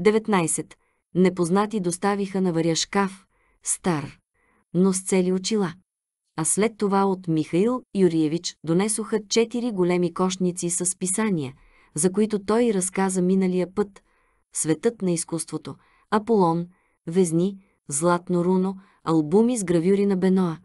19. Непознати доставиха на варя шкаф, стар, но с цели очила. А след това от Михаил Юриевич донесоха четири големи кошници с писания, за които той разказа миналия път. Светът на изкуството, Аполон, Везни, Златно руно, албуми с гравюри на Беноа.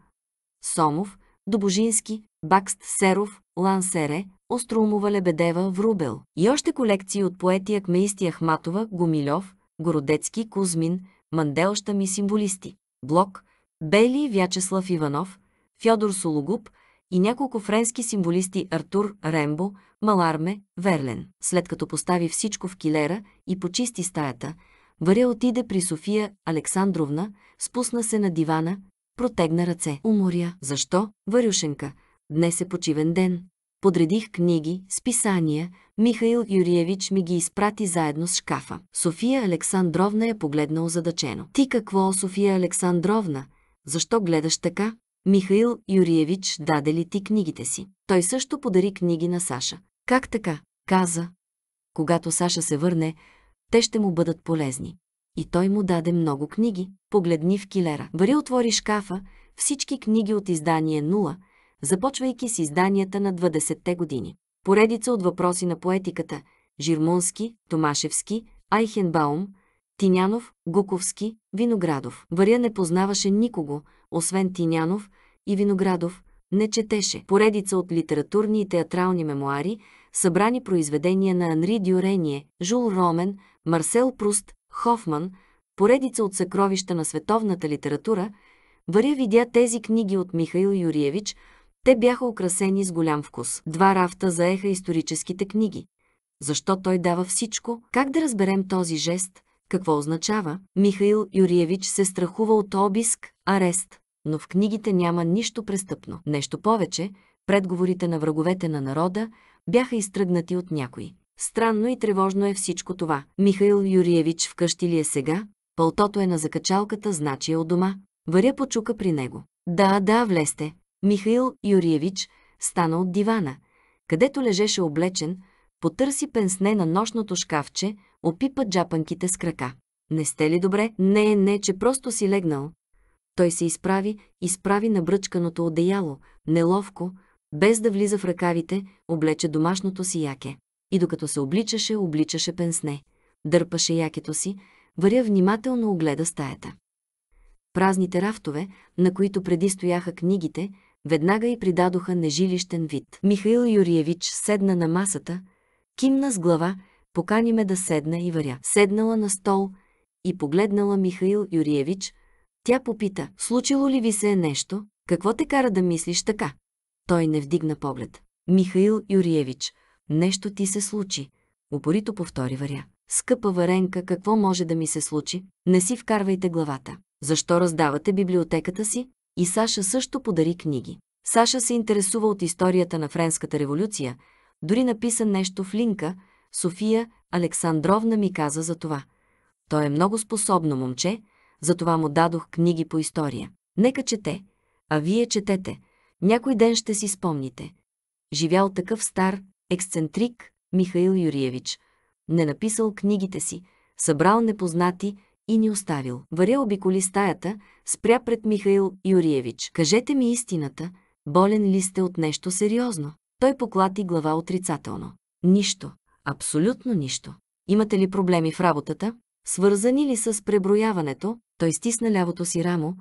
Сомов, Добожински, Бакст Серов, Лансере, Остроумова Лебедева, Врубел и още колекции от поети Акмеисти Ахматова, Гомилев, Городецки, Кузмин, Манделща ми символисти. Блок, Бели Вячеслав Иванов, Фьодор Сологуб и няколко френски символисти Артур Рембо, Маларме, Верлен. След като постави всичко в килера и почисти стаята, Варя отиде при София Александровна, спусна се на дивана, протегна ръце. Уморя. Защо? Варюшенка – Днес е почивен ден. Подредих книги, списания, Михаил Юриевич ми ги изпрати заедно с шкафа. София Александровна е погледна озадачено. Ти какво, София Александровна? Защо гледаш така? Михаил Юриевич даде ли ти книгите си? Той също подари книги на Саша. Как така? Каза. Когато Саша се върне, те ще му бъдат полезни. И той му даде много книги. Погледни в килера. Бари отвори шкафа, всички книги от издание започвайки с изданията на 20-те години. Поредица от въпроси на поетиката – Жирмунски, Томашевски, Айхенбаум, Тинянов, Гуковски, Виноградов. Варя не познаваше никого, освен Тинянов и Виноградов, не четеше. Поредица от литературни и театрални мемуари, събрани произведения на Анри Дюрение, Жул Ромен, Марсел Пруст, Хофман, поредица от съкровища на световната литература, Варя видя тези книги от Михаил Юриевич – те бяха украсени с голям вкус. Два рафта заеха историческите книги. Защо той дава всичко? Как да разберем този жест? Какво означава? Михаил Юриевич се страхува от обиск, арест. Но в книгите няма нищо престъпно. Нещо повече, предговорите на враговете на народа бяха изтръгнати от някои. Странно и тревожно е всичко това. Михаил Юриевич вкъщи ли е сега? Пълтото е на закачалката, значи е от дома. Варя почука при него. Да, да, влезте. Михаил Юриевич стана от дивана, където лежеше облечен, потърси пенсне на нощното шкафче, опипа джапанките с крака. Не сте ли добре? Не, не, че просто си легнал. Той се изправи, изправи на бръчканото одеяло, неловко, без да влиза в ръкавите, облече домашното си яке. И докато се обличаше, обличаше пенсне. Дърпаше якето си, варя внимателно огледа стаята. Празните рафтове, на които преди стояха книгите, веднага й придадоха нежилищен вид. Михаил Юриевич седна на масата, кимна с глава, покани ме да седна и варя. Седнала на стол и погледнала Михаил Юриевич. Тя попита, случило ли ви се е нещо, какво те кара да мислиш така? Той не вдигна поглед. Михаил Юриевич, нещо ти се случи. Упорито повтори варя. Скъпа Варенка, какво може да ми се случи? Не си вкарвайте главата. Защо раздавате библиотеката си? И Саша също подари книги. Саша се интересува от историята на Френската революция, дори написа нещо в линка, София Александровна ми каза за това. Той е много способно момче, затова му дадох книги по история. Нека чете, а вие четете. Някой ден ще си спомните. Живял такъв стар, ексцентрик Михаил Юриевич. Не написал книгите си, събрал непознати, и ни оставил. Варя обиколи стаята, спря пред Михаил Юриевич. Кажете ми истината, болен ли сте от нещо сериозно? Той поклати глава отрицателно. Нищо. Абсолютно нищо. Имате ли проблеми в работата? Свързани ли са с преброяването? Той стисна лявото си рамо.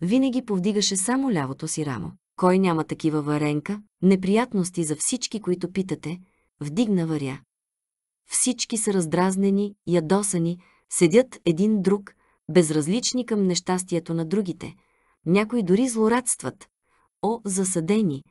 Винаги повдигаше само лявото си рамо. Кой няма такива варенка? Неприятности за всички, които питате. Вдигна варя. Всички са раздразнени, ядосани, Седят един друг, безразлични към нещастието на другите. Някои дори злорадстват. О, засадени!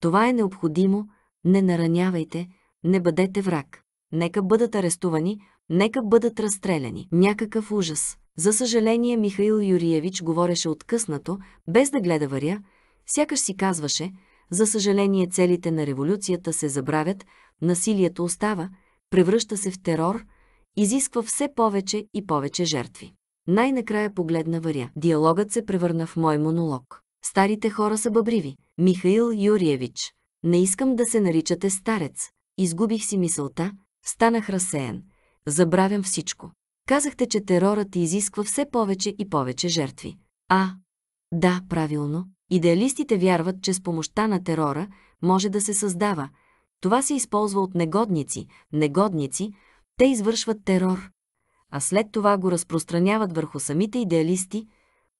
Това е необходимо. Не наранявайте, не бъдете враг. Нека бъдат арестувани, нека бъдат разстреляни. Някакъв ужас. За съжаление, Михаил Юриевич говореше откъснато, без да гледа варя, сякаш си казваше, за съжаление целите на революцията се забравят, насилието остава, превръща се в терор – изисква все повече и повече жертви. Най-накрая погледна Варя. Диалогът се превърна в мой монолог. Старите хора са бъбриви. Михаил Юриевич. Не искам да се наричате старец. Изгубих си мисълта, станах разсеян. Забравям всичко. Казахте, че терорът изисква все повече и повече жертви. А, да, правилно. Идеалистите вярват, че с помощта на терора може да се създава. Това се използва от негодници, негодници, те извършват терор, а след това го разпространяват върху самите идеалисти,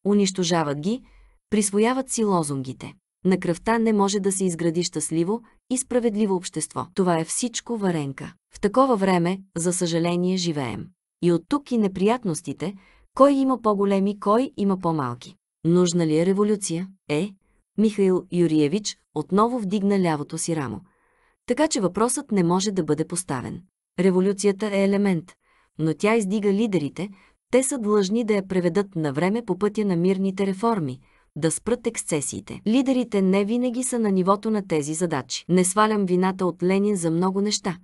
унищожават ги, присвояват си лозунгите. На кръвта не може да се изгради щастливо и справедливо общество. Това е всичко варенка. В такова време, за съжаление, живеем. И от тук и неприятностите, кой има по-големи, кой има по-малки. Нужна ли е революция? Е, Михаил Юриевич отново вдигна лявото си рамо. Така че въпросът не може да бъде поставен. Революцията е елемент, но тя издига лидерите, те са длъжни да я преведат на време по пътя на мирните реформи, да спрат ексцесиите. Лидерите не винаги са на нивото на тези задачи. Не свалям вината от Ленин за много неща.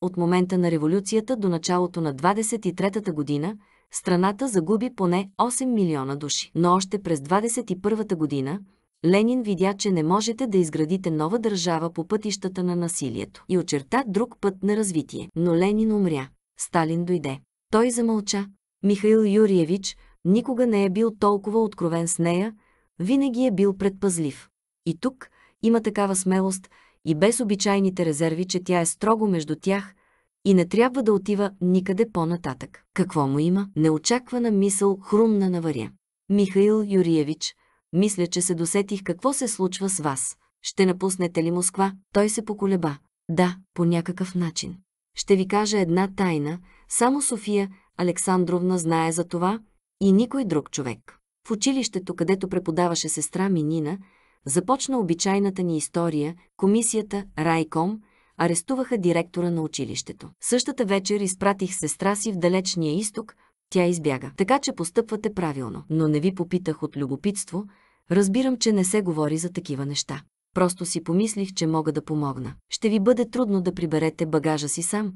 От момента на революцията до началото на 23-та година страната загуби поне 8 милиона души. Но още през 21-та година Ленин видя, че не можете да изградите нова държава по пътищата на насилието и очерта друг път на развитие. Но Ленин умря. Сталин дойде. Той замълча. Михаил Юриевич никога не е бил толкова откровен с нея, винаги е бил предпазлив. И тук има такава смелост и без обичайните резерви, че тя е строго между тях и не трябва да отива никъде по-нататък. Какво му има? Неочаквана мисъл хрумна на варя. Михаил Юриевич – мисля, че се досетих какво се случва с вас. Ще напуснете ли Москва? Той се поколеба. Да, по някакъв начин. Ще ви кажа една тайна. Само София Александровна знае за това и никой друг човек. В училището, където преподаваше сестра Минина, започна обичайната ни история, комисията Райком арестуваха директора на училището. Същата вечер изпратих сестра си в далечния изток, тя избяга. Така че постъпвате правилно. Но не ви попитах от любопитство, Разбирам, че не се говори за такива неща. Просто си помислих, че мога да помогна. Ще ви бъде трудно да приберете багажа си сам.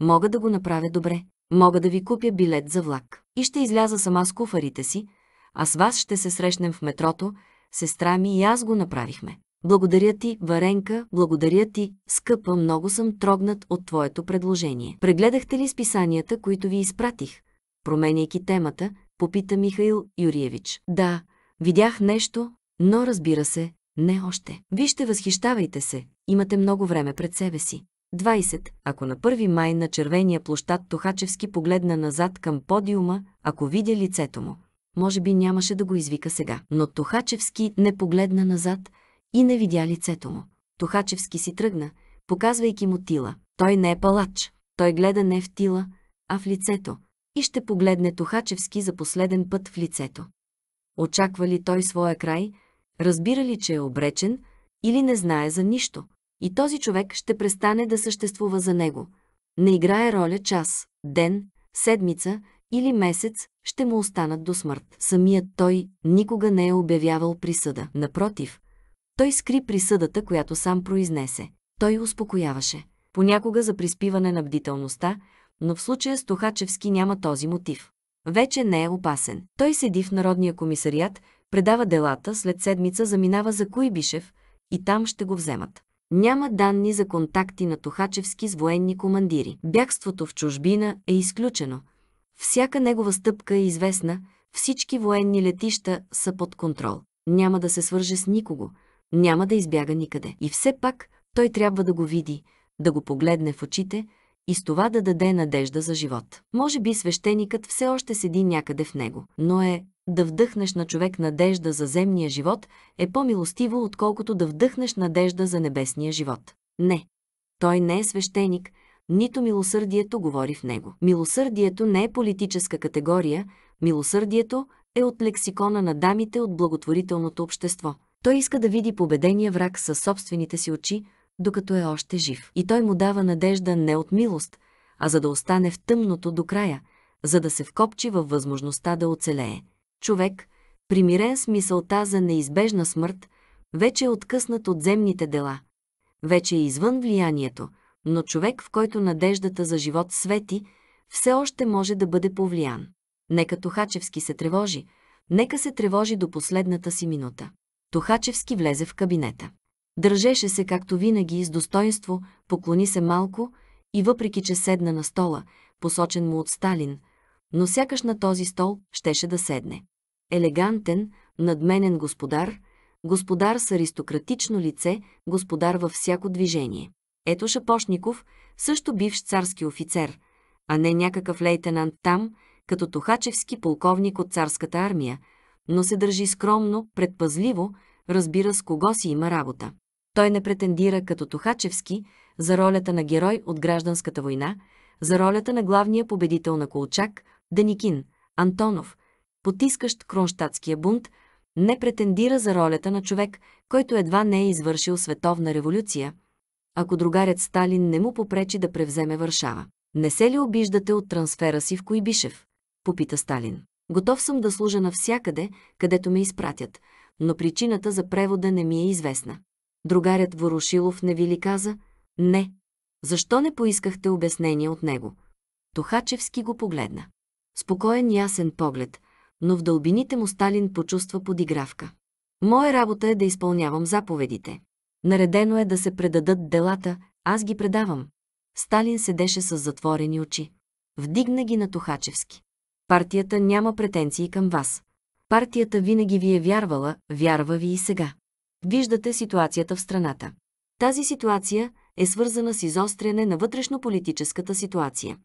Мога да го направя добре. Мога да ви купя билет за влак. И ще изляза сама с куфарите си, а с вас ще се срещнем в метрото. Сестра ми и аз го направихме. Благодаря ти, Варенка, благодаря ти, скъпа, много съм трогнат от твоето предложение. Прегледахте ли списанията, които ви изпратих? Променяйки темата, попита Михаил Юриевич. Да, Видях нещо, но разбира се, не още. Вижте, възхищавайте се. Имате много време пред себе си. 20. Ако на 1 май на червения площад Тохачевски погледна назад към подиума, ако видя лицето му, може би нямаше да го извика сега. Но Тохачевски не погледна назад и не видя лицето му. Тохачевски си тръгна, показвайки му тила. Той не е палач. Той гледа не в тила, а в лицето. И ще погледне Тохачевски за последен път в лицето. Очаква ли той своя край, разбира ли, че е обречен или не знае за нищо. И този човек ще престане да съществува за него. Не играе роля час, ден, седмица или месец, ще му останат до смърт. Самият той никога не е обявявал присъда. Напротив, той скри присъдата, която сам произнесе. Той успокояваше. Понякога за приспиване на бдителността, но в случая Стохачевски няма този мотив. Вече не е опасен. Той седи в Народния комисариат, предава делата, след седмица заминава за Куйбишев и там ще го вземат. Няма данни за контакти на Тухачевски с военни командири. Бягството в чужбина е изключено. Всяка негова стъпка е известна, всички военни летища са под контрол. Няма да се свърже с никого, няма да избяга никъде. И все пак той трябва да го види, да го погледне в очите, и с това да даде надежда за живот. Може би свещеникът все още седи някъде в него, но е да вдъхнеш на човек надежда за земния живот е по-милостиво, отколкото да вдъхнеш надежда за небесния живот. Не. Той не е свещеник, нито милосърдието говори в него. Милосърдието не е политическа категория, милосърдието е от лексикона на дамите от благотворителното общество. Той иска да види победения враг със собствените си очи, докато е още жив. И той му дава надежда не от милост, а за да остане в тъмното до края, за да се вкопчи във възможността да оцелее. Човек, примирен с мисълта за неизбежна смърт, вече е откъснат от земните дела. Вече е извън влиянието, но човек, в който надеждата за живот свети, все още може да бъде повлиян. Нека Тухачевски се тревожи, нека се тревожи до последната си минута. Тохачевски влезе в кабинета. Държеше се както винаги с достоинство, поклони се малко и въпреки, че седна на стола, посочен му от Сталин, но сякаш на този стол щеше да седне. Елегантен, надменен господар, господар с аристократично лице, господар във всяко движение. Ето Шапошников, също бивш царски офицер, а не някакъв лейтенант там, като Тохачевски полковник от царската армия, но се държи скромно, предпазливо, разбира с кого си има работа. Той не претендира като Тухачевски за ролята на герой от гражданската война, за ролята на главния победител на Колчак, Деникин, Антонов, потискащ кронштадтския бунт, не претендира за ролята на човек, който едва не е извършил световна революция, ако другарят Сталин не му попречи да превземе Варшава. Не се ли обиждате от трансфера си в Койбишев? Попита Сталин. Готов съм да служа навсякъде, където ме изпратят, но причината за превода не ми е известна. Другарят Ворошилов не ви ли каза? Не. Защо не поискахте обяснение от него? Тохачевски го погледна. Спокоен ясен поглед, но в дълбините му Сталин почувства подигравка. Моя работа е да изпълнявам заповедите. Наредено е да се предадат делата, аз ги предавам. Сталин седеше с затворени очи. Вдигна ги на Тохачевски. Партията няма претенции към вас. Партията винаги ви е вярвала, вярва ви и сега. Виждате ситуацията в страната. Тази ситуация е свързана с изостряне на вътрешно-политическата ситуация.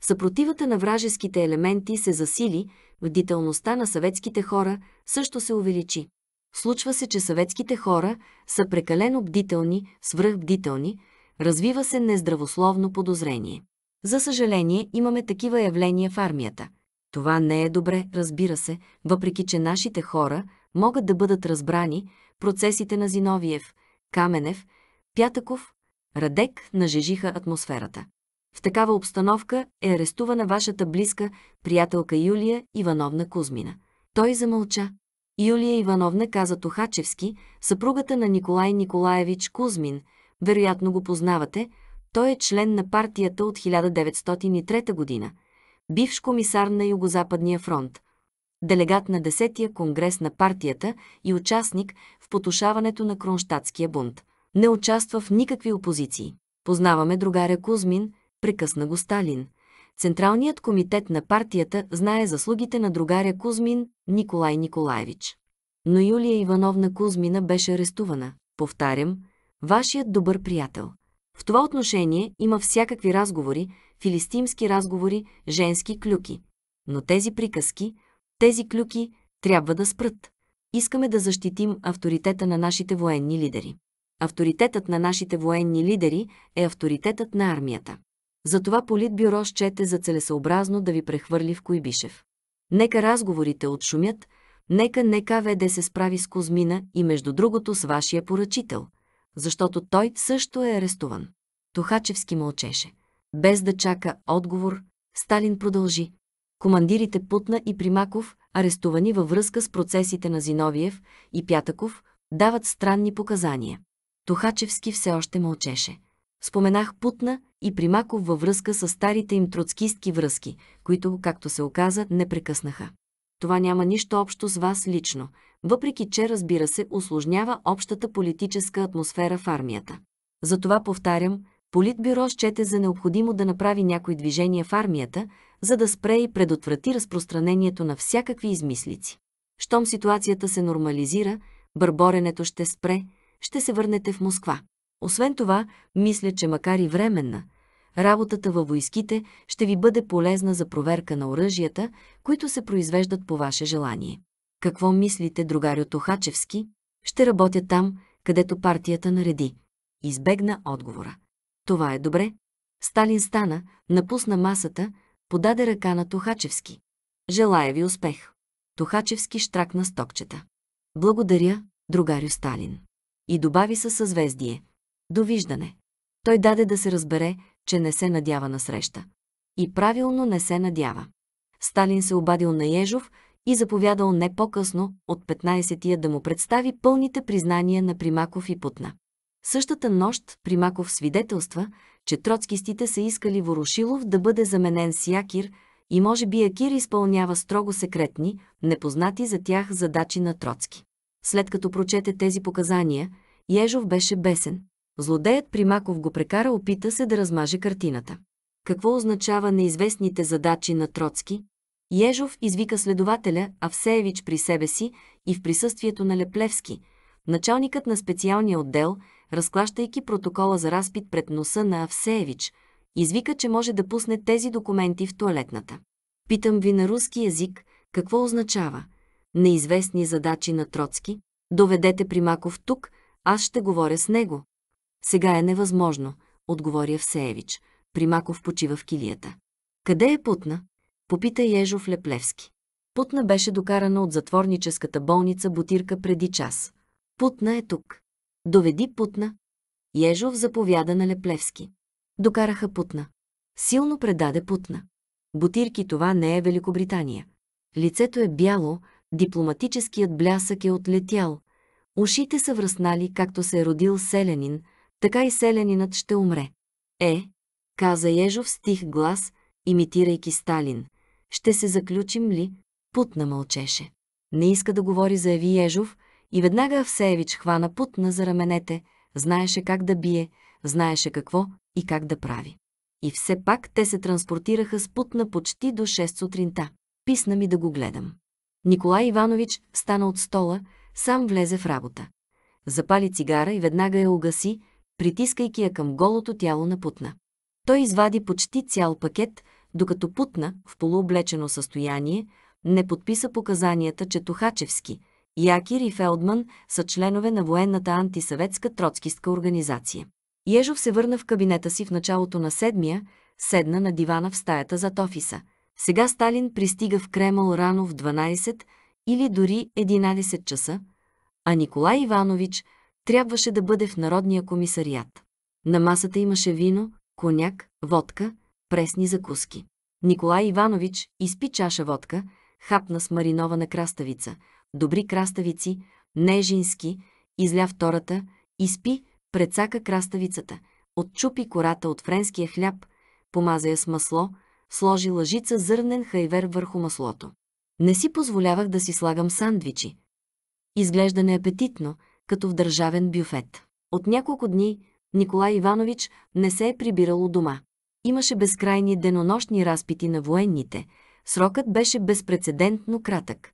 Съпротивата на вражеските елементи се засили, бдителността на съветските хора също се увеличи. Случва се, че съветските хора са прекалено бдителни, свръхбдителни, развива се нездравословно подозрение. За съжаление, имаме такива явления в армията. Това не е добре, разбира се, въпреки че нашите хора могат да бъдат разбрани, Процесите на Зиновиев, Каменев, Пятаков, Радек нажежиха атмосферата. В такава обстановка е арестувана вашата близка приятелка Юлия Ивановна Кузмина. Той замълча. Юлия Ивановна каза Тухачевски, съпругата на Николай Николаевич Кузмин. Вероятно го познавате. Той е член на партията от 1903 година. Бивш комисар на Югозападния фронт делегат на 10-я конгрес на партията и участник в потушаването на кронштадтския бунт. Не участва в никакви опозиции. Познаваме другаря Кузмин, прекъсна го Сталин. Централният комитет на партията знае заслугите на другаря Кузмин Николай Николаевич. Но Юлия Ивановна Кузмина беше арестувана. Повтарям, вашият добър приятел. В това отношение има всякакви разговори, филистимски разговори, женски клюки. Но тези приказки, тези клюки трябва да спрат. Искаме да защитим авторитета на нашите военни лидери. Авторитетът на нашите военни лидери е авторитетът на армията. Затова Политбюро счете за целесообразно да ви прехвърли в Койбишев. Нека разговорите отшумят, нека НКВД се справи с Козмина и между другото с вашия поръчител, защото той също е арестуван. Тухачевски мълчеше. Без да чака отговор, Сталин продължи командирите Путна и Примаков, арестувани във връзка с процесите на Зиновиев и Пятаков, дават странни показания. Тухачевски все още мълчеше. Споменах Путна и Примаков във връзка с старите им троцкистки връзки, които, както се оказа, не прекъснаха. Това няма нищо общо с вас лично, въпреки че, разбира се, осложнява общата политическа атмосфера в армията. Затова повтарям, Политбюро счете за необходимо да направи някои движения в армията, за да спре и предотврати разпространението на всякакви измислици. Щом ситуацията се нормализира, бърборенето ще спре, ще се върнете в Москва. Освен това, мисля, че макар и временна, работата във войските ще ви бъде полезна за проверка на оръжията, които се произвеждат по ваше желание. Какво мислите, другарио Тохачевски? Ще работя там, където партията нареди. Избегна отговора. Това е добре. Сталин стана, напусна масата, Подаде ръка на Тухачевски. Желая ви успех. Тухачевски штракна стокчета. Благодаря, другарю Сталин. И добави със съзвездие. Довиждане. Той даде да се разбере, че не се надява на среща. И правилно не се надява. Сталин се обадил на Ежов и заповядал не по-късно от 15-тия да му представи пълните признания на Примаков и Путна. Същата нощ Примаков свидетелства, че троцкистите са искали Ворошилов да бъде заменен с Якир и може би Якир изпълнява строго секретни, непознати за тях задачи на Троцки. След като прочете тези показания, Ежов беше бесен. Злодеят Примаков го прекара опита се да размаже картината. Какво означава неизвестните задачи на Троцки? Ежов извика следователя Авсеевич при себе си и в присъствието на Леплевски, началникът на специалния отдел – разклащайки протокола за разпит пред носа на Авсеевич, извика, че може да пусне тези документи в туалетната. Питам ви на руски язик какво означава неизвестни задачи на Троцки, доведете Примаков тук, аз ще говоря с него. Сега е невъзможно, отговори Авсеевич. Примаков почива в килията. Къде е Путна? Попита Ежов Леплевски. Путна беше докарана от затворническата болница Бутирка преди час. Путна е тук. Доведи путна. Ежов заповяда на Леплевски. Докараха путна. Силно предаде путна. Бутирки това не е Великобритания. Лицето е бяло, дипломатическият блясък е отлетял. Ушите са връснали, както се е родил селянин, така и селянинът ще умре. Е, каза Ежов с тих глас, имитирайки Сталин. Ще се заключим ли? Путна мълчеше. Не иска да говори, заяви Ежов, и веднага Авсеевич хвана путна за раменете, знаеше как да бие, знаеше какво и как да прави. И все пак те се транспортираха с путна почти до 6 сутринта. Писна ми да го гледам. Николай Иванович стана от стола, сам влезе в работа. Запали цигара и веднага я угаси, притискайки я към голото тяло на путна. Той извади почти цял пакет, докато путна, в полуоблечено състояние, не подписа показанията, че Тухачевски – Якир и Фелдман са членове на военната антисъветска троцкистка организация. Ежов се върна в кабинета си в началото на седмия, седна на дивана в стаята зад офиса. Сега Сталин пристига в Кремъл рано в 12 или дори 11 часа, а Николай Иванович трябваше да бъде в Народния комисариат. На масата имаше вино, коняк, водка, пресни закуски. Николай Иванович изпи чаша водка, хапна с маринована краставица – добри краставици, нежински, изля втората, изпи, прецака краставицата, отчупи кората от френския хляб, помаза я с масло, сложи лъжица зърнен хайвер върху маслото. Не си позволявах да си слагам сандвичи. Изглежда неапетитно, като в държавен бюфет. От няколко дни Николай Иванович не се е прибирал у дома. Имаше безкрайни денонощни разпити на военните. Срокът беше безпредседентно кратък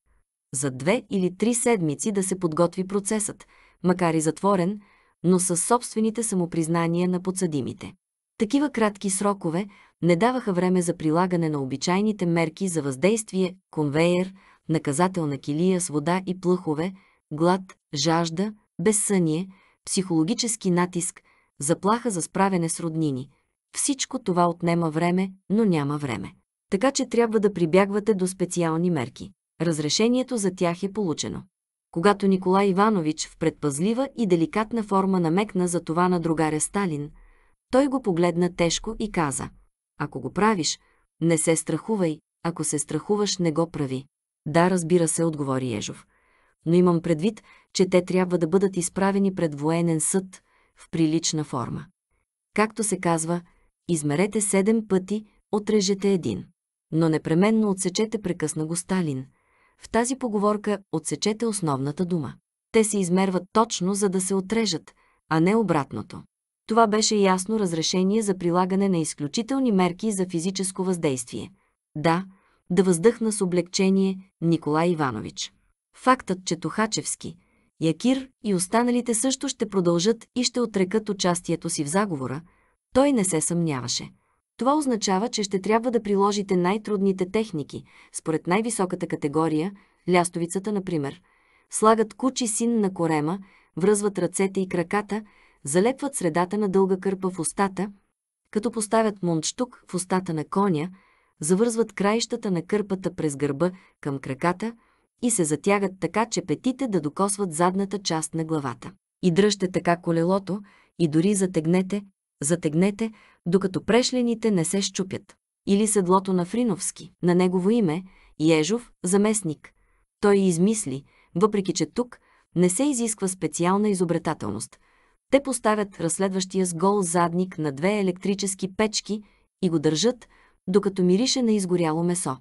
за две или три седмици да се подготви процесът, макар и затворен, но със собствените самопризнания на подсъдимите. Такива кратки срокове не даваха време за прилагане на обичайните мерки за въздействие, конвейер, наказателна килия с вода и плъхове, глад, жажда, безсъние, психологически натиск, заплаха за справяне с роднини. Всичко това отнема време, но няма време. Така че трябва да прибягвате до специални мерки. Разрешението за тях е получено. Когато Николай Иванович в предпазлива и деликатна форма намекна за това на другаря Сталин, той го погледна тежко и каза «Ако го правиш, не се страхувай, ако се страхуваш, не го прави». Да, разбира се, отговори Ежов. Но имам предвид, че те трябва да бъдат изправени пред военен съд в прилична форма. Както се казва, измерете седем пъти, отрежете един. Но непременно отсечете прекъсна го Сталин – в тази поговорка отсечете основната дума. Те се измерват точно, за да се отрежат, а не обратното. Това беше ясно разрешение за прилагане на изключителни мерки за физическо въздействие. Да, да въздъхна с облегчение Николай Иванович. Фактът, че Тухачевски, Якир и останалите също ще продължат и ще отрекат участието си в заговора, той не се съмняваше. Това означава, че ще трябва да приложите най-трудните техники, според най-високата категория, лястовицата, например. Слагат кучи син на корема, връзват ръцете и краката, залепват средата на дълга кърпа в устата, като поставят мундштук в устата на коня, завързват краищата на кърпата през гърба към краката и се затягат така, че петите да докосват задната част на главата. И дръжте така колелото и дори затегнете, затегнете, докато прешлените не се щупят. Или седлото на Фриновски, на негово име, Ежов, заместник. Той измисли, въпреки че тук не се изисква специална изобретателност. Те поставят разследващия с гол задник на две електрически печки и го държат, докато мирише на изгоряло месо.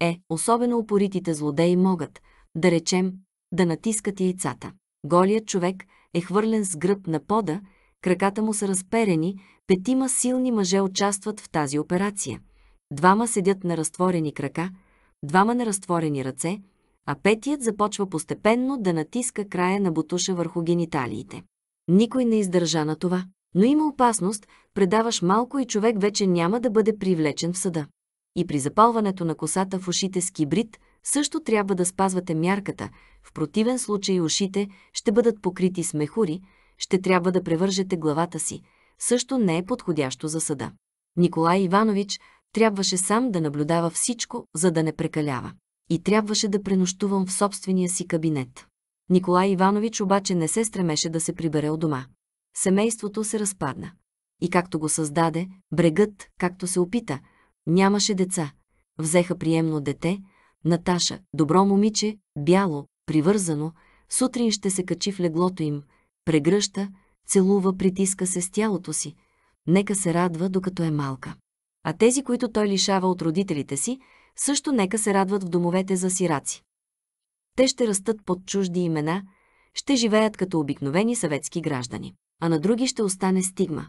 Е, особено упоритите злодеи могат, да речем, да натискат яйцата. Голият човек е хвърлен с гръб на пода, краката му са разперени, Петима силни мъже участват в тази операция. Двама седят на разтворени крака, двама на разтворени ръце, а петият започва постепенно да натиска края на бутуша върху гениталиите. Никой не издържа на това. Но има опасност, предаваш малко и човек вече няма да бъде привлечен в съда. И при запалването на косата в ушите с кибрид също трябва да спазвате мярката, в противен случай ушите ще бъдат покрити с мехури, ще трябва да превържете главата си – също не е подходящо за съда. Николай Иванович трябваше сам да наблюдава всичко, за да не прекалява. И трябваше да пренощувам в собствения си кабинет. Николай Иванович обаче не се стремеше да се прибере от дома. Семейството се разпадна. И както го създаде, брегът, както се опита, нямаше деца. Взеха приемно дете, Наташа, добро момиче, бяло, привързано, сутрин ще се качи в леглото им, прегръща, целува, притиска се с тялото си. Нека се радва, докато е малка. А тези, които той лишава от родителите си, също нека се радват в домовете за сираци. Те ще растат под чужди имена, ще живеят като обикновени съветски граждани, а на други ще остане стигма.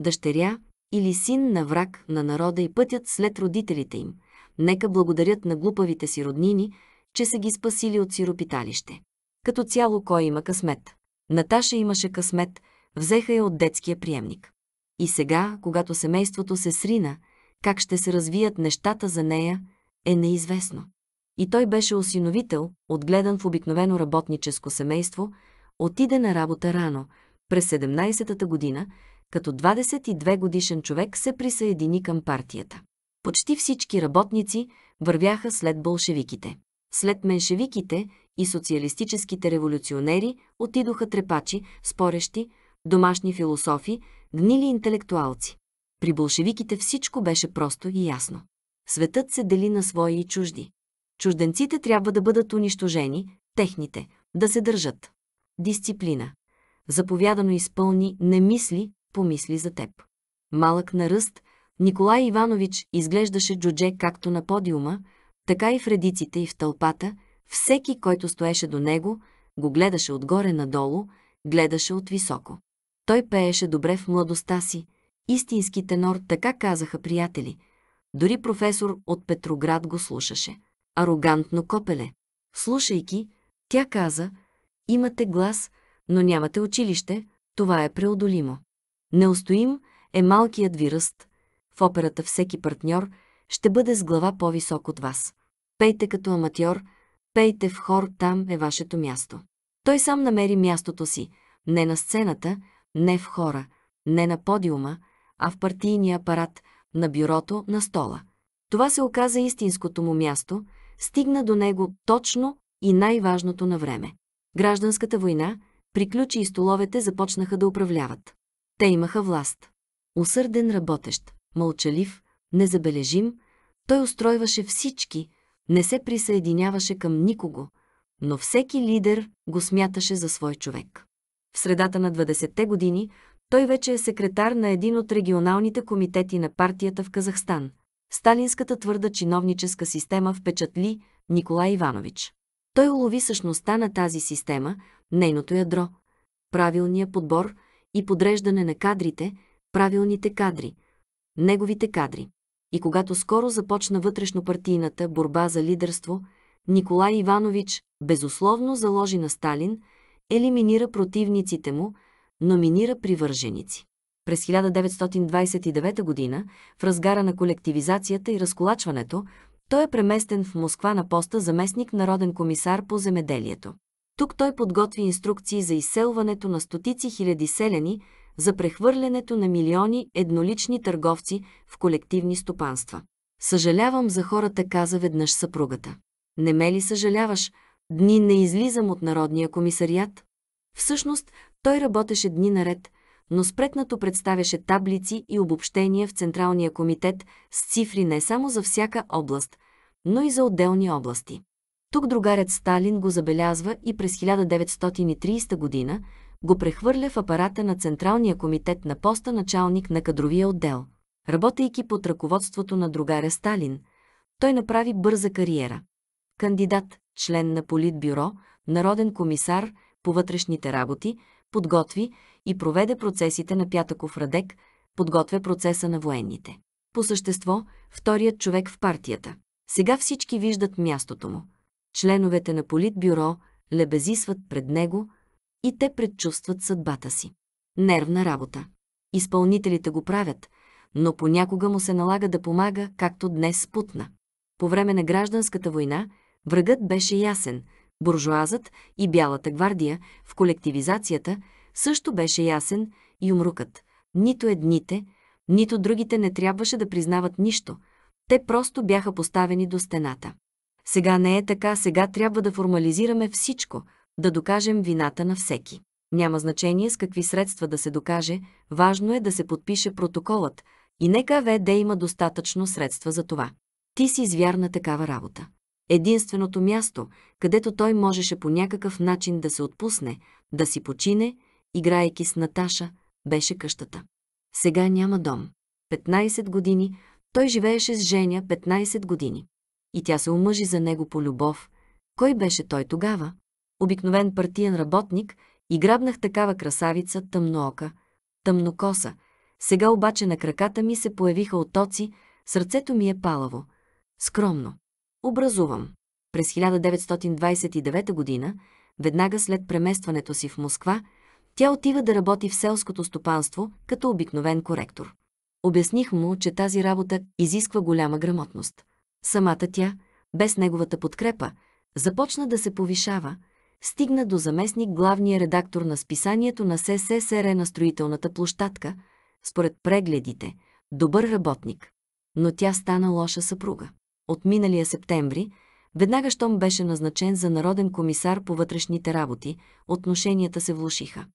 Дъщеря или син на враг на народа и пътят след родителите им. Нека благодарят на глупавите си роднини, че са ги спасили от сиропиталище. Като цяло кой има късмет? Наташа имаше късмет – Взеха я от детския приемник. И сега, когато семейството се срина, как ще се развият нещата за нея, е неизвестно. И той беше осиновител, отгледан в обикновено работническо семейство, отиде на работа рано, през 17-та година, като 22 годишен човек се присъедини към партията. Почти всички работници вървяха след болшевиките. След меншевиките и социалистическите революционери отидоха трепачи, спорещи, домашни философи, гнили интелектуалци. При болшевиките всичко беше просто и ясно. Светът се дели на свои и чужди. Чужденците трябва да бъдат унищожени, техните – да се държат. Дисциплина. Заповядано изпълни, не мисли, помисли за теб. Малък на ръст, Николай Иванович изглеждаше джудже както на подиума, така и в редиците и в тълпата, всеки, който стоеше до него, го гледаше отгоре надолу, гледаше от високо. Той пееше добре в младостта си. Истински тенор, така казаха приятели. Дори професор от Петроград го слушаше. Арогантно копеле. Слушайки, тя каза, имате глас, но нямате училище, това е преодолимо. Неустоим е малкият ви ръст. В операта всеки партньор ще бъде с глава по-висок от вас. Пейте като аматьор, пейте в хор, там е вашето място. Той сам намери мястото си, не на сцената, не в хора, не на подиума, а в партийния апарат, на бюрото, на стола. Това се оказа истинското му място, стигна до него точно и най-важното на време. Гражданската война приключи и столовете започнаха да управляват. Те имаха власт. Усърден работещ, мълчалив, незабележим, той устройваше всички, не се присъединяваше към никого, но всеки лидер го смяташе за свой човек. В средата на 20-те години той вече е секретар на един от регионалните комитети на партията в Казахстан. Сталинската твърда чиновническа система впечатли Николай Иванович. Той улови същността на тази система, нейното ядро, правилния подбор и подреждане на кадрите, правилните кадри, неговите кадри. И когато скоро започна вътрешнопартийната борба за лидерство, Николай Иванович безусловно заложи на Сталин – елиминира противниците му, номинира привърженици. През 1929 г., в разгара на колективизацията и разколачването, той е преместен в Москва на поста заместник народен комисар по земеделието. Тук той подготви инструкции за изселването на стотици хиляди селени, за прехвърлянето на милиони еднолични търговци в колективни стопанства. Съжалявам за хората, каза веднъж съпругата. Не ме ли съжаляваш, Дни не излизам от Народния комисариат. Всъщност, той работеше дни наред, но спретнато представяше таблици и обобщения в Централния комитет с цифри не само за всяка област, но и за отделни области. Тук другарят Сталин го забелязва и през 1930 година го прехвърля в апарата на Централния комитет на поста началник на кадровия отдел. Работейки под ръководството на другаря Сталин, той направи бърза кариера. Кандидат, член на Политбюро, народен комисар по вътрешните работи, подготви и проведе процесите на Пятаков Радек, подготвя процеса на военните. По същество, вторият човек в партията. Сега всички виждат мястото му. Членовете на Политбюро лебезисват пред него и те предчувстват съдбата си. Нервна работа. Изпълнителите го правят, но понякога му се налага да помага, както днес спутна. По време на гражданската война – Врагът беше ясен. Буржуазът и Бялата гвардия в колективизацията също беше ясен и умрукът. Нито едните, нито другите не трябваше да признават нищо. Те просто бяха поставени до стената. Сега не е така, сега трябва да формализираме всичко, да докажем вината на всеки. Няма значение с какви средства да се докаже, важно е да се подпише протоколът и нека ВД има достатъчно средства за това. Ти си звярна такава работа единственото място, където той можеше по някакъв начин да се отпусне, да си почине, играйки с Наташа, беше къщата. Сега няма дом. 15 години, той живееше с Женя 15 години. И тя се омъжи за него по любов. Кой беше той тогава? Обикновен партиен работник и грабнах такава красавица, тъмноока, тъмнокоса. Сега обаче на краката ми се появиха отоци, сърцето ми е палаво. Скромно. Образувам. През 1929 година, веднага след преместването си в Москва, тя отива да работи в селското стопанство като обикновен коректор. Обясних му, че тази работа изисква голяма грамотност. Самата тя, без неговата подкрепа, започна да се повишава, стигна до заместник главния редактор на списанието на СССР на строителната площадка, според прегледите, добър работник. Но тя стана лоша съпруга от миналия септември, веднага щом беше назначен за народен комисар по вътрешните работи, отношенията се влушиха.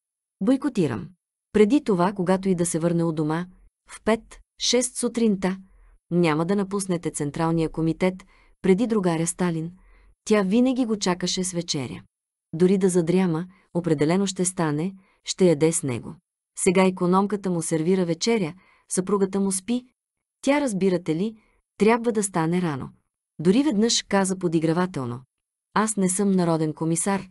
Бойкотирам. Преди това, когато и да се върне у дома, в 5-6 сутринта, няма да напуснете Централния комитет, преди другаря Сталин. Тя винаги го чакаше с вечеря. Дори да задряма, определено ще стане, ще яде с него. Сега економката му сервира вечеря, съпругата му спи. Тя, разбирате ли, трябва да стане рано. Дори веднъж каза подигравателно. Аз не съм народен комисар.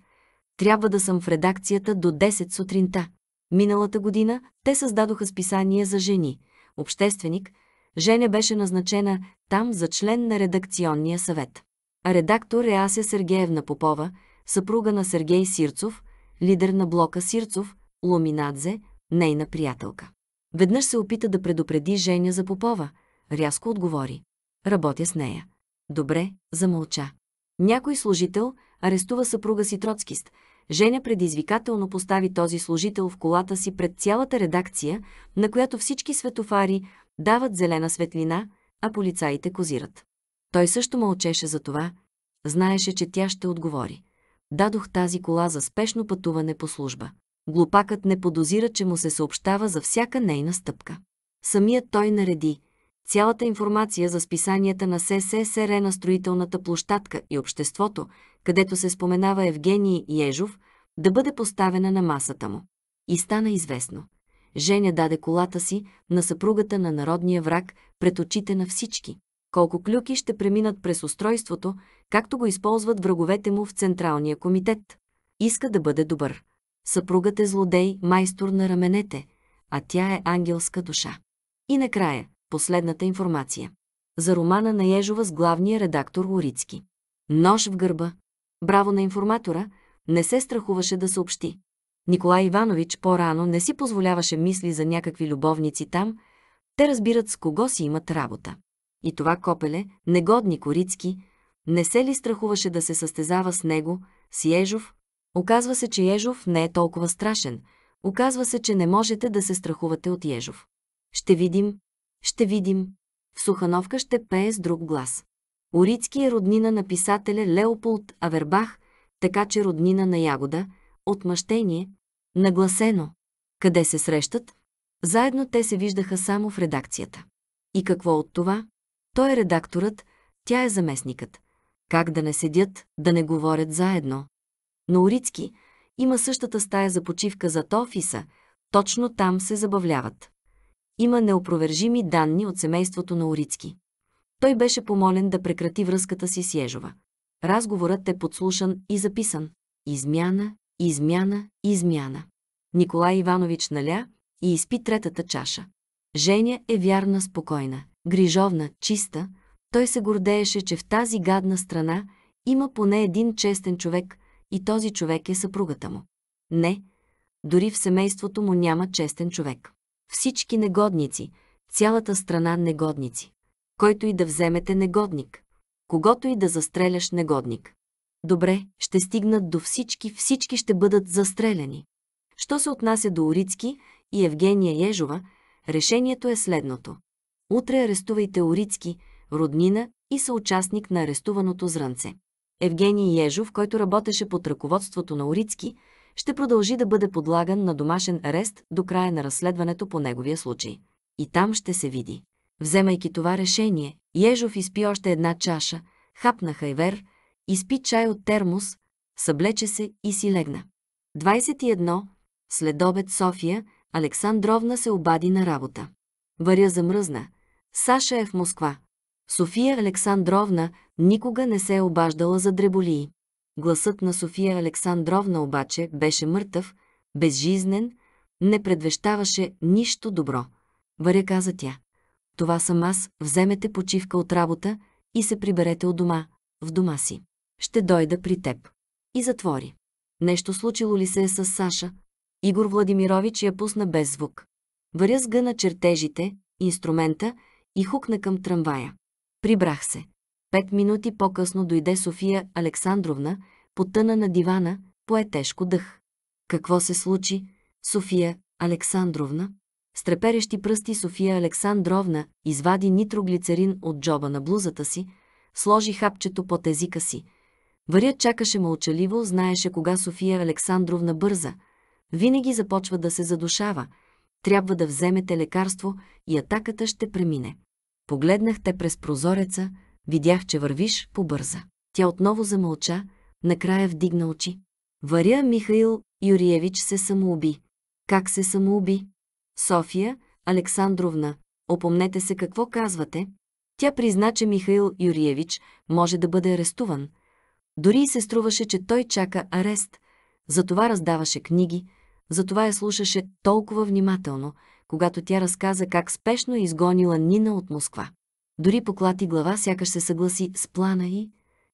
Трябва да съм в редакцията до 10 сутринта. Миналата година те създадоха списание за жени. Общественик, Женя беше назначена там за член на редакционния съвет. А редактор е Ася Сергеевна Попова, съпруга на Сергей Сирцов, лидер на блока Сирцов, Ломинадзе, нейна приятелка. Веднъж се опита да предупреди Женя за Попова. Рязко отговори. Работя с нея. Добре, замълча. Някой служител арестува съпруга си Троцкист. Женя предизвикателно постави този служител в колата си пред цялата редакция, на която всички светофари дават зелена светлина, а полицаите козират. Той също мълчеше за това, знаеше, че тя ще отговори. Дадох тази кола за спешно пътуване по служба. Глупакът не подозира, че му се съобщава за всяка нейна стъпка. Самият той нареди – Цялата информация за списанията на СССР на строителната площадка и обществото, където се споменава Евгений Ежов, да бъде поставена на масата му. И стана известно. Женя даде колата си на съпругата на народния враг пред очите на всички. Колко клюки ще преминат през устройството, както го използват враговете му в Централния комитет. Иска да бъде добър. Съпругът е злодей, майстор на раменете, а тя е ангелска душа. И накрая, последната информация. За романа на Ежова с главния редактор Урицки. Нож в гърба. Браво на информатора, не се страхуваше да съобщи. Николай Иванович по-рано не си позволяваше мисли за някакви любовници там, те разбират с кого си имат работа. И това копеле, негодни Корицки, не се ли страхуваше да се състезава с него, с Ежов? Оказва се, че Ежов не е толкова страшен. Оказва се, че не можете да се страхувате от Ежов. Ще видим, ще видим. В Сухановка ще пее с друг глас. Орицки е роднина на писателя Леополд Авербах, така че роднина на Ягода, отмъщение, нагласено. Къде се срещат? Заедно те се виждаха само в редакцията. И какво от това? Той е редакторът, тя е заместникът. Как да не седят, да не говорят заедно? Но Орицки има същата стая за почивка зад офиса, точно там се забавляват има неопровержими данни от семейството на Орицки. Той беше помолен да прекрати връзката си с Ежова. Разговорът е подслушан и записан. Измяна, измяна, измяна. Николай Иванович наля и изпи третата чаша. Женя е вярна, спокойна, грижовна, чиста. Той се гордееше, че в тази гадна страна има поне един честен човек и този човек е съпругата му. Не, дори в семейството му няма честен човек. Всички негодници, цялата страна негодници. Който и да вземете негодник, когато и да застреляш негодник. Добре, ще стигнат до всички, всички ще бъдат застреляни. Що се отнася до Орицки и Евгения Ежова, решението е следното. Утре арестувайте Орицки, роднина и съучастник на арестуваното зранце. Евгений Ежов, който работеше под ръководството на Орицки, ще продължи да бъде подлаган на домашен арест до края на разследването по неговия случай. И там ще се види. Вземайки това решение, Ежов изпи още една чаша, хапна хайвер, изпи чай от термос, съблече се и си легна. 21. след обед София, Александровна се обади на работа. Варя замръзна. Саша е в Москва. София Александровна никога не се е обаждала за дреболии. Гласът на София Александровна обаче беше мъртъв, безжизнен, не предвещаваше нищо добро. Варя каза тя. Това съм аз, вземете почивка от работа и се приберете от дома, в дома си. Ще дойда при теб. И затвори. Нещо случило ли се е с Саша? Игор Владимирович я пусна без звук. Варя сгъна чертежите, инструмента и хукна към трамвая. Прибрах се. Пет минути по-късно дойде София Александровна, потъна на дивана, пое тежко дъх. Какво се случи, София Александровна? С треперещи пръсти София Александровна извади нитроглицерин от джоба на блузата си, сложи хапчето под езика си. Варят чакаше мълчаливо, знаеше кога София Александровна бърза. Винаги започва да се задушава. Трябва да вземете лекарство и атаката ще премине. Погледнахте през прозореца – Видях, че вървиш, побърза. Тя отново замълча, накрая вдигна очи. Варя Михаил Юриевич се самоуби. Как се самоуби? София, Александровна, опомнете се какво казвате. Тя призна, че Михаил Юриевич може да бъде арестуван. Дори и се струваше, че той чака арест. Затова раздаваше книги, затова я слушаше толкова внимателно, когато тя разказа как спешно е изгонила Нина от Москва. Дори поклати глава сякаш се съгласи с плана и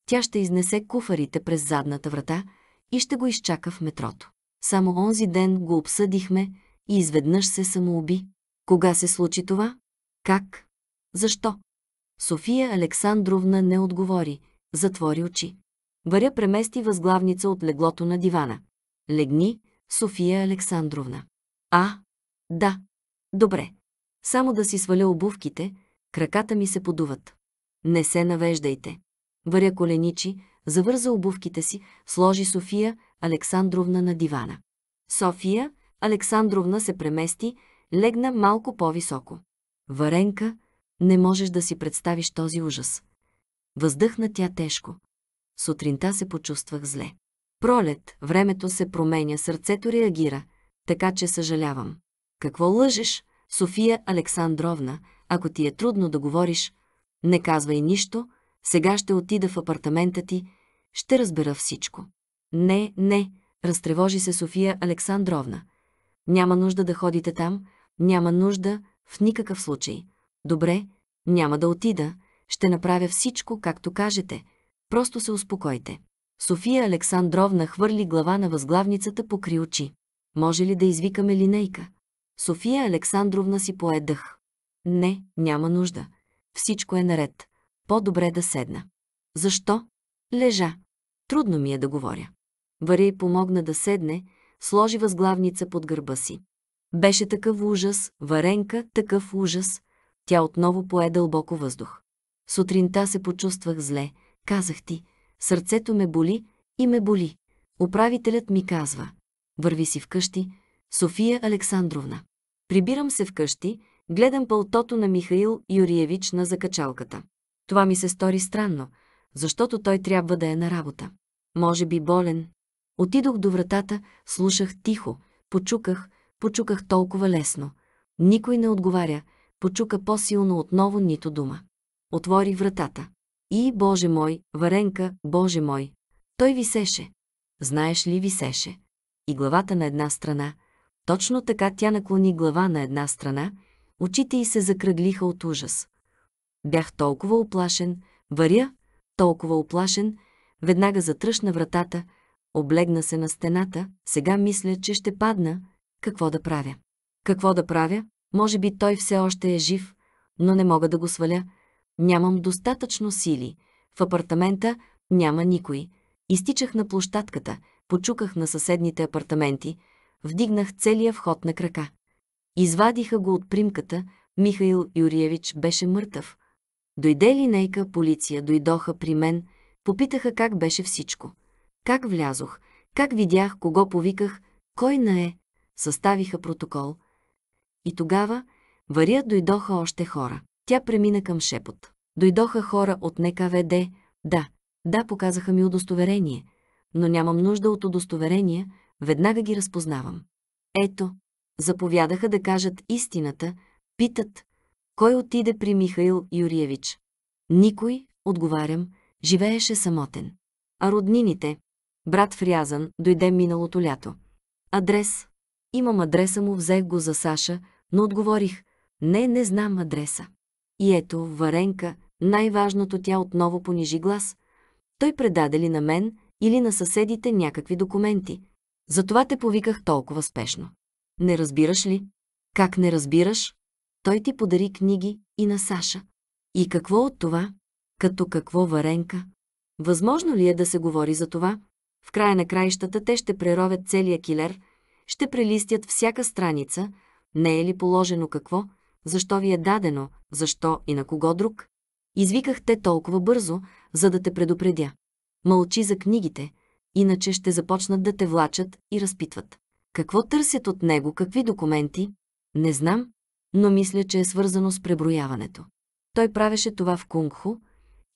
тя ще изнесе куфарите през задната врата и ще го изчака в метрото. Само онзи ден го обсъдихме и изведнъж се самоуби. Кога се случи това? Как? Защо? София Александровна не отговори, затвори очи. Варя премести възглавница от леглото на дивана. Легни, София Александровна. А, да. Добре. Само да си сваля обувките, краката ми се подуват. Не се навеждайте. Варя коленичи, завърза обувките си, сложи София Александровна на дивана. София Александровна се премести, легна малко по-високо. Варенка, не можеш да си представиш този ужас. Въздъхна тя тежко. Сутринта се почувствах зле. Пролет, времето се променя, сърцето реагира, така че съжалявам. Какво лъжеш, София Александровна, ако ти е трудно да говориш, не казвай нищо, сега ще отида в апартамента ти, ще разбера всичко. Не, не, разтревожи се София Александровна. Няма нужда да ходите там, няма нужда в никакъв случай. Добре, няма да отида, ще направя всичко, както кажете. Просто се успокойте. София Александровна хвърли глава на възглавницата покри очи. Може ли да извикаме линейка? София Александровна си пое дъх. Не, няма нужда. Всичко е наред. По-добре да седна. Защо? Лежа. Трудно ми е да говоря. Варей помогна да седне, сложи възглавница под гърба си. Беше такъв ужас, Варенка такъв ужас. Тя отново пое дълбоко въздух. Сутринта се почувствах зле, казах ти. Сърцето ме боли и ме боли. Управителят ми казва. Върви си вкъщи, София Александровна. Прибирам се вкъщи, Гледам пълтото на Михаил Юриевич на закачалката. Това ми се стори странно, защото той трябва да е на работа. Може би болен. Отидох до вратата, слушах тихо, почуках, почуках толкова лесно. Никой не отговаря, почука по-силно отново нито дума. Отвори вратата. И, Боже мой, Варенка, Боже мой! Той висеше. Знаеш ли, висеше. И главата на една страна. Точно така тя наклони глава на една страна – Очите й се закръглиха от ужас. Бях толкова оплашен, варя, толкова оплашен, веднага затръшна вратата, облегна се на стената, сега мисля, че ще падна, какво да правя. Какво да правя? Може би той все още е жив, но не мога да го сваля. Нямам достатъчно сили. В апартамента няма никой. Изтичах на площадката, почуках на съседните апартаменти, вдигнах целия вход на крака. Извадиха го от примката, Михаил Юриевич беше мъртъв. Дойде линейка, полиция, дойдоха при мен, попитаха как беше всичко. Как влязох, как видях, кого повиках, кой не е, съставиха протокол. И тогава, вария дойдоха още хора. Тя премина към шепот. Дойдоха хора от НКВД. Да, да, показаха ми удостоверение. Но нямам нужда от удостоверение, веднага ги разпознавам. Ето, заповядаха да кажат истината, питат, кой отиде при Михаил Юриевич. Никой, отговарям, живееше самотен. А роднините, брат Фрязан, дойде миналото лято. Адрес. Имам адреса му, взех го за Саша, но отговорих, не, не знам адреса. И ето, Варенка, най-важното тя отново понижи глас. Той предаде ли на мен или на съседите някакви документи. Затова те повиках толкова спешно. Не разбираш ли? Как не разбираш? Той ти подари книги и на Саша. И какво от това? Като какво варенка? Възможно ли е да се говори за това? В края на краищата те ще преровят целия килер, ще прелистят всяка страница, не е ли положено какво, защо ви е дадено, защо и на кого друг. Извиках те толкова бързо, за да те предупредя. Мълчи за книгите, иначе ще започнат да те влачат и разпитват. Какво търсят от него, какви документи? Не знам, но мисля, че е свързано с преброяването. Той правеше това в Кунгху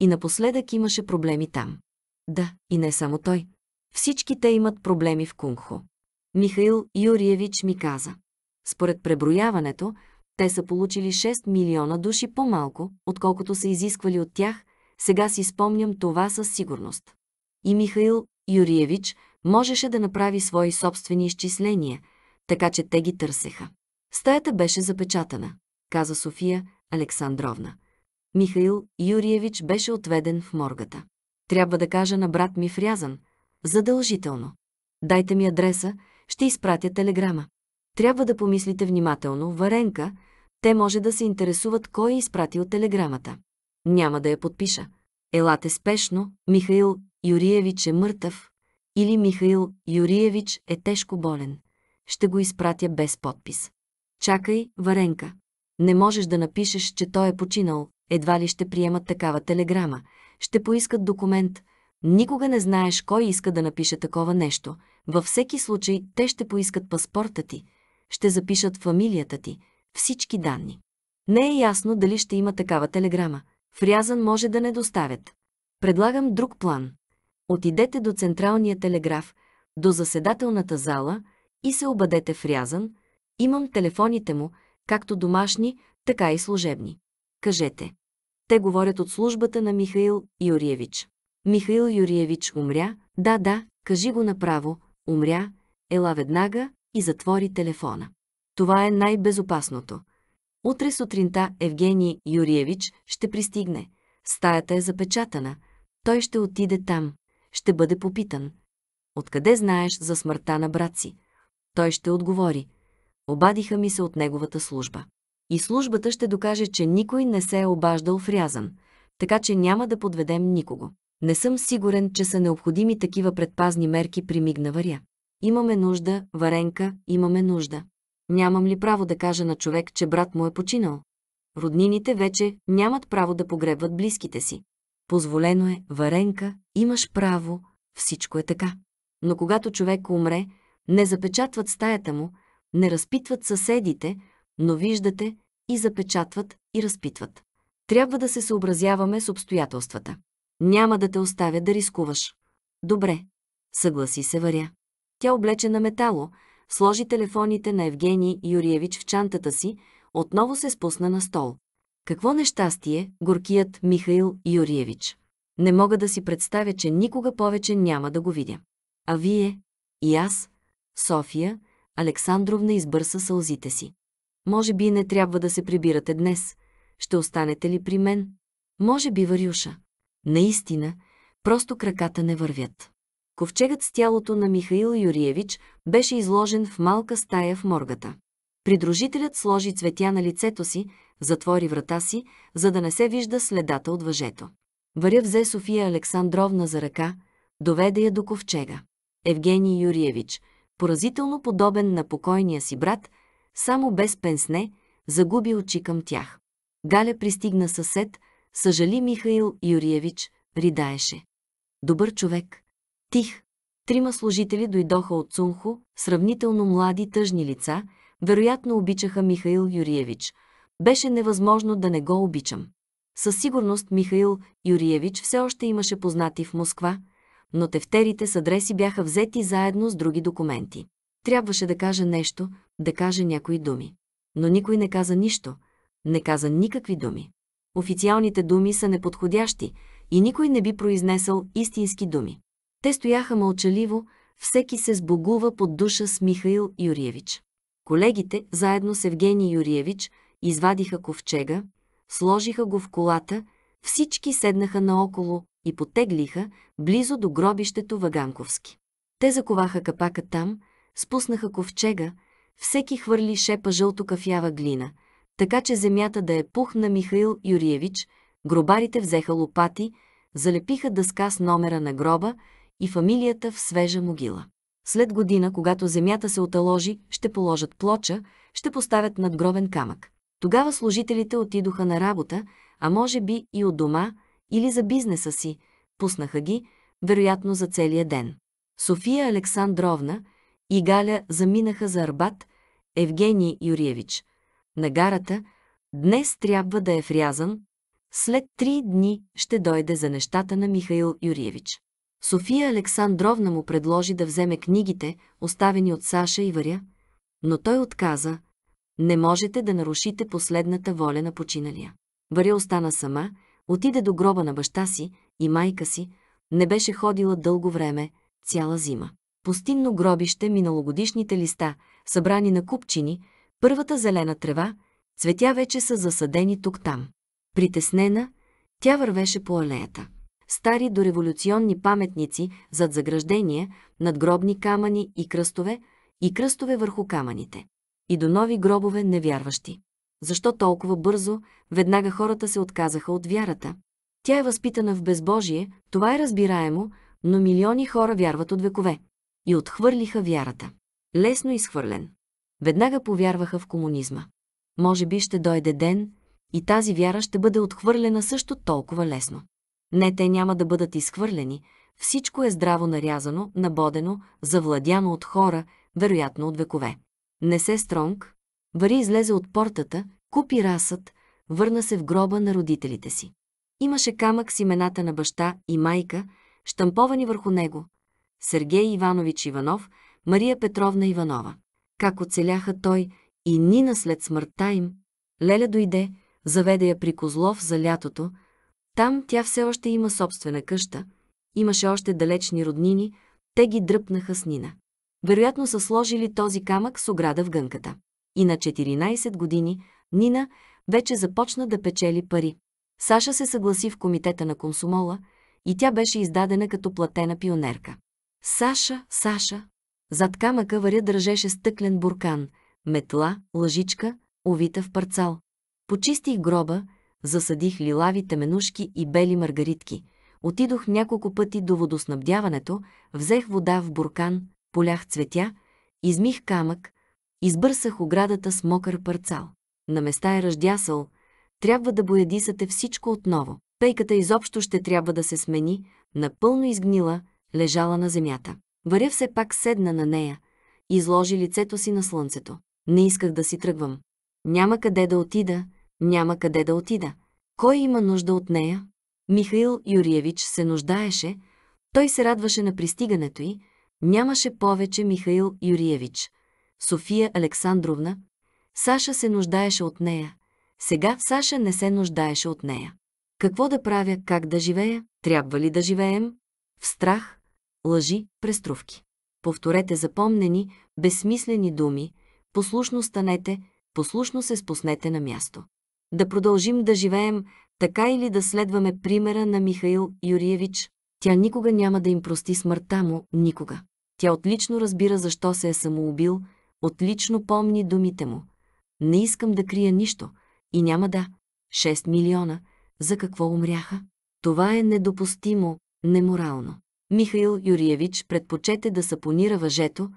и напоследък имаше проблеми там. Да, и не само той. Всички те имат проблеми в Кунгху. Михаил Юриевич ми каза. Според преброяването, те са получили 6 милиона души по-малко, отколкото са изисквали от тях, сега си спомням това със сигурност. И Михаил Юриевич можеше да направи свои собствени изчисления, така че те ги търсеха. Стаята беше запечатана, каза София Александровна. Михаил Юриевич беше отведен в моргата. Трябва да кажа на брат ми врязан. Задължително. Дайте ми адреса, ще изпратя телеграма. Трябва да помислите внимателно, Варенка, те може да се интересуват кой е изпратил телеграмата. Няма да я подпиша. Елате спешно, Михаил Юриевич е мъртъв, или Михаил Юриевич е тежко болен. Ще го изпратя без подпис. Чакай, Варенка. Не можеш да напишеш, че той е починал. Едва ли ще приемат такава телеграма. Ще поискат документ. Никога не знаеш кой иска да напише такова нещо. Във всеки случай те ще поискат паспорта ти. Ще запишат фамилията ти. Всички данни. Не е ясно дали ще има такава телеграма. Фрязан може да не доставят. Предлагам друг план. Отидете до Централния телеграф, до заседателната зала и се обадете в Рязан. Имам телефоните му, както домашни, така и служебни. Кажете. Те говорят от службата на Михаил Юриевич. Михаил Юриевич умря, да, да, кажи го направо, умря, ела веднага и затвори телефона. Това е най-безопасното. Утре сутринта Евгений Юриевич ще пристигне. Стаята е запечатана. Той ще отиде там ще бъде попитан. Откъде знаеш за смъртта на брат си? Той ще отговори. Обадиха ми се от неговата служба. И службата ще докаже, че никой не се е обаждал в Рязан, така че няма да подведем никого. Не съм сигурен, че са необходими такива предпазни мерки при миг на варя. Имаме нужда, Варенка, имаме нужда. Нямам ли право да кажа на човек, че брат му е починал? Роднините вече нямат право да погребват близките си. Позволено е, варенка, имаш право, всичко е така. Но когато човек умре, не запечатват стаята му, не разпитват съседите, но виждате и запечатват и разпитват. Трябва да се съобразяваме с обстоятелствата. Няма да те оставя да рискуваш. Добре, съгласи се Варя. Тя облече на метало, сложи телефоните на Евгений Юриевич в чантата си, отново се спусна на стол. Какво нещастие, горкият Михаил Юриевич. Не мога да си представя, че никога повече няма да го видя. А вие и аз, София, Александровна избърса сълзите си. Може би не трябва да се прибирате днес. Ще останете ли при мен? Може би, Варюша. Наистина, просто краката не вървят. Ковчегът с тялото на Михаил Юриевич беше изложен в малка стая в моргата. Придружителят сложи цветя на лицето си, затвори врата си, за да не се вижда следата от въжето. Варя взе София Александровна за ръка, доведе я до ковчега. Евгений Юриевич, поразително подобен на покойния си брат, само без пенсне, загуби очи към тях. Галя пристигна съсед, съжали Михаил Юриевич, ридаеше. Добър човек. Тих. Трима служители дойдоха от Цунхо, сравнително млади тъжни лица, вероятно обичаха Михаил Юриевич – беше невъзможно да не го обичам. Със сигурност Михаил Юриевич все още имаше познати в Москва, но тефтерите с адреси бяха взети заедно с други документи. Трябваше да каже нещо, да каже някои думи. Но никой не каза нищо, не каза никакви думи. Официалните думи са неподходящи и никой не би произнесъл истински думи. Те стояха мълчаливо, всеки се сбогува под душа с Михаил Юриевич. Колегите, заедно с Евгений Юриевич, Извадиха ковчега, сложиха го в колата, всички седнаха наоколо и потеглиха близо до гробището Ваганковски. Те заковаха капака там, спуснаха ковчега, всеки хвърли шепа жълто кафява глина, така че земята да е пух на Михаил Юриевич, гробарите взеха лопати, залепиха дъска с номера на гроба и фамилията в свежа могила. След година, когато земята се оталожи, ще положат плоча, ще поставят надгробен камък. Тогава служителите отидоха на работа, а може би и от дома или за бизнеса си, пуснаха ги, вероятно за целия ден. София Александровна и Галя заминаха за Арбат, Евгений Юриевич. На гарата днес трябва да е врязан, след три дни ще дойде за нещата на Михаил Юриевич. София Александровна му предложи да вземе книгите, оставени от Саша и Варя, но той отказа, не можете да нарушите последната воля на починалия. Варя остана сама, отиде до гроба на баща си и майка си, не беше ходила дълго време, цяла зима. Пустинно гробище, миналогодишните листа, събрани на купчини, първата зелена трева, цветя вече са засадени тук-там. Притеснена, тя вървеше по алеята. Стари дореволюционни паметници зад заграждения, надгробни камъни и кръстове, и кръстове върху камъните и до нови гробове невярващи. Защо толкова бързо, веднага хората се отказаха от вярата? Тя е възпитана в безбожие, това е разбираемо, но милиони хора вярват от векове. И отхвърлиха вярата. Лесно изхвърлен. Веднага повярваха в комунизма. Може би ще дойде ден и тази вяра ще бъде отхвърлена също толкова лесно. Не, те няма да бъдат изхвърлени. Всичко е здраво нарязано, набодено, завладяно от хора, вероятно от векове. Не се Стронг, Вари излезе от портата, купи расът, върна се в гроба на родителите си. Имаше камък с имената на баща и майка, штамповани върху него. Сергей Иванович Иванов, Мария Петровна Иванова. Как оцеляха той и Нина след смъртта им. Леля дойде, заведе я при Козлов за лятото. Там тя все още има собствена къща. Имаше още далечни роднини, те ги дръпнаха с Нина. Вероятно са сложили този камък с ограда в гънката. И на 14 години Нина вече започна да печели пари. Саша се съгласи в комитета на Комсомола и тя беше издадена като платена пионерка. Саша, Саша! Зад камъка варя държеше стъклен буркан, метла, лъжичка, овита в парцал. Почистих гроба, засадих лилави теменушки и бели маргаритки. Отидох няколко пъти до водоснабдяването, взех вода в буркан, полях цветя, измих камък, избърсах оградата с мокър парцал. На места е ръждясъл, трябва да боядисате всичко отново. Пейката изобщо ще трябва да се смени, напълно изгнила, лежала на земята. Варя все пак седна на нея, изложи лицето си на слънцето. Не исках да си тръгвам. Няма къде да отида, няма къде да отида. Кой има нужда от нея? Михаил Юриевич се нуждаеше, той се радваше на пристигането й, Нямаше повече Михаил Юриевич, София Александровна. Саша се нуждаеше от нея. Сега Саша не се нуждаеше от нея. Какво да правя, как да живея, трябва ли да живеем? В страх, лъжи, преструвки. Повторете запомнени, безсмислени думи, послушно станете, послушно се спуснете на място. Да продължим да живеем, така или да следваме примера на Михаил Юриевич, тя никога няма да им прости смъртта му, никога. Тя отлично разбира защо се е самоубил, отлично помни думите му. Не искам да крия нищо и няма да. 6 милиона. За какво умряха? Това е недопустимо, неморално. Михаил Юриевич предпочете да сапонира въжето,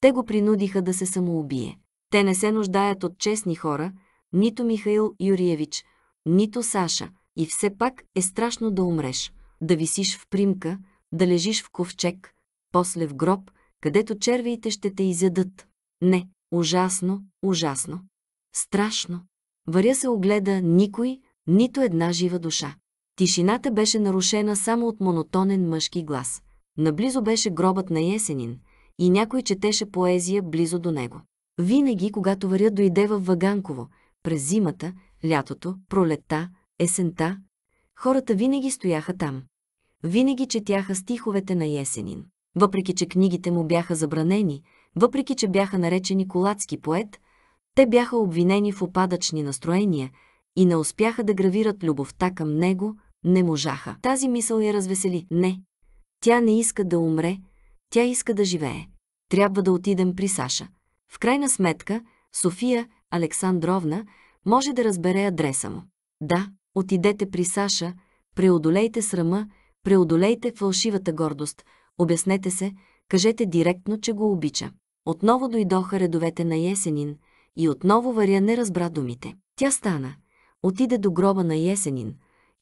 те го принудиха да се самоубие. Те не се нуждаят от честни хора, нито Михаил Юриевич, нито Саша, и все пак е страшно да умреш да висиш в примка, да лежиш в ковчег, после в гроб, където червиите ще те изядат. Не, ужасно, ужасно. Страшно. Варя се огледа никой, нито една жива душа. Тишината беше нарушена само от монотонен мъжки глас. Наблизо беше гробът на Есенин и някой четеше поезия близо до него. Винаги, когато Варя дойде в Ваганково, през зимата, лятото, пролетта, есента, хората винаги стояха там. Винаги четяха стиховете на Есенин. Въпреки, че книгите му бяха забранени, въпреки, че бяха наречени колацки поет, те бяха обвинени в опадъчни настроения и не успяха да гравират любовта към него, не можаха. Тази мисъл я развесели. Не. Тя не иска да умре, тя иска да живее. Трябва да отидем при Саша. В крайна сметка, София Александровна може да разбере адреса му. Да, Отидете при Саша, преодолейте срама, преодолейте фалшивата гордост, обяснете се, кажете директно, че го обича. Отново дойдоха редовете на Есенин и отново Варя не разбра думите. Тя стана, отиде до гроба на Есенин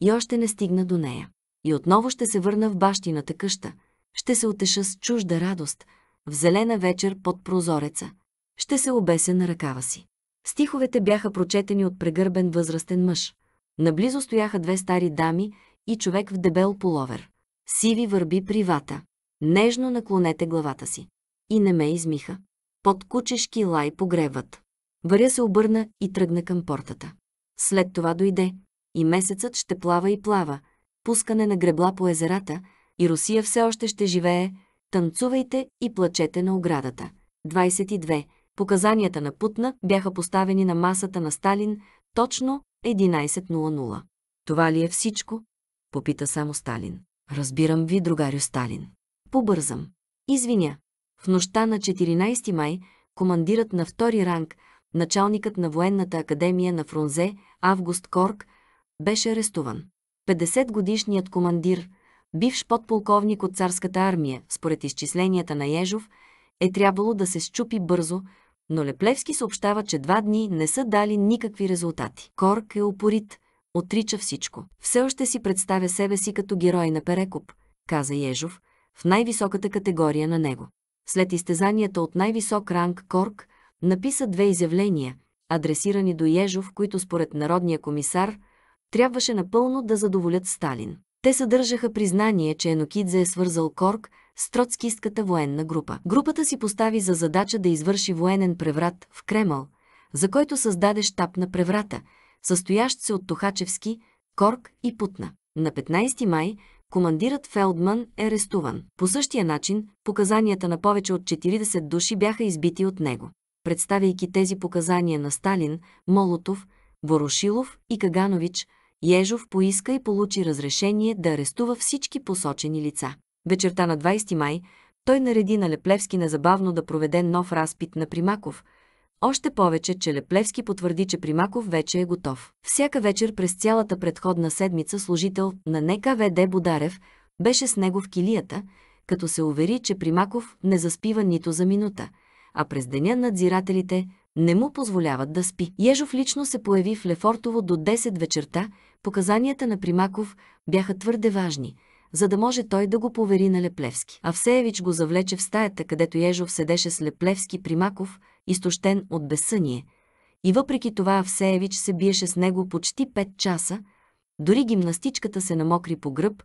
и още не стигна до нея. И отново ще се върна в бащината къща. Ще се отеша с чужда радост, в зелена вечер под прозореца. Ще се обеся на ръкава си. Стиховете бяха прочетени от прегърбен възрастен мъж – Наблизо стояха две стари дами и човек в дебел половер. Сиви върби привата. Нежно наклонете главата си. И не ме измиха. Под кучешки лай погребват. Варя се обърна и тръгна към портата. След това дойде. И месецът ще плава и плава. Пускане на гребла по езерата. И Русия все още ще живее. Танцувайте и плачете на оградата. 22. Показанията на Путна бяха поставени на масата на Сталин точно 11.00. Това ли е всичко? Попита само Сталин. Разбирам ви, другарю Сталин. Побързам. Извиня. В нощта на 14 май командирът на втори ранг, началникът на военната академия на Фрунзе, Август Корк, беше арестуван. 50-годишният командир, бивш подполковник от царската армия, според изчисленията на Ежов, е трябвало да се щупи бързо, но Леплевски съобщава, че два дни не са дали никакви резултати. Корк е упорит, отрича всичко. Все още си представя себе си като герой на Перекоп, каза Ежов, в най-високата категория на него. След изтезанията от най-висок ранг Корк написа две изявления, адресирани до Ежов, които според народния комисар трябваше напълно да задоволят Сталин. Те съдържаха признание, че Енокидзе е свързал Корк с троцкистката военна група. Групата си постави за задача да извърши военен преврат в Кремъл, за който създаде штаб на преврата, състоящ се от Тохачевски, Корк и Путна. На 15 май командирът Фелдман е арестуван. По същия начин показанията на повече от 40 души бяха избити от него. Представяйки тези показания на Сталин, Молотов, Ворошилов и Каганович, Ежов поиска и получи разрешение да арестува всички посочени лица. Вечерта на 20 май той нареди на Леплевски незабавно да проведе нов разпит на Примаков. Още повече, че Леплевски потвърди, че Примаков вече е готов. Всяка вечер през цялата предходна седмица служител на НКВД Бударев беше с него в килията, като се увери, че Примаков не заспива нито за минута, а през деня надзирателите не му позволяват да спи. Ежов лично се появи в Лефортово до 10 вечерта, показанията на Примаков бяха твърде важни – за да може той да го повери на Леплевски. Авсеевич го завлече в стаята, където Ежов седеше с Леплевски Примаков, изтощен от безсъние. И въпреки това Авсеевич се биеше с него почти 5 часа, дори гимнастичката се намокри по гръб,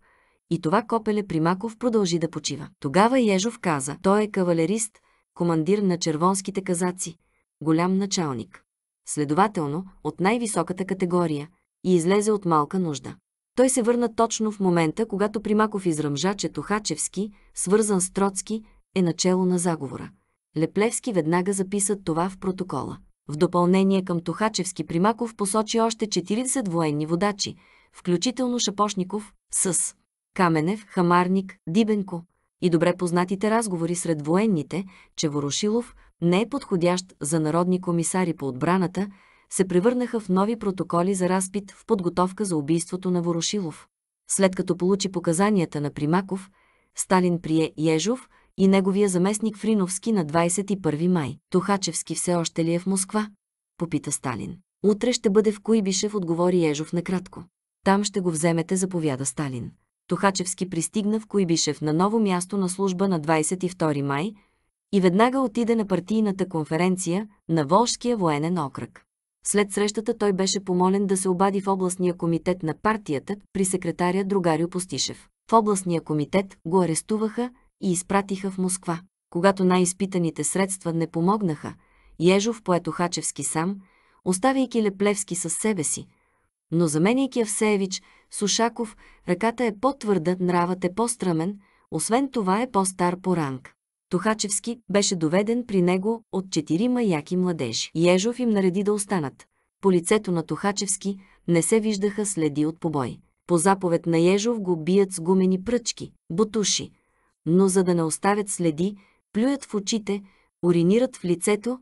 и това копеле Примаков продължи да почива. Тогава Ежов каза, той е кавалерист, командир на червонските казаци, голям началник. Следователно, от най-високата категория и излезе от малка нужда. Той се върна точно в момента, когато Примаков изръмжа, че Тохачевски, свързан с Троцки, е начало на заговора. Леплевски веднага записа това в протокола. В допълнение към Тохачевски Примаков посочи още 40 военни водачи, включително Шапошников, Със, Каменев, Хамарник, Дибенко и добре познатите разговори сред военните, че Ворошилов не е подходящ за народни комисари по отбраната, се превърнаха в нови протоколи за разпит в подготовка за убийството на Ворошилов. След като получи показанията на Примаков, Сталин прие Ежов и неговия заместник Фриновски на 21 май. Тухачевски все още ли е в Москва? Попита Сталин. Утре ще бъде в Куйбишев, отговори Ежов накратко. Там ще го вземете, заповяда Сталин. Тухачевски пристигна в Куйбишев на ново място на служба на 22 май и веднага отиде на партийната конференция на Волжския военен окръг. След срещата той беше помолен да се обади в областния комитет на партията при секретаря Другарио Постишев. В областния комитет го арестуваха и изпратиха в Москва. Когато най-изпитаните средства не помогнаха, Ежов поето Хачевски сам, оставяйки Леплевски със себе си, но заменяйки Авсеевич Сушаков, ръката е по-твърда, нравът е по-стръмен, освен това е по-стар по ранг. Тухачевски беше доведен при него от четирима яки младежи. Ежов им нареди да останат. По лицето на Тухачевски не се виждаха следи от побой. По заповед на Ежов го бият с гумени пръчки, бутуши, но за да не оставят следи, плюят в очите, уринират в лицето,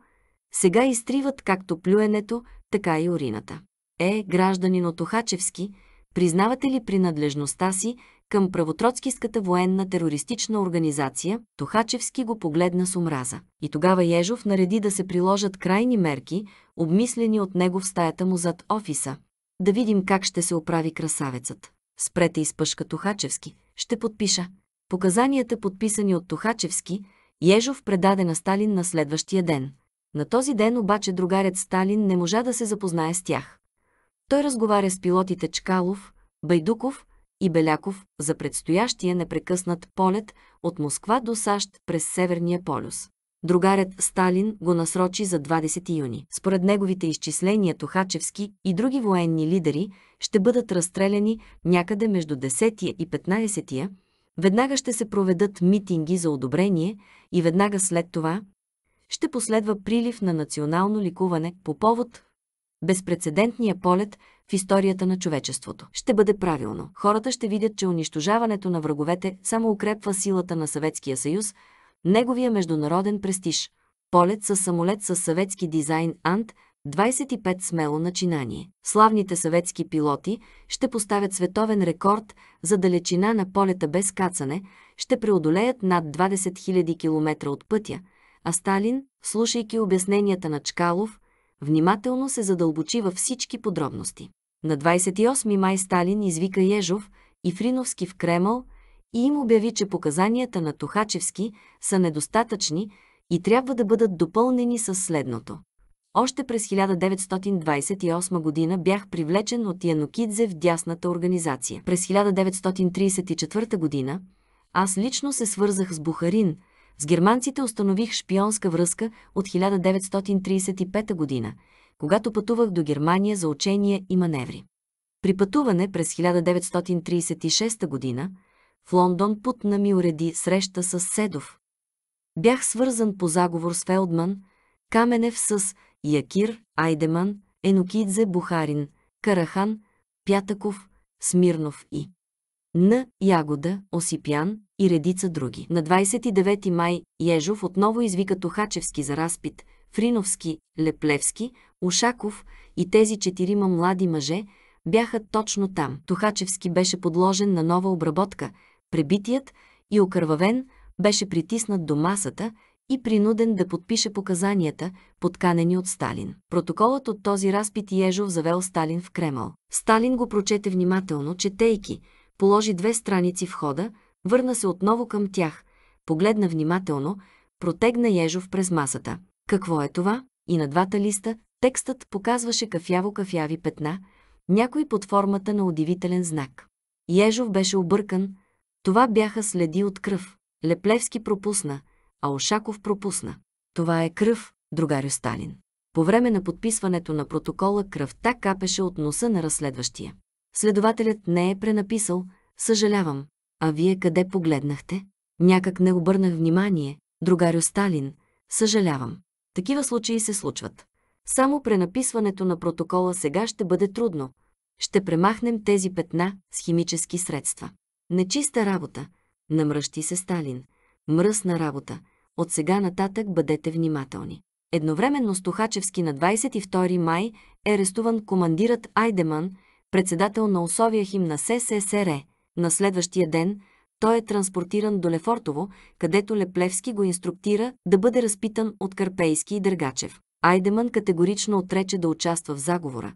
сега изтриват както плюенето, така и урината. Е, гражданин от Тухачевски, признавате ли принадлежността си към правотроцкиската военна терористична организация, Тохачевски го погледна с омраза. И тогава Ежов нареди да се приложат крайни мерки, обмислени от него в стаята му зад офиса. Да видим как ще се оправи красавецът. Спрете изпъшка Тохачевски. Ще подпиша. Показанията, подписани от Тохачевски, Ежов предаде на Сталин на следващия ден. На този ден обаче другарят Сталин не можа да се запознае с тях. Той разговаря с пилотите Чкалов, Байдуков, и Беляков за предстоящия непрекъснат полет от Москва до САЩ през Северния полюс. Другарят Сталин го насрочи за 20 юни. Според неговите изчисления Тохачевски и други военни лидери ще бъдат разстреляни някъде между 10 и 15 веднага ще се проведат митинги за одобрение и веднага след това ще последва прилив на национално ликуване по повод безпредседентния полет в историята на човечеството. Ще бъде правилно. Хората ще видят, че унищожаването на враговете само укрепва силата на Съветския съюз, неговия международен престиж. Полет с самолет с съветски дизайн Ант – 25 смело начинание. Славните съветски пилоти ще поставят световен рекорд за далечина на полета без кацане, ще преодолеят над 20 000 км от пътя, а Сталин, слушайки обясненията на Чкалов, внимателно се задълбочи във всички подробности. На 28 май Сталин извика Ежов и Фриновски в Кремъл и им обяви, че показанията на Тухачевски са недостатъчни и трябва да бъдат допълнени с следното. Още през 1928 година бях привлечен от Янокидзе в дясната организация. През 1934 година аз лично се свързах с Бухарин. С германците установих шпионска връзка от 1935 година когато пътувах до Германия за учения и маневри. При пътуване през 1936 г. в Лондон Путна ми уреди среща с Седов. Бях свързан по заговор с Фелдман, Каменев с Якир, Айдеман, Енокидзе, Бухарин, Карахан, Пятаков, Смирнов и Н. Ягода, Осипян и редица други. На 29 май Ежов отново извика Тухачевски за разпит, Фриновски, Леплевски, Ушаков и тези четирима млади мъже бяха точно там. Тухачевски беше подложен на нова обработка, пребитият и окървавен беше притиснат до масата и принуден да подпише показанията, подканени от Сталин. Протоколът от този разпит Ежов завел Сталин в Кремъл. Сталин го прочете внимателно, четейки, положи две страници в хода, върна се отново към тях, погледна внимателно, протегна Ежов през масата. Какво е това? И на двата листа Текстът показваше кафяво-кафяви петна, някой под формата на удивителен знак. Ежов беше объркан, това бяха следи от кръв. Леплевски пропусна, а Ошаков пропусна. Това е кръв, другарю Сталин. По време на подписването на протокола кръвта капеше от носа на разследващия. Следователят не е пренаписал, съжалявам. А вие къде погледнахте? Някак не обърнах внимание, другарю Сталин, съжалявам. Такива случаи се случват. Само пренаписването на протокола сега ще бъде трудно. Ще премахнем тези петна с химически средства. Нечиста работа. Намръщи се Сталин. Мръсна работа. От сега нататък бъдете внимателни. Едновременно с Тухачевски на 22 май е арестуван командират Айдеман, председател на Осовия хим на СССР. Е. На следващия ден той е транспортиран до Лефортово, където Леплевски го инструктира да бъде разпитан от Карпейски и Дъргачев. Айдеман категорично отрече да участва в заговора,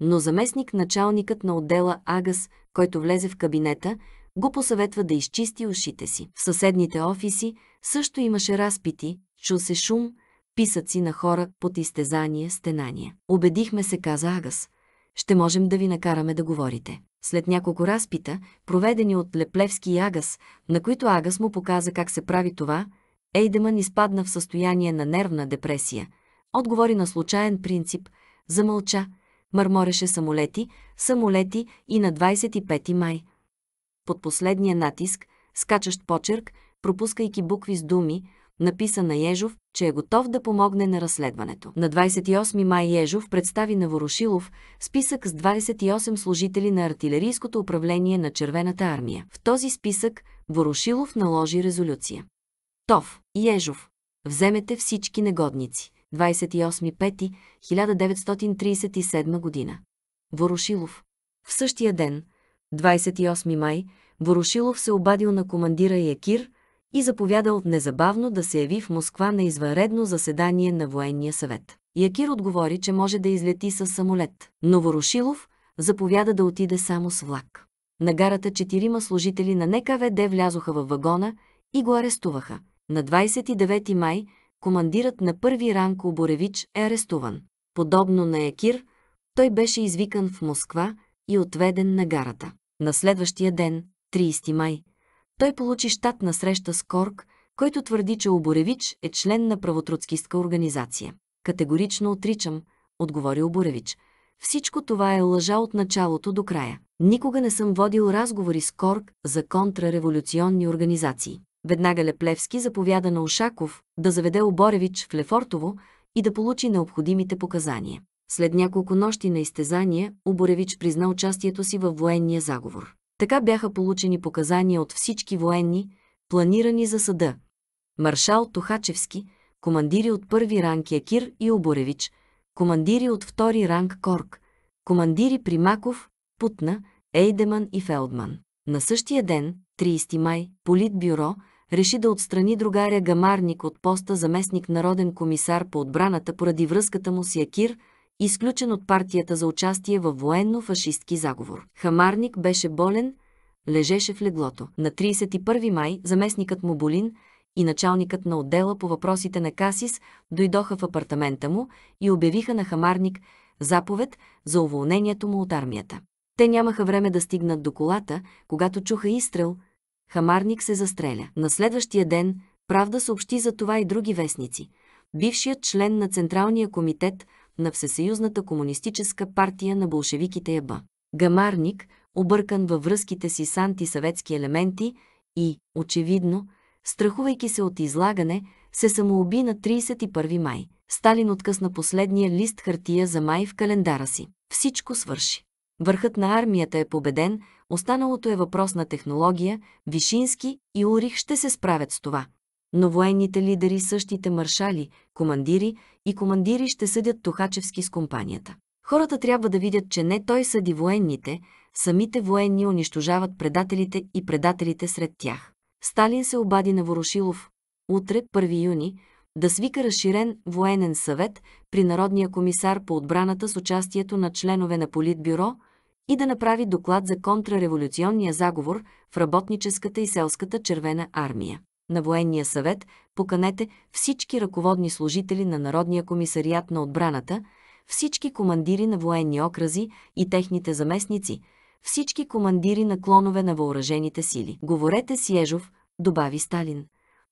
но заместник началникът на отдела Агас, който влезе в кабинета, го посъветва да изчисти ушите си. В съседните офиси също имаше разпити, чу се шум, писъци на хора под изтезание, стенание. Обедихме се, каза Агас. Ще можем да ви накараме да говорите. След няколко разпита, проведени от Леплевски и Агас, на които Агас му показа как се прави това, Ейдеман изпадна в състояние на нервна депресия – отговори на случайен принцип, замълча, мърмореше самолети, самолети и на 25 май. Под последния натиск, скачащ почерк, пропускайки букви с думи, написа на Ежов, че е готов да помогне на разследването. На 28 май Ежов представи на Ворошилов списък с 28 служители на артилерийското управление на Червената армия. В този списък Ворошилов наложи резолюция. Тов, Ежов, вземете всички негодници. 28.5.1937 година. Ворошилов. В същия ден, 28 май, Ворошилов се обадил на командира Якир и заповядал незабавно да се яви в Москва на извънредно заседание на военния съвет. Якир отговори, че може да излети с самолет, но Ворошилов заповяда да отиде само с влак. На гарата четирима служители на НКВД влязоха във вагона и го арестуваха. На 29 май командирът на първи ранг Оборевич е арестуван. Подобно на Екир, той беше извикан в Москва и отведен на гарата. На следващия ден, 30 май, той получи щат на среща с Корк, който твърди, че Оборевич е член на правотруцкистка организация. Категорично отричам, отговори Оборевич. Всичко това е лъжа от началото до края. Никога не съм водил разговори с Корк за контрареволюционни организации. Веднага Леплевски заповяда на Ушаков да заведе Оборевич в Лефортово и да получи необходимите показания. След няколко нощи на изтезания, Оборевич призна участието си във военния заговор. Така бяха получени показания от всички военни, планирани за съда. Маршал Тухачевски, командири от първи ранг Якир и Оборевич, командири от втори ранг Корк, командири Примаков, Путна, Ейдеман и Фелдман. На същия ден, 30 май, Политбюро – реши да отстрани другаря Гамарник от поста заместник народен комисар по отбраната поради връзката му с Якир, изключен от партията за участие във военно-фашистки заговор. Хамарник беше болен, лежеше в леглото. На 31 май заместникът му Болин и началникът на отдела по въпросите на Касис дойдоха в апартамента му и обявиха на Хамарник заповед за уволнението му от армията. Те нямаха време да стигнат до колата, когато чуха изстрел – Хамарник се застреля. На следващия ден Правда съобщи за това и други вестници. Бившият член на Централния комитет на Всесъюзната комунистическа партия на болшевиките ЕБА. Гамарник, объркан във връзките си с антисъветски елементи и, очевидно, страхувайки се от излагане, се самоуби на 31 май. Сталин откъсна последния лист хартия за май в календара си. Всичко свърши. Върхът на армията е победен, Останалото е въпрос на технология, Вишински и Урих ще се справят с това. Но военните лидери, същите маршали, командири и командири ще съдят Тухачевски с компанията. Хората трябва да видят, че не той съди военните, самите военни унищожават предателите и предателите сред тях. Сталин се обади на Ворошилов. Утре, 1 юни, да свика разширен военен съвет при Народния комисар по отбраната с участието на членове на Политбюро – и да направи доклад за контрреволюционния заговор в работническата и селската червена армия. На военния съвет поканете всички ръководни служители на Народния комисариат на отбраната, всички командири на военни окрази и техните заместници, всички командири на клонове на въоръжените сили. Говорете с Ежов, добави Сталин.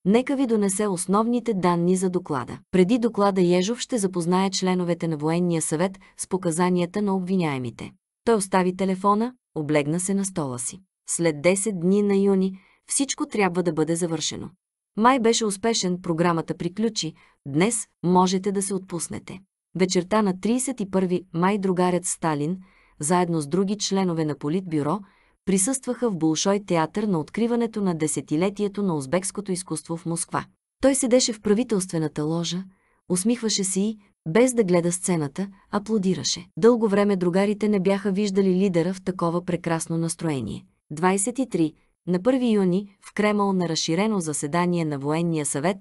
Нека ви донесе основните данни за доклада. Преди доклада Ежов ще запознае членовете на военния съвет с показанията на обвиняемите. Той остави телефона, облегна се на стола си. След 10 дни на юни всичко трябва да бъде завършено. Май беше успешен, програмата приключи, днес можете да се отпуснете. Вечерта на 31 май другарят Сталин, заедно с други членове на Политбюро, присъстваха в Булшой театър на откриването на десетилетието на узбекското изкуство в Москва. Той седеше в правителствената ложа, усмихваше се и, без да гледа сцената, аплодираше. Дълго време другарите не бяха виждали лидера в такова прекрасно настроение. 23. На 1 юни в Кремъл на разширено заседание на Военния съвет,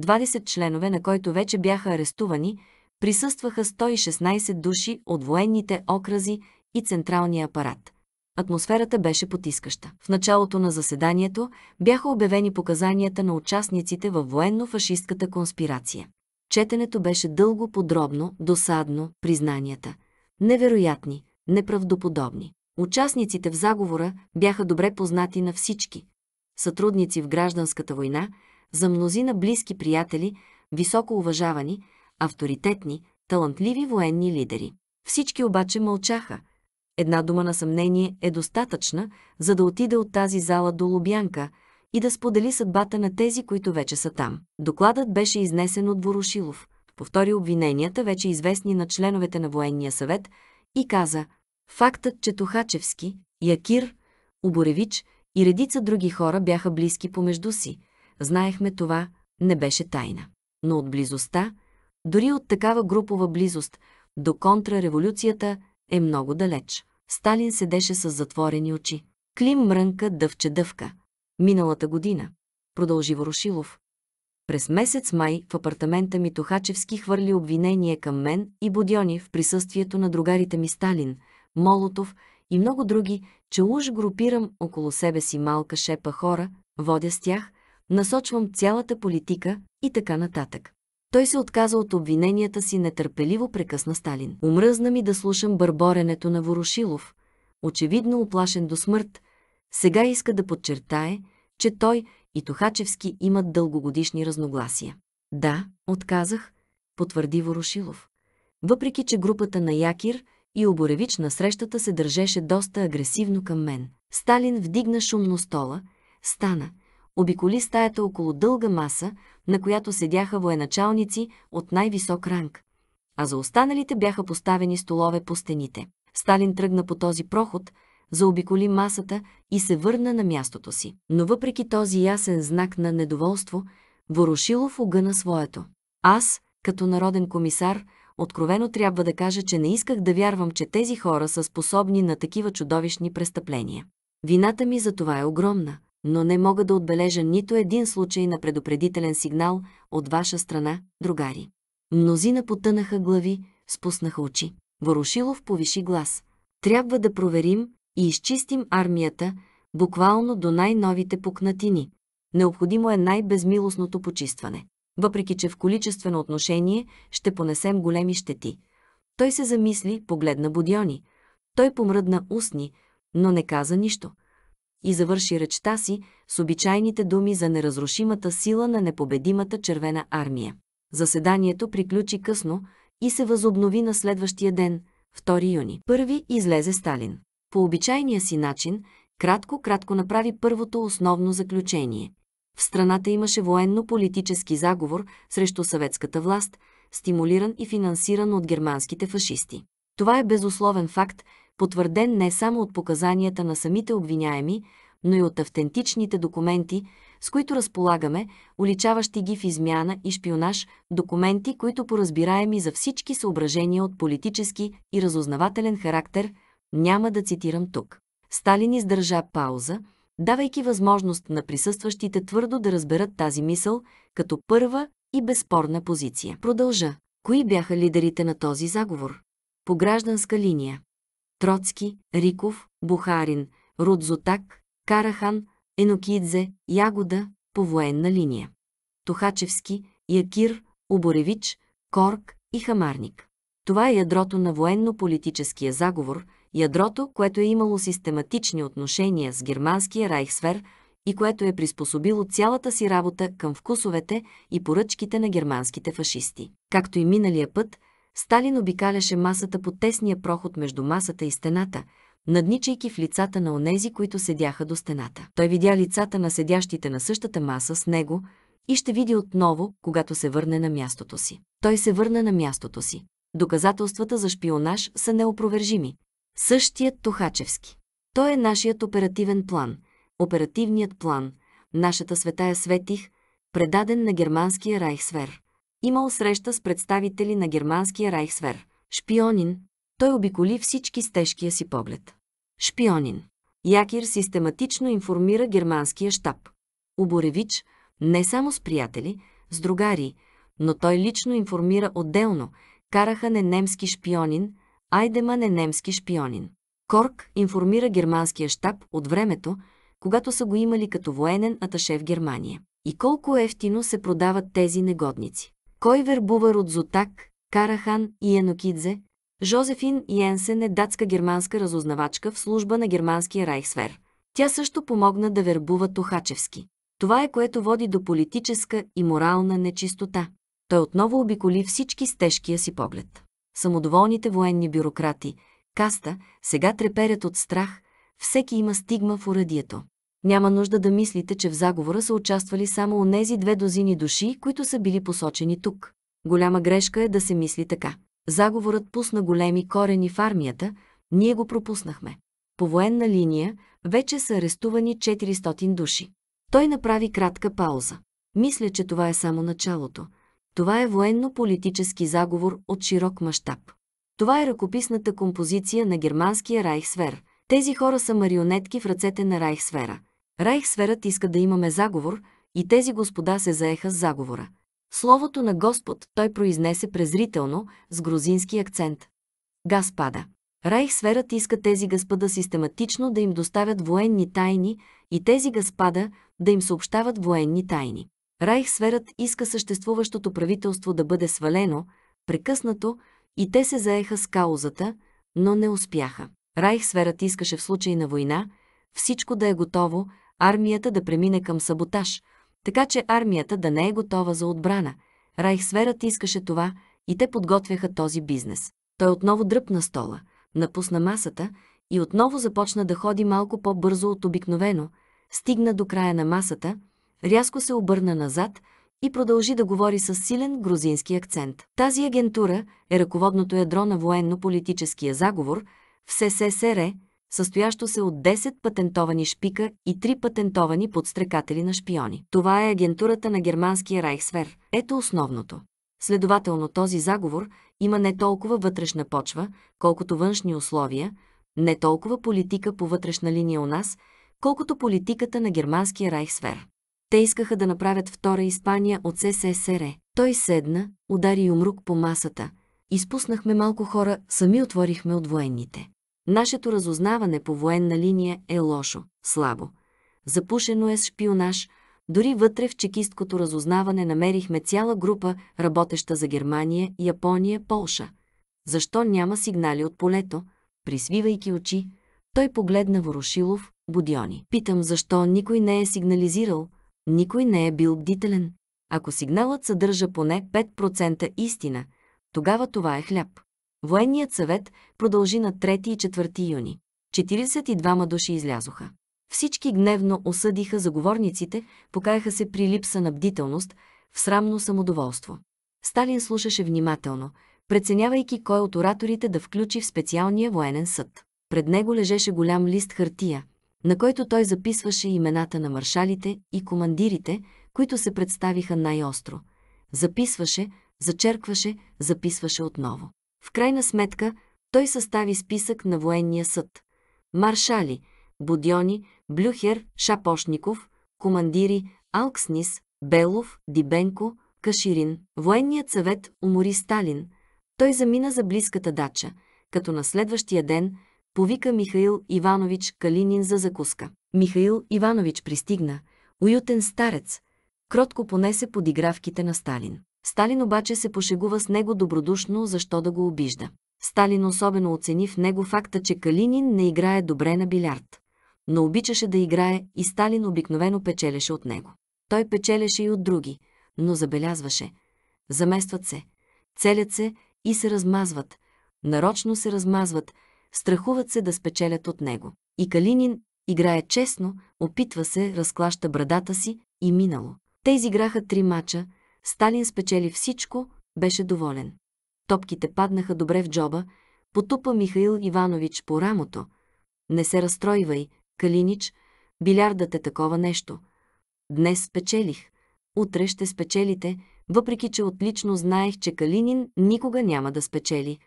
20 членове на който вече бяха арестувани, присъстваха 116 души от военните окрази и централния апарат. Атмосферата беше потискаща. В началото на заседанието бяха обявени показанията на участниците във военно-фашистката конспирация. Четенето беше дълго, подробно, досадно, признанията. Невероятни, неправдоподобни. Участниците в заговора бяха добре познати на всички. Сътрудници в гражданската война, за мнозина близки приятели, високо уважавани, авторитетни, талантливи военни лидери. Всички обаче мълчаха. Една дума на съмнение е достатъчна, за да отиде от тази зала до Лубянка – и да сподели съдбата на тези, които вече са там. Докладът беше изнесен от Ворошилов, повтори обвиненията, вече известни на членовете на военния съвет, и каза «Фактът, че Тухачевски, Якир, Оборевич и редица други хора бяха близки помежду си, знаехме това, не беше тайна. Но от близостта, дори от такава групова близост до контрреволюцията е много далеч. Сталин седеше с затворени очи. Клим мрънка дъвче дъвка. Миналата година, продължи Ворошилов. През месец май в апартамента ми Тохачевски хвърли обвинение към мен и Бодьони в присъствието на другарите ми Сталин, Молотов и много други, че уж групирам около себе си малка шепа хора, водя с тях, насочвам цялата политика и така нататък. Той се отказа от обвиненията си нетърпеливо прекъсна Сталин. Умръзна ми да слушам бърборенето на Ворошилов, очевидно оплашен до смърт, сега иска да подчертае, че той и Тухачевски имат дългогодишни разногласия. Да, отказах, потвърди Ворошилов. Въпреки, че групата на Якир и Оборевич на срещата се държеше доста агресивно към мен. Сталин вдигна шумно стола, стана, обиколи стаята около дълга маса, на която седяха военачалници от най-висок ранг, а за останалите бяха поставени столове по стените. Сталин тръгна по този проход – заобиколи масата и се върна на мястото си. Но въпреки този ясен знак на недоволство, Ворошилов огъна своето. Аз, като народен комисар, откровено трябва да кажа, че не исках да вярвам, че тези хора са способни на такива чудовищни престъпления. Вината ми за това е огромна, но не мога да отбележа нито един случай на предупредителен сигнал от ваша страна, другари. Мнозина потънаха глави, спуснаха очи. Ворошилов повиши глас. Трябва да проверим и изчистим армията, буквално до най-новите пукнатини. Необходимо е най-безмилостното почистване. Въпреки, че в количествено отношение ще понесем големи щети. Той се замисли, погледна Будиони. Той помръдна устни, но не каза нищо. И завърши речта си с обичайните думи за неразрушимата сила на непобедимата червена армия. Заседанието приключи късно и се възобнови на следващия ден, 2 юни. Първи излезе Сталин по обичайния си начин, кратко-кратко направи първото основно заключение. В страната имаше военно-политически заговор срещу съветската власт, стимулиран и финансиран от германските фашисти. Това е безусловен факт, потвърден не само от показанията на самите обвиняеми, но и от автентичните документи, с които разполагаме, уличаващи ги в измяна и шпионаж, документи, които поразбираеми за всички съображения от политически и разузнавателен характер – няма да цитирам тук. Сталин издържа пауза, давайки възможност на присъстващите твърдо да разберат тази мисъл като първа и безспорна позиция. Продължа. Кои бяха лидерите на този заговор? По гражданска линия. Троцки, Риков, Бухарин, Рудзотак, Карахан, Енокидзе, Ягода, по военна линия. Тухачевски, Якир, Оборевич, Корк и Хамарник. Това е ядрото на военно-политическия заговор – Ядрото, което е имало систематични отношения с германския Райхсвер и което е приспособило цялата си работа към вкусовете и поръчките на германските фашисти. Както и миналия път, Сталин обикаляше масата по тесния проход между масата и стената, надничайки в лицата на онези, които седяха до стената. Той видя лицата на седящите на същата маса с него и ще види отново, когато се върне на мястото си. Той се върна на мястото си. Доказателствата за шпионаж са неопровержими. Същият Тухачевски. Той е нашият оперативен план, оперативният план, нашата светая светих, предаден на германския райхсвер. Имал среща с представители на германския райхсвер. Шпионин, той обиколи всички с тежкия си поглед. Шпионин. Якир систематично информира германския щаб. Оборевич не само с приятели, с другари, но той лично информира отделно, караха не немски шпионин, Айдеман е немски шпионин. Корк информира германския щаб от времето, когато са го имали като военен аташе в Германия. И колко ефтино се продават тези негодници. Кой вербувар от Зотак, Карахан и Енокидзе, Жозефин Йенсен е датска германска разузнавачка в служба на германския Райхсвер. Тя също помогна да вербува Тохачевски. Това е което води до политическа и морална нечистота. Той отново обиколи всички с тежкия си поглед самодоволните военни бюрократи, каста, сега треперят от страх, всеки има стигма в урадието. Няма нужда да мислите, че в заговора са участвали само онези две дозини души, които са били посочени тук. Голяма грешка е да се мисли така. Заговорът пусна големи корени в армията, ние го пропуснахме. По военна линия вече са арестувани 400 души. Той направи кратка пауза. Мисля, че това е само началото. Това е военно-политически заговор от широк мащаб. Това е ръкописната композиция на германския Райхсвер. Тези хора са марионетки в ръцете на Райхсвера. Райхсверът иска да имаме заговор и тези господа се заеха с заговора. Словото на Господ той произнесе презрително, с грузински акцент. Газ пада. Райхсферът иска тези господа систематично да им доставят военни тайни и тези господа да им съобщават военни тайни. Райхсверът иска съществуващото правителство да бъде свалено, прекъснато и те се заеха с каузата, но не успяха. Райхсверът искаше в случай на война всичко да е готово, армията да премине към саботаж, така че армията да не е готова за отбрана. Райхсверът искаше това и те подготвяха този бизнес. Той отново дръпна стола, напусна масата и отново започна да ходи малко по-бързо от обикновено, стигна до края на масата – рязко се обърна назад и продължи да говори с силен грузински акцент. Тази агентура е ръководното ядро на военно-политическия заговор в СССР, състоящо се от 10 патентовани шпика и 3 патентовани подстрекатели на шпиони. Това е агентурата на германския Райхсвер. Ето основното. Следователно този заговор има не толкова вътрешна почва, колкото външни условия, не толкова политика по вътрешна линия у нас, колкото политиката на германския Райхсвер. Те искаха да направят втора Испания от СССР. Той седна, удари умрук по масата. Изпуснахме малко хора, сами отворихме от военните. Нашето разузнаване по военна линия е лошо, слабо. Запушено е с шпионаж. Дори вътре в чекисткото разузнаване намерихме цяла група, работеща за Германия, Япония, Полша. Защо няма сигнали от полето? Присвивайки очи, той погледна Ворошилов, Будиони. Питам защо никой не е сигнализирал, никой не е бил бдителен. Ако сигналът съдържа поне 5% истина, тогава това е хляб. Военният съвет продължи на 3 и 4 юни. 42 души излязоха. Всички гневно осъдиха заговорниците, покаяха се при липса на бдителност, в срамно самодоволство. Сталин слушаше внимателно, преценявайки кой от ораторите да включи в специалния военен съд. Пред него лежеше голям лист хартия, на който той записваше имената на маршалите и командирите, които се представиха най-остро. Записваше, зачеркваше, записваше отново. В крайна сметка, той състави списък на военния съд. Маршали, Будьони, Блюхер, Шапошников, командири, Алкснис, Белов, Дибенко, Каширин. Военният съвет умори Сталин. Той замина за близката дача, като на следващия ден – повика Михаил Иванович Калинин за закуска. Михаил Иванович пристигна, уютен старец, кротко понесе подигравките на Сталин. Сталин обаче се пошегува с него добродушно, защо да го обижда. Сталин особено оцени в него факта, че Калинин не играе добре на билярд, но обичаше да играе и Сталин обикновено печелеше от него. Той печелеше и от други, но забелязваше. Заместват се, целят се и се размазват, нарочно се размазват – страхуват се да спечелят от него. И Калинин играе честно, опитва се, разклаща брадата си и минало. Те изиграха три мача, Сталин спечели всичко, беше доволен. Топките паднаха добре в джоба, потупа Михаил Иванович по рамото. Не се разстройвай, Калинич, билярдът е такова нещо. Днес спечелих, утре ще спечелите, въпреки че отлично знаех, че Калинин никога няма да спечели.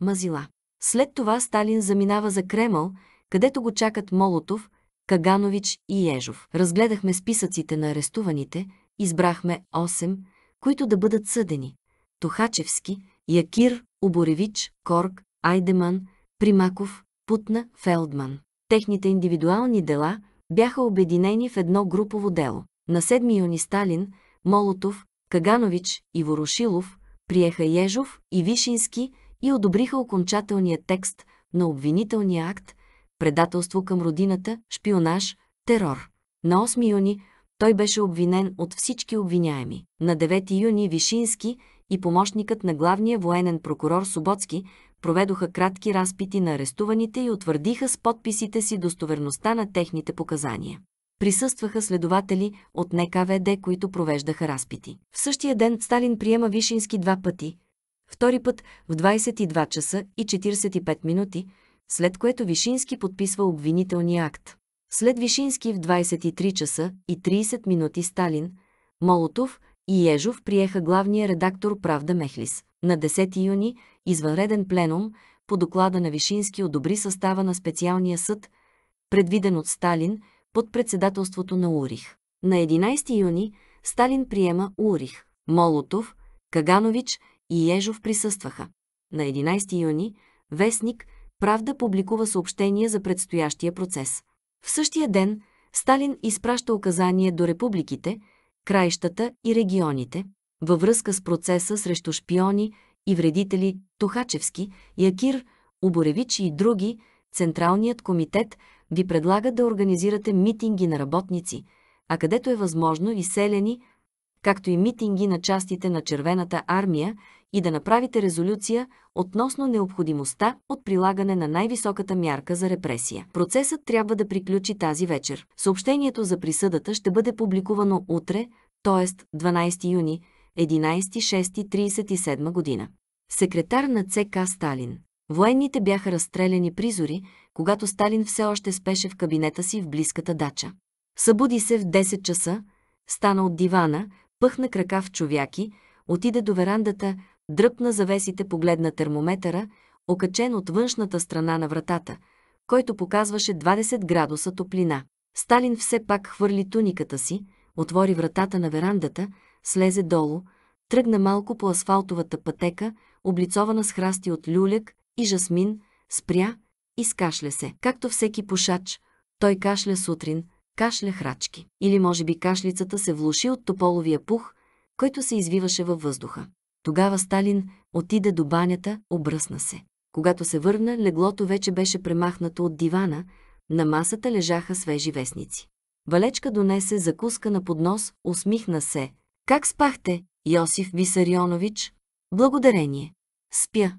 Мазила. След това Сталин заминава за Кремъл, където го чакат Молотов, Каганович и Ежов. Разгледахме списъците на арестуваните, избрахме 8, които да бъдат съдени. Тохачевски, Якир, Оборевич, Корг, Айдеман, Примаков, Путна, Фелдман. Техните индивидуални дела бяха обединени в едно групово дело. На 7 юни Сталин, Молотов, Каганович и Ворошилов приеха Ежов и Вишински – и одобриха окончателния текст на обвинителния акт предателство към родината, шпионаж, терор. На 8 юни той беше обвинен от всички обвиняеми. На 9 юни Вишински и помощникът на главния военен прокурор Соботски проведоха кратки разпити на арестуваните и утвърдиха с подписите си достоверността на техните показания. Присъстваха следователи от НКВД, които провеждаха разпити. В същия ден Сталин приема Вишински два пъти – Втори път в 22 часа и 45 минути, след което Вишински подписва обвинителния акт. След Вишински в 23 часа и 30 минути Сталин, Молотов и Ежов приеха главния редактор Правда Мехлис. На 10 юни извънреден пленум по доклада на Вишински одобри състава на специалния съд, предвиден от Сталин под председателството на Урих. На 11 юни Сталин приема Урих, Молотов, Каганович и Ежов присъстваха. На 11 юни вестник Правда публикува съобщение за предстоящия процес. В същия ден Сталин изпраща указание до републиките, краищата и регионите във връзка с процеса срещу шпиони и вредители Тухачевски, Якир, Оборевич и други, Централният комитет ви предлага да организирате митинги на работници, а където е възможно и селени, както и митинги на частите на Червената армия и да направите резолюция относно необходимостта от прилагане на най-високата мярка за репресия. Процесът трябва да приключи тази вечер. Съобщението за присъдата ще бъде публикувано утре, т.е. 12 юни, 11.6.37 година. Секретар на ЦК Сталин Военните бяха разстреляни призори, когато Сталин все още спеше в кабинета си в близката дача. Събуди се в 10 часа, стана от дивана, пъхна крака в човяки, отиде до верандата, Дръпна завесите, погледна термометъра, окачен от външната страна на вратата, който показваше 20 градуса топлина. Сталин все пак хвърли туниката си, отвори вратата на верандата, слезе долу, тръгна малко по асфалтовата пътека, облицована с храсти от люляк и жасмин, спря, и скашля се. Както всеки пушач, той кашля сутрин, кашля храчки. Или може би кашлицата се влуши от тополовия пух, който се извиваше във въздуха. Тогава Сталин отиде до банята, обръсна се. Когато се върна, леглото вече беше премахнато от дивана, на масата лежаха свежи вестници. Валечка донесе закуска на поднос, усмихна се. Как спахте, Йосиф Висарионович? Благодарение. Спя.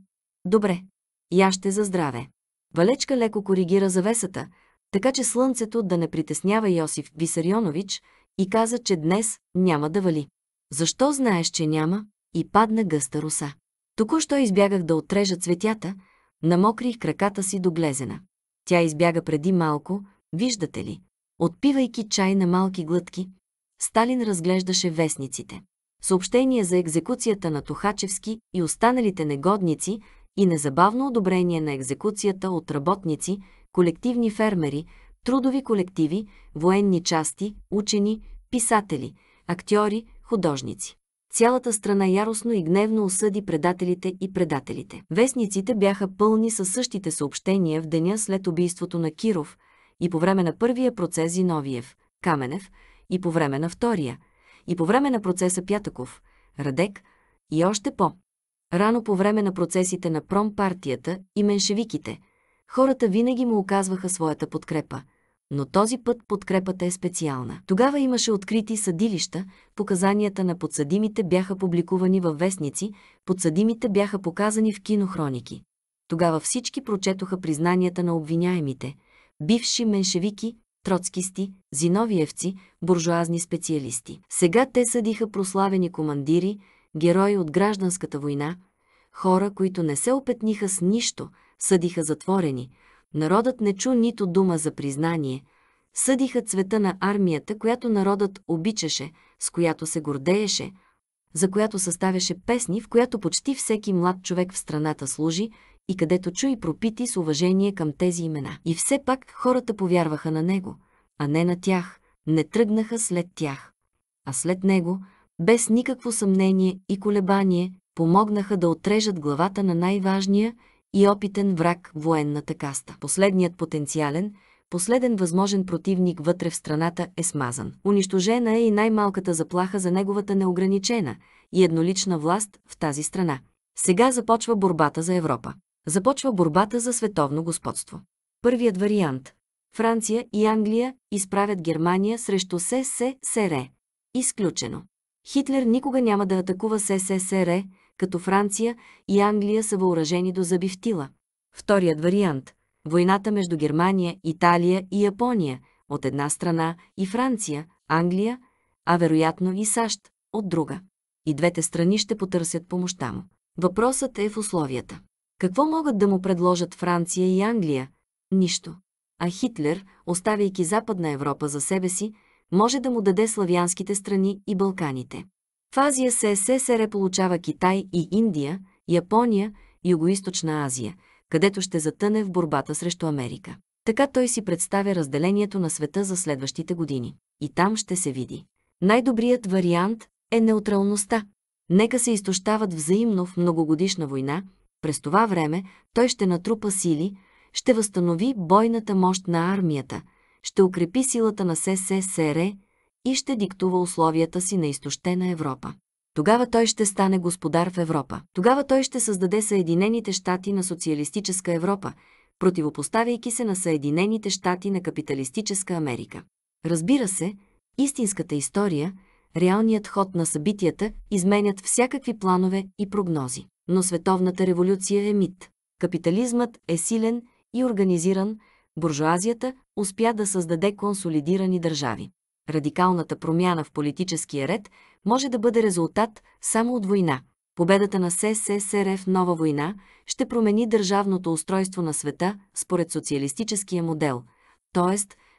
Добре. Я ще за здраве. Валечка леко коригира завесата, така че слънцето да не притеснява Йосиф Висарионович и каза, че днес няма да вали. Защо знаеш, че няма? и падна гъста роса. Току-що избягах да отрежа цветята, намокрих краката си до глезена. Тя избяга преди малко, виждате ли, отпивайки чай на малки глътки, Сталин разглеждаше вестниците. Съобщение за екзекуцията на Тухачевски и останалите негодници и незабавно одобрение на екзекуцията от работници, колективни фермери, трудови колективи, военни части, учени, писатели, актьори, художници. Цялата страна яростно и гневно осъди предателите и предателите. Вестниците бяха пълни със същите съобщения в деня след убийството на Киров и по време на първия процес Зиновиев, Каменев и по време на втория, и по време на процеса Пятаков, Радек и още по. Рано по време на процесите на промпартията и меншевиките, хората винаги му оказваха своята подкрепа – но този път подкрепата е специална. Тогава имаше открити съдилища, показанията на подсъдимите бяха публикувани във вестници, подсъдимите бяха показани в кинохроники. Тогава всички прочетоха признанията на обвиняемите – бивши меншевики, троцкисти, зиновиевци, буржуазни специалисти. Сега те съдиха прославени командири, герои от гражданската война, хора, които не се опетниха с нищо, съдиха затворени – Народът не чу нито дума за признание. Съдиха цвета на армията, която народът обичаше, с която се гордееше, за която съставяше песни, в която почти всеки млад човек в страната служи и където чу и пропити с уважение към тези имена. И все пак хората повярваха на него, а не на тях, не тръгнаха след тях. А след него, без никакво съмнение и колебание, помогнаха да отрежат главата на най-важния и опитен враг военната каста. Последният потенциален, последен възможен противник вътре в страната е смазан. Унищожена е и най-малката заплаха за неговата неограничена и еднолична власт в тази страна. Сега започва борбата за Европа. Започва борбата за световно господство. Първият вариант. Франция и Англия изправят Германия срещу СССР. Изключено. Хитлер никога няма да атакува СССР, като Франция и Англия са въоръжени до забивтила. Вторият вариант – войната между Германия, Италия и Япония от една страна и Франция, Англия, а вероятно и САЩ от друга. И двете страни ще потърсят помощта му. Въпросът е в условията. Какво могат да му предложат Франция и Англия? Нищо. А Хитлер, оставяйки Западна Европа за себе си, може да му даде славянските страни и Балканите. В Азия се СССР получава Китай и Индия, Япония, Югоизточна Азия, където ще затъне в борбата срещу Америка. Така той си представя разделението на света за следващите години. И там ще се види. Най-добрият вариант е неутралността. Нека се изтощават взаимно в многогодишна война, през това време той ще натрупа сили, ще възстанови бойната мощ на армията, ще укрепи силата на СССР и ще диктува условията си на изтощена Европа. Тогава той ще стане господар в Европа. Тогава той ще създаде Съединените щати на социалистическа Европа, противопоставяйки се на Съединените щати на капиталистическа Америка. Разбира се, истинската история, реалният ход на събитията изменят всякакви планове и прогнози. Но световната революция е мит. Капитализмът е силен и организиран, буржуазията успя да създаде консолидирани държави радикалната промяна в политическия ред може да бъде резултат само от война. Победата на СССР в нова война ще промени държавното устройство на света според социалистическия модел, т.е.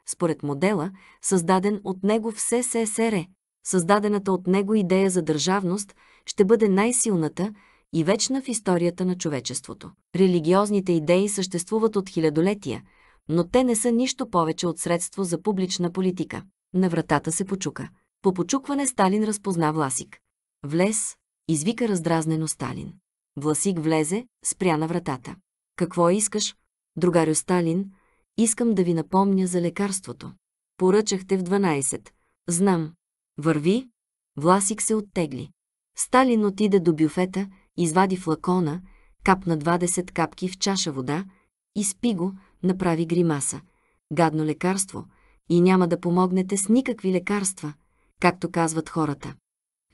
според модела, създаден от него в СССР. Създадената от него идея за държавност ще бъде най-силната и вечна в историята на човечеството. Религиозните идеи съществуват от хилядолетия, но те не са нищо повече от средство за публична политика. На вратата се почука. По почукване Сталин разпозна Власик. Влез, извика раздразнено Сталин. Власик влезе, спря на вратата. Какво искаш? Другарю Сталин, искам да ви напомня за лекарството. Поръчахте в 12. Знам. Върви. Власик се оттегли. Сталин отиде до бюфета, извади флакона, капна 20 капки в чаша вода, изпи го, направи гримаса. Гадно лекарство – и няма да помогнете с никакви лекарства, както казват хората.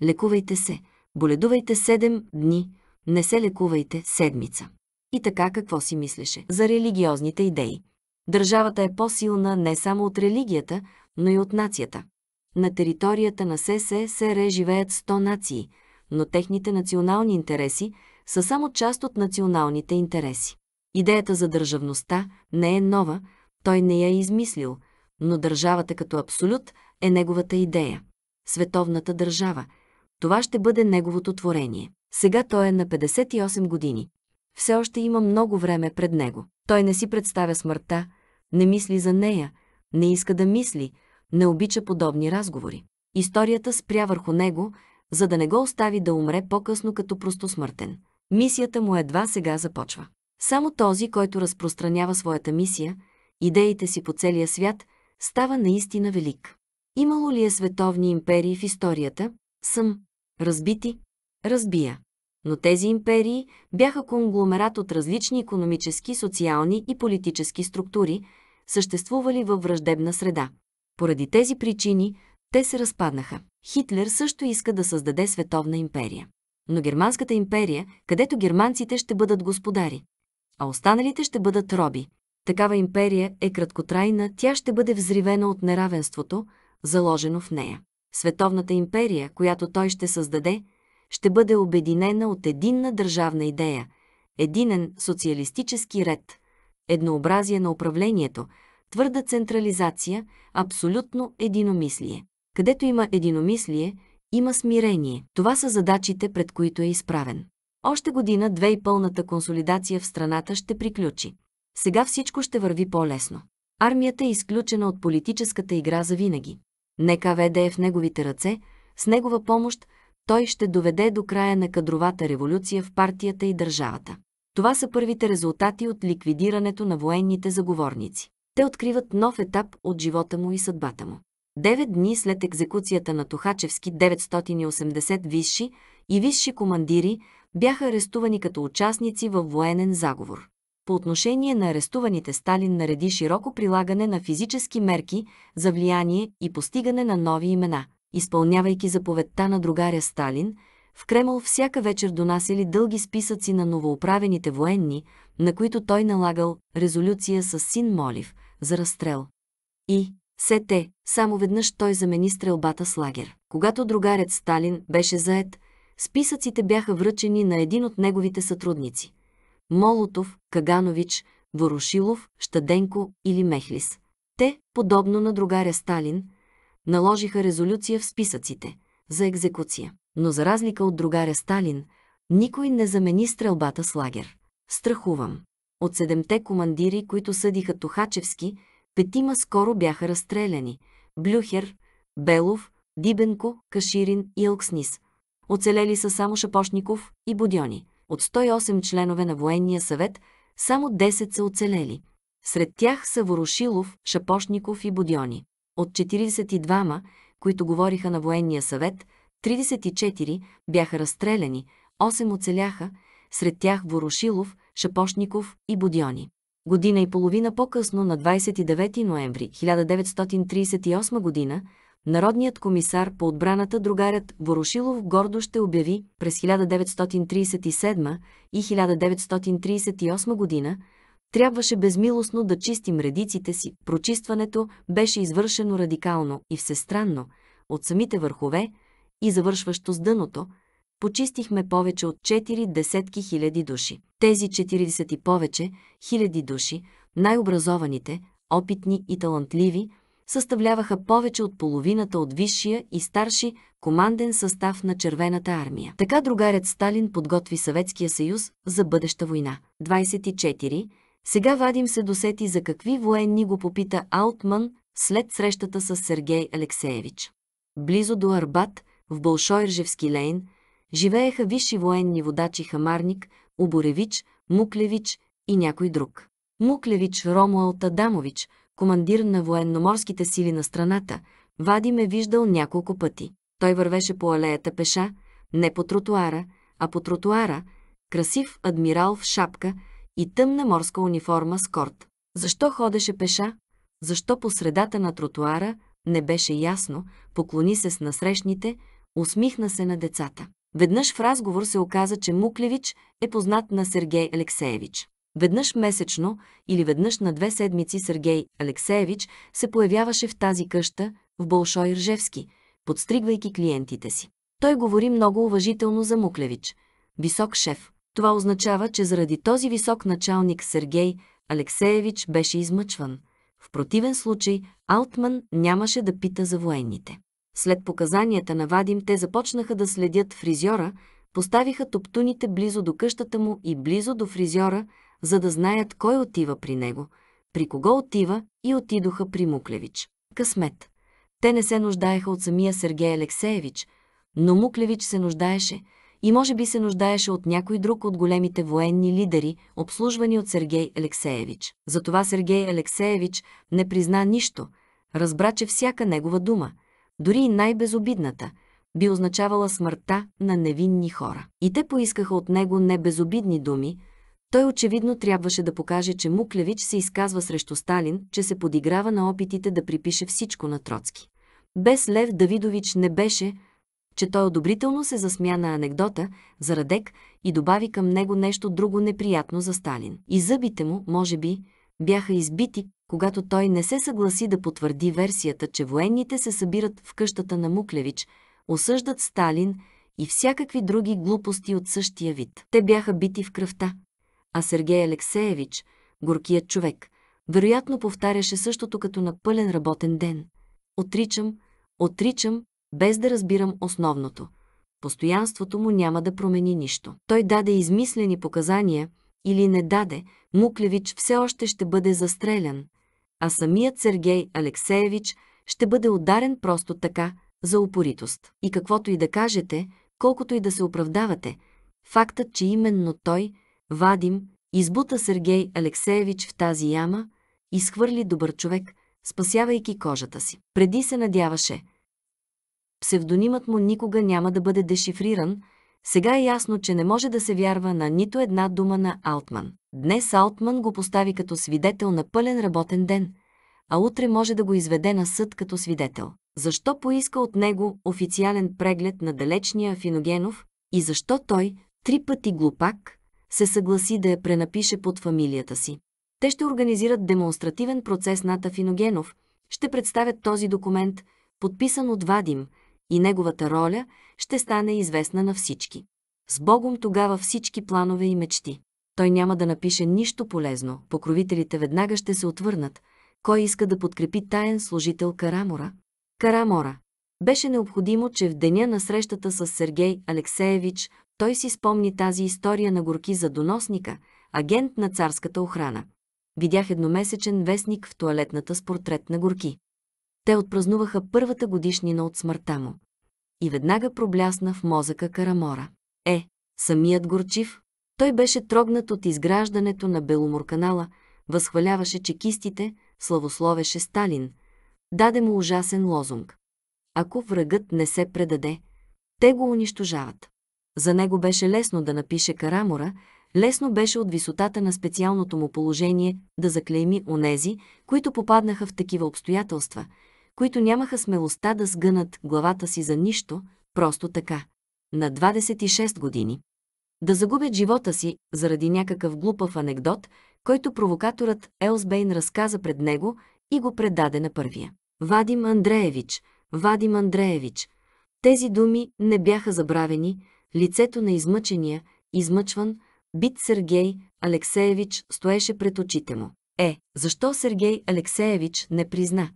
Лекувайте се, боледувайте седем дни, не се лекувайте седмица. И така какво си мислеше за религиозните идеи. Държавата е по-силна не само от религията, но и от нацията. На територията на СССР живеят 100 нации, но техните национални интереси са само част от националните интереси. Идеята за държавността не е нова, той не я е измислил, но държавата като абсолют е неговата идея. Световната държава. Това ще бъде неговото творение. Сега той е на 58 години. Все още има много време пред него. Той не си представя смъртта, не мисли за нея, не иска да мисли, не обича подобни разговори. Историята спря върху него, за да не го остави да умре по-късно като просто смъртен. Мисията му едва сега започва. Само този, който разпространява своята мисия, идеите си по целия свят става наистина велик. Имало ли е световни империи в историята? Съм. Разбити? Разбия. Но тези империи бяха конгломерат от различни економически, социални и политически структури, съществували във враждебна среда. Поради тези причини те се разпаднаха. Хитлер също иска да създаде световна империя. Но Германската империя, където германците ще бъдат господари, а останалите ще бъдат роби. Такава империя е краткотрайна, тя ще бъде взривена от неравенството, заложено в нея. Световната империя, която той ще създаде, ще бъде обединена от единна държавна идея, единен социалистически ред, еднообразие на управлението, твърда централизация, абсолютно единомислие. Където има единомислие, има смирение. Това са задачите, пред които е изправен. Още година две и пълната консолидация в страната ще приключи. Сега всичко ще върви по-лесно. Армията е изключена от политическата игра за винаги. Нека веде е в неговите ръце, с негова помощ той ще доведе до края на кадровата революция в партията и държавата. Това са първите резултати от ликвидирането на военните заговорници. Те откриват нов етап от живота му и съдбата му. Девет дни след екзекуцията на Тухачевски 980 висши и висши командири бяха арестувани като участници във военен заговор по отношение на арестуваните Сталин нареди широко прилагане на физически мерки за влияние и постигане на нови имена. Изпълнявайки заповедта на другаря Сталин, в Кремъл всяка вечер донасели дълги списъци на новоуправените военни, на които той налагал резолюция с син Молив за разстрел. И, се те, само веднъж той замени стрелбата с лагер. Когато другарят Сталин беше заед, списъците бяха връчени на един от неговите сътрудници – Молотов, Каганович, Ворошилов, Щаденко или Мехлис. Те, подобно на другаря Сталин, наложиха резолюция в списъците за екзекуция. Но за разлика от другаря Сталин, никой не замени стрелбата с лагер. Страхувам. От седемте командири, които съдиха Тухачевски, петима скоро бяха разстреляни – Блюхер, Белов, Дибенко, Каширин и Алкснис. Оцелели са само Шапошников и Будьони – от 108 членове на Военния съвет, само 10 са оцелели. Сред тях са Ворошилов, Шапошников и Будиони. От 42-ма, които говориха на Военния съвет, 34 бяха разстреляни, 8 оцеляха, сред тях Ворошилов, Шапошников и Будиони. Година и половина по-късно, на 29 ноември 1938 година, Народният комисар по отбраната другарят Ворошилов гордо ще обяви през 1937 и 1938 година трябваше безмилостно да чистим редиците си. Прочистването беше извършено радикално и всестранно, от самите върхове и завършващо с дъното, почистихме повече от 4 десетки хиляди души. Тези 40 и повече хиляди души, най-образованите, опитни и талантливи, съставляваха повече от половината от висшия и старши команден състав на Червената армия. Така другарят Сталин подготви Съветския съюз за бъдеща война. 24. Сега Вадим се досети за какви военни го попита Аутман след срещата с Сергей Алексеевич. Близо до Арбат, в Болшойржевски лейн, живееха висши военни водачи Хамарник, Оборевич, Муклевич и някой друг. Муклевич Ромуал Тадамович – командир на военноморските сили на страната, Вади ме виждал няколко пъти. Той вървеше по алеята пеша, не по тротуара, а по тротуара, красив адмирал в шапка и тъмна морска униформа с корт. Защо ходеше пеша? Защо по средата на тротуара не беше ясно, поклони се с насрещните, усмихна се на децата. Веднъж в разговор се оказа, че Муклевич е познат на Сергей Алексеевич. Веднъж месечно или веднъж на две седмици Сергей Алексеевич се появяваше в тази къща, в Болшой Ржевски, подстригвайки клиентите си. Той говори много уважително за Муклевич. Висок шеф. Това означава, че заради този висок началник Сергей Алексеевич беше измъчван. В противен случай Алтман нямаше да пита за военните. След показанията на Вадим те започнаха да следят фризьора, поставиха топтуните близо до къщата му и близо до фризьора, за да знаят кой отива при него, при кого отива и отидоха при Муклевич. Късмет. Те не се нуждаеха от самия Сергей Алексеевич, но Муклевич се нуждаеше и може би се нуждаеше от някой друг от големите военни лидери, обслужвани от Сергей Алексеевич. Затова Сергей Алексеевич не призна нищо, разбра, че всяка негова дума, дори и най-безобидната, би означавала смъртта на невинни хора. И те поискаха от него не безобидни думи, той очевидно трябваше да покаже, че Муклевич се изказва срещу Сталин, че се подиграва на опитите да припише всичко на Троцки. Без Лев Давидович не беше, че той одобрително се засмя на анекдота за Радек и добави към него нещо друго неприятно за Сталин. И зъбите му, може би, бяха избити, когато той не се съгласи да потвърди версията, че военните се събират в къщата на Муклевич, осъждат Сталин и всякакви други глупости от същия вид. Те бяха бити в кръвта а Сергей Алексеевич, горкият човек, вероятно повтаряше същото като на пълен работен ден. Отричам, отричам, без да разбирам основното. Постоянството му няма да промени нищо. Той даде измислени показания или не даде, Муклевич все още ще бъде застрелян, а самият Сергей Алексеевич ще бъде ударен просто така, за упоритост. И каквото и да кажете, колкото и да се оправдавате, фактът, че именно той – Вадим избута Сергей Алексеевич в тази яма, изхвърли добър човек, спасявайки кожата си. Преди се надяваше. Псевдонимът му никога няма да бъде дешифриран, сега е ясно, че не може да се вярва на нито една дума на Алтман. Днес Алтман го постави като свидетел на пълен работен ден, а утре може да го изведе на съд като свидетел. Защо поиска от него официален преглед на далечния Финогенов и защо той, три пъти глупак, се съгласи да я пренапише под фамилията си. Те ще организират демонстративен процес на Тафиногенов, ще представят този документ, подписан от Вадим, и неговата роля ще стане известна на всички. С Богом тогава всички планове и мечти. Той няма да напише нищо полезно, покровителите веднага ще се отвърнат. Кой иска да подкрепи таен служител Карамора? Карамора. Беше необходимо, че в деня на срещата с Сергей Алексеевич той си спомни тази история на горки за доносника, агент на царската охрана. Видях едномесечен вестник в туалетната с портрет на горки. Те отпразнуваха първата годишнина от смъртта му. И веднага проблясна в мозъка Карамора. Е, самият Горчив, той беше трогнат от изграждането на Беломорканала, възхваляваше чекистите, славословеше Сталин. Даде му ужасен лозунг. Ако врагът не се предаде, те го унищожават. За него беше лесно да напише Карамора, лесно беше от висотата на специалното му положение да заклейми онези, които попаднаха в такива обстоятелства, които нямаха смелостта да сгънат главата си за нищо, просто така. На 26 години. Да загубят живота си заради някакъв глупав анекдот, който провокаторът Елсбейн разказа пред него и го предаде на първия. Вадим Андреевич, Вадим Андреевич. Тези думи не бяха забравени, Лицето на измъчения, измъчван, бит Сергей Алексеевич стоеше пред очите му. Е, защо Сергей Алексеевич не призна?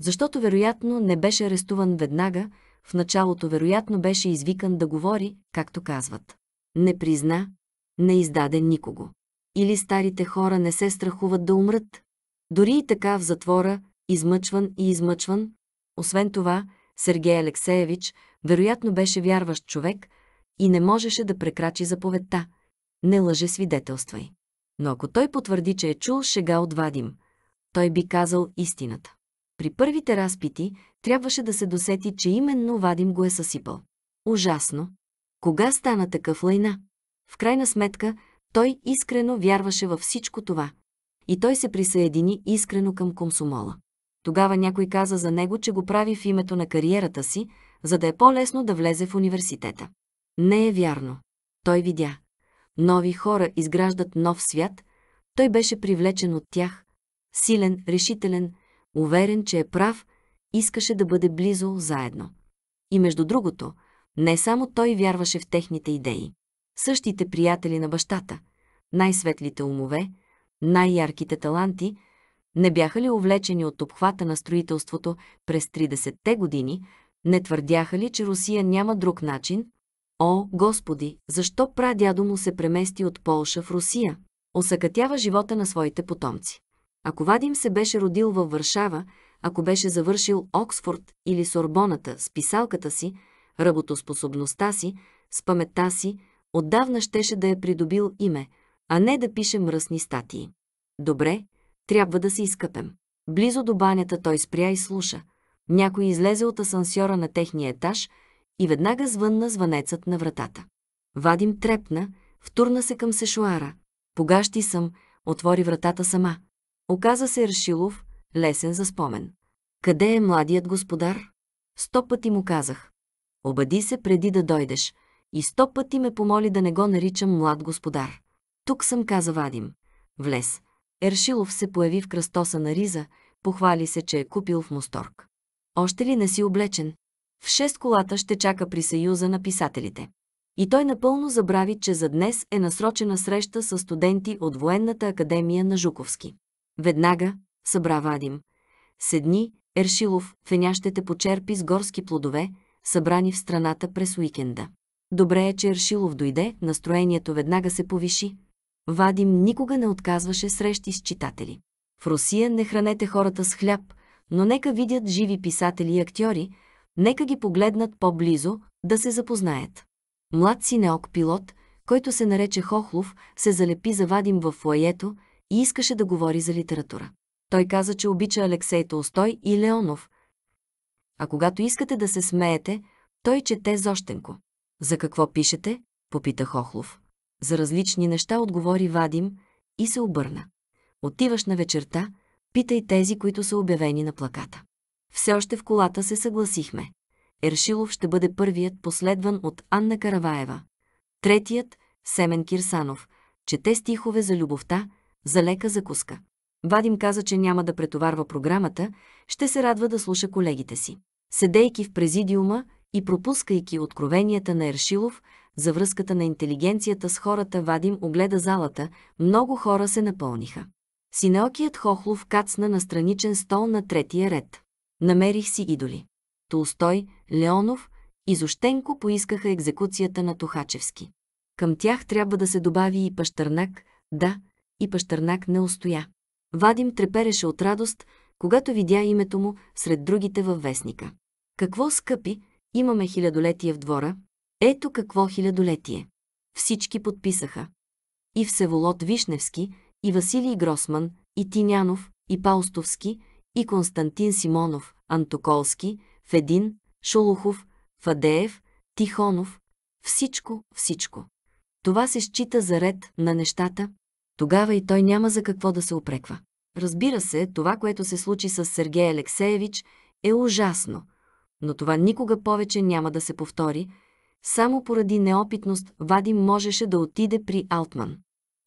Защото вероятно не беше арестуван веднага, в началото вероятно беше извикан да говори, както казват. Не призна, не издаде никого. Или старите хора не се страхуват да умрат. Дори и така в затвора, измъчван и измъчван. Освен това, Сергей Алексеевич вероятно беше вярващ човек, и не можеше да прекрачи заповедта. Не лъже свидетелствай. Но ако той потвърди, че е чул шега от Вадим, той би казал истината. При първите разпити трябваше да се досети, че именно Вадим го е съсипал. Ужасно! Кога стана такъв лайна? В крайна сметка, той искрено вярваше във всичко това. И той се присъедини искрено към комсомола. Тогава някой каза за него, че го прави в името на кариерата си, за да е по-лесно да влезе в университета. Не е вярно. Той видя. Нови хора изграждат нов свят, той беше привлечен от тях. Силен, решителен, уверен, че е прав, искаше да бъде близо заедно. И между другото, не само той вярваше в техните идеи. Същите приятели на бащата, най-светлите умове, най-ярките таланти, не бяха ли увлечени от обхвата на строителството през 30-те години, не твърдяха ли, че Русия няма друг начин, О, Господи, защо прадядо му се премести от Полша в Русия? Осъкътява живота на своите потомци. Ако Вадим се беше родил във Варшава, ако беше завършил Оксфорд или Сорбоната с писалката си, работоспособността си, с паметта си, отдавна щеше да е придобил име, а не да пише мръсни статии. Добре, трябва да се изкъпем. Близо до банята той спря и слуша. Някой излезе от асансьора на техния етаж – и веднага звънна звънецът на вратата. Вадим трепна, втурна се към сешуара. Погащи съм, отвори вратата сама. Оказа се Ершилов, лесен за спомен. Къде е младият господар? Сто пъти му казах. Обади се преди да дойдеш. И сто пъти ме помоли да не го наричам млад господар. Тук съм, каза Вадим. Влез. Ершилов се появи в кръстоса на Риза, похвали се, че е купил в Мосторг. Още ли не си облечен? В шест колата ще чака при Съюза на писателите. И той напълно забрави, че за днес е насрочена среща с студенти от Военната академия на Жуковски. Веднага, събра Вадим, седни, Ершилов, феня ще те почерпи с горски плодове, събрани в страната през уикенда. Добре е, че Ершилов дойде, настроението веднага се повиши. Вадим никога не отказваше срещи с читатели. В Русия не хранете хората с хляб, но нека видят живи писатели и актьори, Нека ги погледнат по-близо, да се запознаят. Млад синеок пилот, който се нарече Хохлов, се залепи за Вадим в лаето и искаше да говори за литература. Той каза, че обича Алексей Толстой и Леонов. А когато искате да се смеете, той чете Зощенко. За какво пишете? попита Хохлов. За различни неща отговори Вадим и се обърна. Отиваш на вечерта, питай тези, които са обявени на плаката. Все още в колата се съгласихме. Ершилов ще бъде първият, последван от Анна Караваева. Третият – Семен Кирсанов. Чете стихове за любовта, за лека закуска. Вадим каза, че няма да претоварва програмата, ще се радва да слуша колегите си. Седейки в президиума и пропускайки откровенията на Ершилов за връзката на интелигенцията с хората, Вадим огледа залата, много хора се напълниха. Синеокият Хохлов кацна на страничен стол на третия ред. Намерих си идоли. Толстой, Леонов и Зощенко поискаха екзекуцията на Тухачевски. Към тях трябва да се добави и Пащърнак, да, и Пащърнак не устоя. Вадим трепереше от радост, когато видя името му сред другите във вестника. Какво скъпи, имаме хилядолетие в двора. Ето какво хилядолетие. Всички подписаха. И Всеволод Вишневски, и Василий Гросман, и Тинянов, и Паустовски, и Константин Симонов, Антоколски, Федин, Шолухов, Фадеев, Тихонов, всичко, всичко. Това се счита за ред на нещата, тогава и той няма за какво да се опреква. Разбира се, това, което се случи с Сергей Алексеевич, е ужасно, но това никога повече няма да се повтори, само поради неопитност Вадим можеше да отиде при Алтман.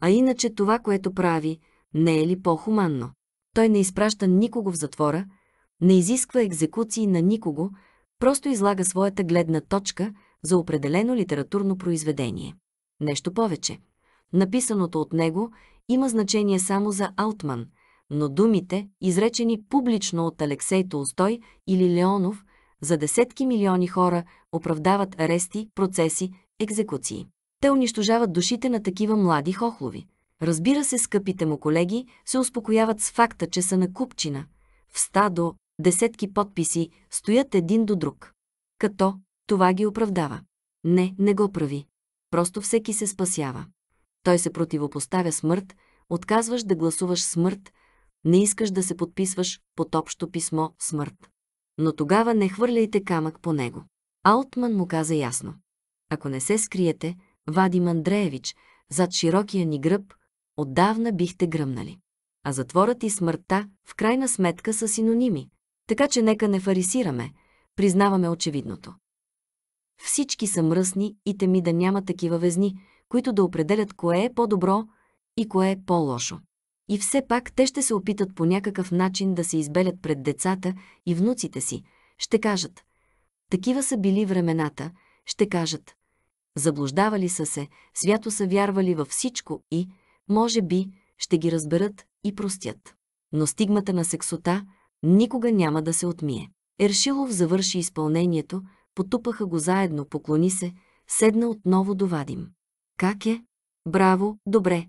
А иначе това, което прави, не е ли по-хуманно? Той не изпраща никого в затвора – не изисква екзекуции на никого, просто излага своята гледна точка за определено литературно произведение. Нещо повече. Написаното от него има значение само за Алтман, но думите, изречени публично от Алексей Толстой или Леонов, за десетки милиони хора оправдават арести, процеси, екзекуции. Те унищожават душите на такива млади хохлови. Разбира се, скъпите му колеги се успокояват с факта, че са на купчина, в стадо десетки подписи стоят един до друг. Като това ги оправдава. Не, не го прави. Просто всеки се спасява. Той се противопоставя смърт, отказваш да гласуваш смърт, не искаш да се подписваш под общо писмо смърт. Но тогава не хвърляйте камък по него. Алтман му каза ясно. Ако не се скриете, Вадим Андреевич, зад широкия ни гръб, отдавна бихте гръмнали. А затворът и смъртта в крайна сметка са синоними. Така че нека не фарисираме, признаваме очевидното. Всички са мръсни и теми да няма такива везни, които да определят кое е по-добро и кое е по-лошо. И все пак те ще се опитат по някакъв начин да се избелят пред децата и внуците си. Ще кажат «Такива са били времената», ще кажат «Заблуждавали са се, свято са вярвали във всичко и, може би, ще ги разберат и простят». Но стигмата на сексота – никога няма да се отмие. Ершилов завърши изпълнението, потупаха го заедно, поклони се, седна отново до Вадим. Как е? Браво, добре.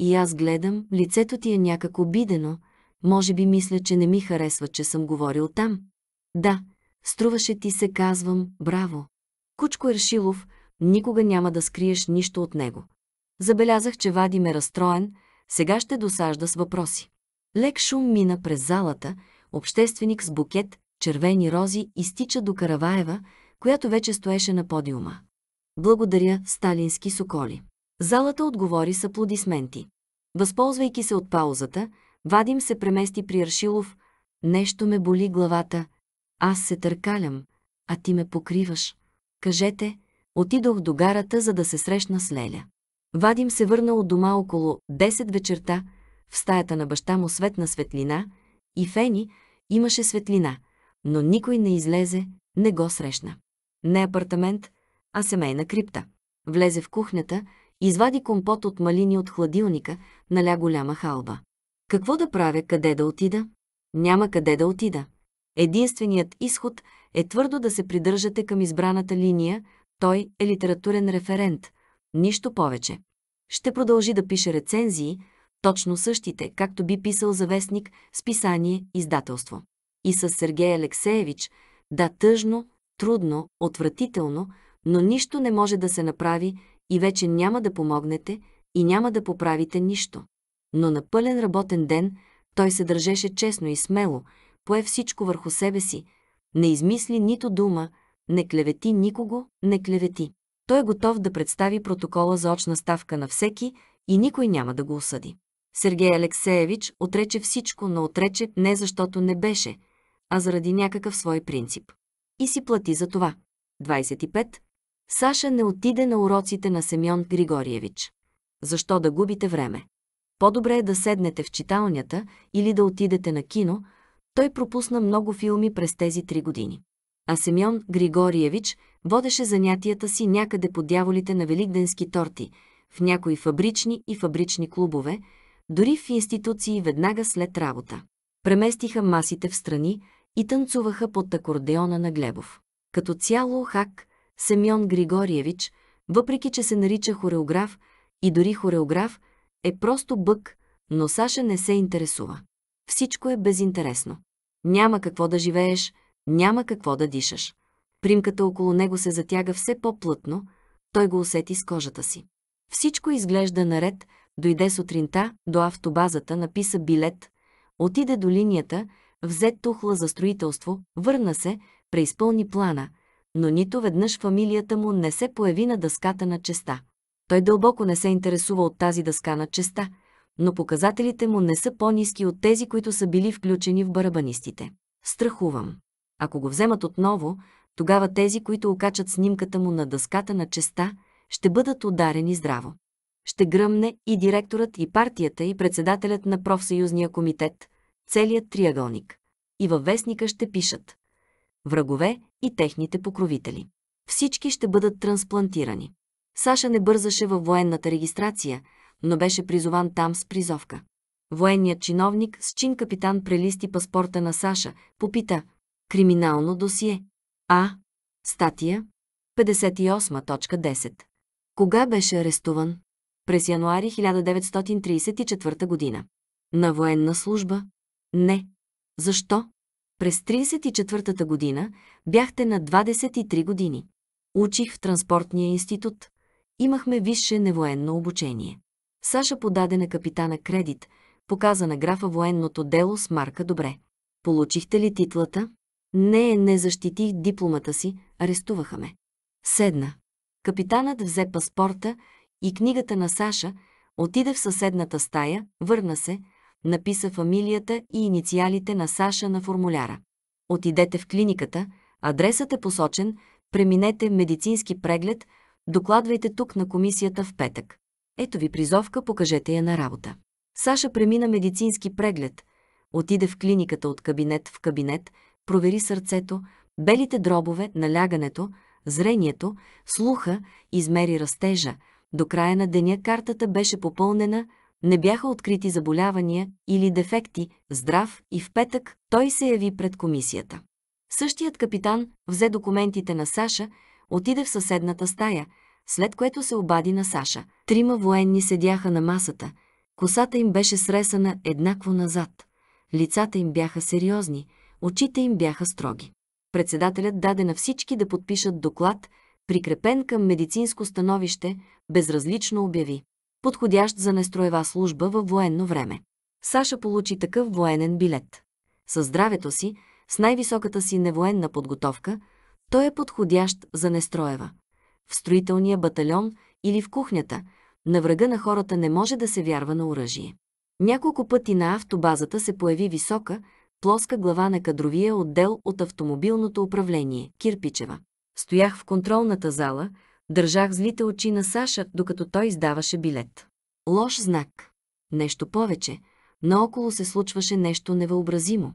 И аз гледам, лицето ти е някак обидено, може би мисля, че не ми харесва, че съм говорил там. Да, струваше ти се, казвам, браво. Кучко Ершилов, никога няма да скриеш нищо от него. Забелязах, че Вадим е разстроен, сега ще досажда с въпроси. Лек шум мина през залата общественик с букет, червени рози, и стича до Караваева, която вече стоеше на подиума. Благодаря, сталински соколи. Залата отговори с аплодисменти. Възползвайки се от паузата, Вадим се премести при Аршилов. Нещо ме боли главата. Аз се търкалям, а ти ме покриваш. Кажете, отидох до гарата, за да се срещна с Леля. Вадим се върна от дома около 10 вечерта, в стаята на баща му светна светлина – и Фени, имаше светлина, но никой не излезе, не го срещна. Не апартамент, а семейна крипта. Влезе в кухнята, извади компот от малини от хладилника, наля голяма халба. Какво да правя, къде да отида? Няма къде да отида. Единственият изход е твърдо да се придържате към избраната линия, той е литературен референт. Нищо повече. Ще продължи да пише рецензии, точно същите, както би писал завестник с писание издателство. И с Сергей Алексеевич, да тъжно, трудно, отвратително, но нищо не може да се направи и вече няма да помогнете и няма да поправите нищо. Но на пълен работен ден той се държеше честно и смело, пое всичко върху себе си, не измисли нито дума, не клевети никого, не клевети. Той е готов да представи протокола за очна ставка на всеки и никой няма да го осъди. Сергей Алексеевич отрече всичко, но отрече не защото не беше, а заради някакъв свой принцип. И си плати за това. 25. Саша не отиде на уроците на Семён Григориевич. Защо да губите време? По-добре е да седнете в читалнята или да отидете на кино. Той пропусна много филми през тези три години. А Семён Григориевич водеше занятията си някъде по дяволите на великденски торти, в някои фабрични и фабрични клубове – дори в институции веднага след работа. Преместиха масите в страни и танцуваха под акордеона на Глебов. Като цяло хак Семьон Григориевич, въпреки че се нарича хореограф и дори хореограф, е просто бък, но Саша не се интересува. Всичко е безинтересно. Няма какво да живееш, няма какво да дишаш. Примката около него се затяга все по-плътно, той го усети с кожата си. Всичко изглежда наред, Дойде сутринта до автобазата, написа билет, отиде до линията, взе тухла за строителство, върна се, преизпълни плана, но нито веднъж фамилията му не се появи на дъската на честа. Той дълбоко не се интересува от тази дъска на честа, но показателите му не са по-низки от тези, които са били включени в барабанистите. Страхувам. Ако го вземат отново, тогава тези, които окачат снимката му на дъската на честа, ще бъдат ударени здраво ще гръмне и директорът и партията и председателят на профсъюзния комитет, целият триъгълник. И във вестника ще пишат врагове и техните покровители. Всички ще бъдат трансплантирани. Саша не бързаше във военната регистрация, но беше призован там с призовка. Военният чиновник с чин капитан прелисти паспорта на Саша, попита «Криминално досие». А. Статия 58.10. Кога беше арестуван? през януари 1934 година. На военна служба? Не. Защо? През 34-та година бяхте на 23 години. Учих в Транспортния институт. Имахме висше невоенно обучение. Саша подаде на капитана кредит, показа на графа военното дело с марка Добре. Получихте ли титлата? Не, не защитих дипломата си, арестуваха ме. Седна. Капитанът взе паспорта, и книгата на Саша, Отиде в съседната стая, върна се, написа фамилията и инициалите на Саша на формуляра. Отидете в клиниката, адресът е посочен, преминете медицински преглед, докладвайте тук на комисията в петък. Ето ви призовка, покажете я на работа. Саша премина медицински преглед, отиде в клиниката от кабинет в кабинет, провери сърцето, белите дробове, налягането, зрението, слуха, измери растежа, до края на деня картата беше попълнена, не бяха открити заболявания или дефекти, здрав и в петък той се яви пред комисията. Същият капитан взе документите на Саша, отиде в съседната стая, след което се обади на Саша. Трима военни седяха на масата. Косата им беше сресана еднакво назад. Лицата им бяха сериозни, очите им бяха строги. Председателят даде на всички да подпишат доклад прикрепен към медицинско становище, безразлично обяви. Подходящ за нестроева служба във военно време. Саша получи такъв военен билет. Със здравето си, с най-високата си невоенна подготовка, той е подходящ за нестроева. В строителния батальон или в кухнята, на врага на хората не може да се вярва на оръжие. Няколко пъти на автобазата се появи висока, плоска глава на кадровия отдел от автомобилното управление – Кирпичева. Стоях в контролната зала, държах злите очи на Саша, докато той издаваше билет. Лош знак. Нещо повече. Наоколо се случваше нещо невъобразимо.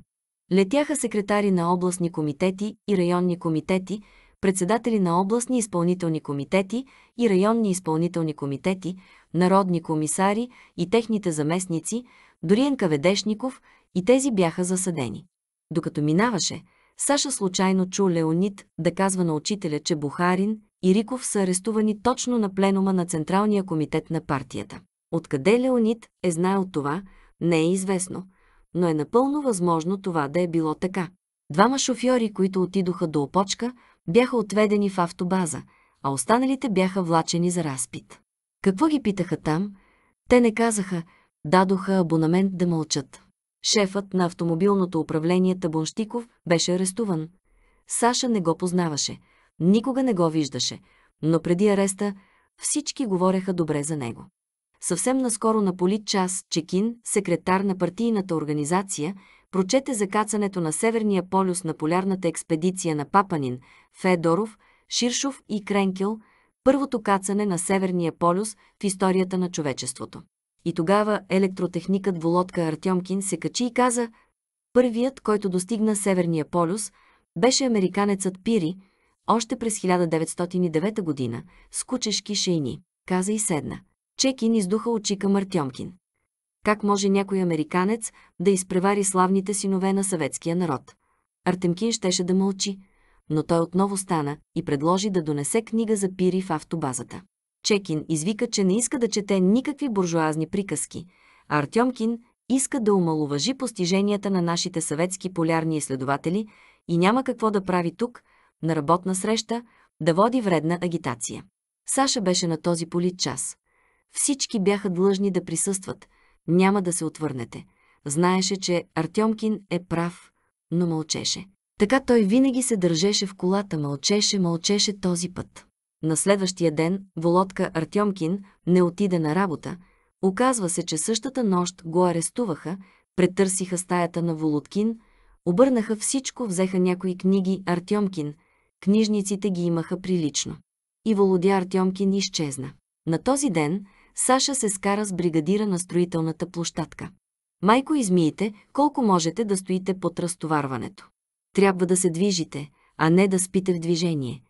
Летяха секретари на областни комитети и районни комитети, председатели на областни изпълнителни комитети и районни изпълнителни комитети, народни комисари и техните заместници, дори НКВДшников и тези бяха засадени. Докато минаваше, Саша случайно чу Леонид да казва на учителя, че Бухарин и Риков са арестувани точно на пленума на Централния комитет на партията. Откъде Леонид е знаел това, не е известно, но е напълно възможно това да е било така. Двама шофьори, които отидоха до опочка, бяха отведени в автобаза, а останалите бяха влачени за разпит. Какво ги питаха там? Те не казаха, дадоха абонамент да мълчат. Шефът на автомобилното управление Табунщиков беше арестуван. Саша не го познаваше, никога не го виждаше, но преди ареста всички говореха добре за него. Съвсем наскоро на политчас Чекин, секретар на партийната организация, прочете за кацането на Северния полюс на полярната експедиция на Папанин, Федоров, Ширшов и Кренкел, първото кацане на Северния полюс в историята на човечеството. И тогава електротехникът Володка Артемкин се качи и каза, първият, който достигна Северния полюс, беше американецът Пири, още през 1909 година, с кучешки шейни, каза и седна. Чекин издуха очи към Артемкин. Как може някой американец да изпревари славните синове на съветския народ? Артемкин щеше да мълчи, но той отново стана и предложи да донесе книга за пири в автобазата. Чекин извика, че не иска да чете никакви буржуазни приказки, а Артемкин иска да омалуважи постиженията на нашите съветски полярни изследователи и няма какво да прави тук, на работна среща, да води вредна агитация. Саша беше на този полит час. Всички бяха длъжни да присъстват. Няма да се отвърнете. Знаеше, че Артемкин е прав, но мълчеше. Така той винаги се държеше в колата, мълчеше, мълчеше този път. На следващия ден Володка Артемкин не отиде на работа. Оказва се, че същата нощ го арестуваха, претърсиха стаята на Володкин, обърнаха всичко, взеха някои книги Артемкин. Книжниците ги имаха прилично. И Володя Артемкин изчезна. На този ден Саша се скара с бригадира на строителната площадка. Майко измиите, колко можете да стоите под разтоварването. Трябва да се движите, а не да спите в движение.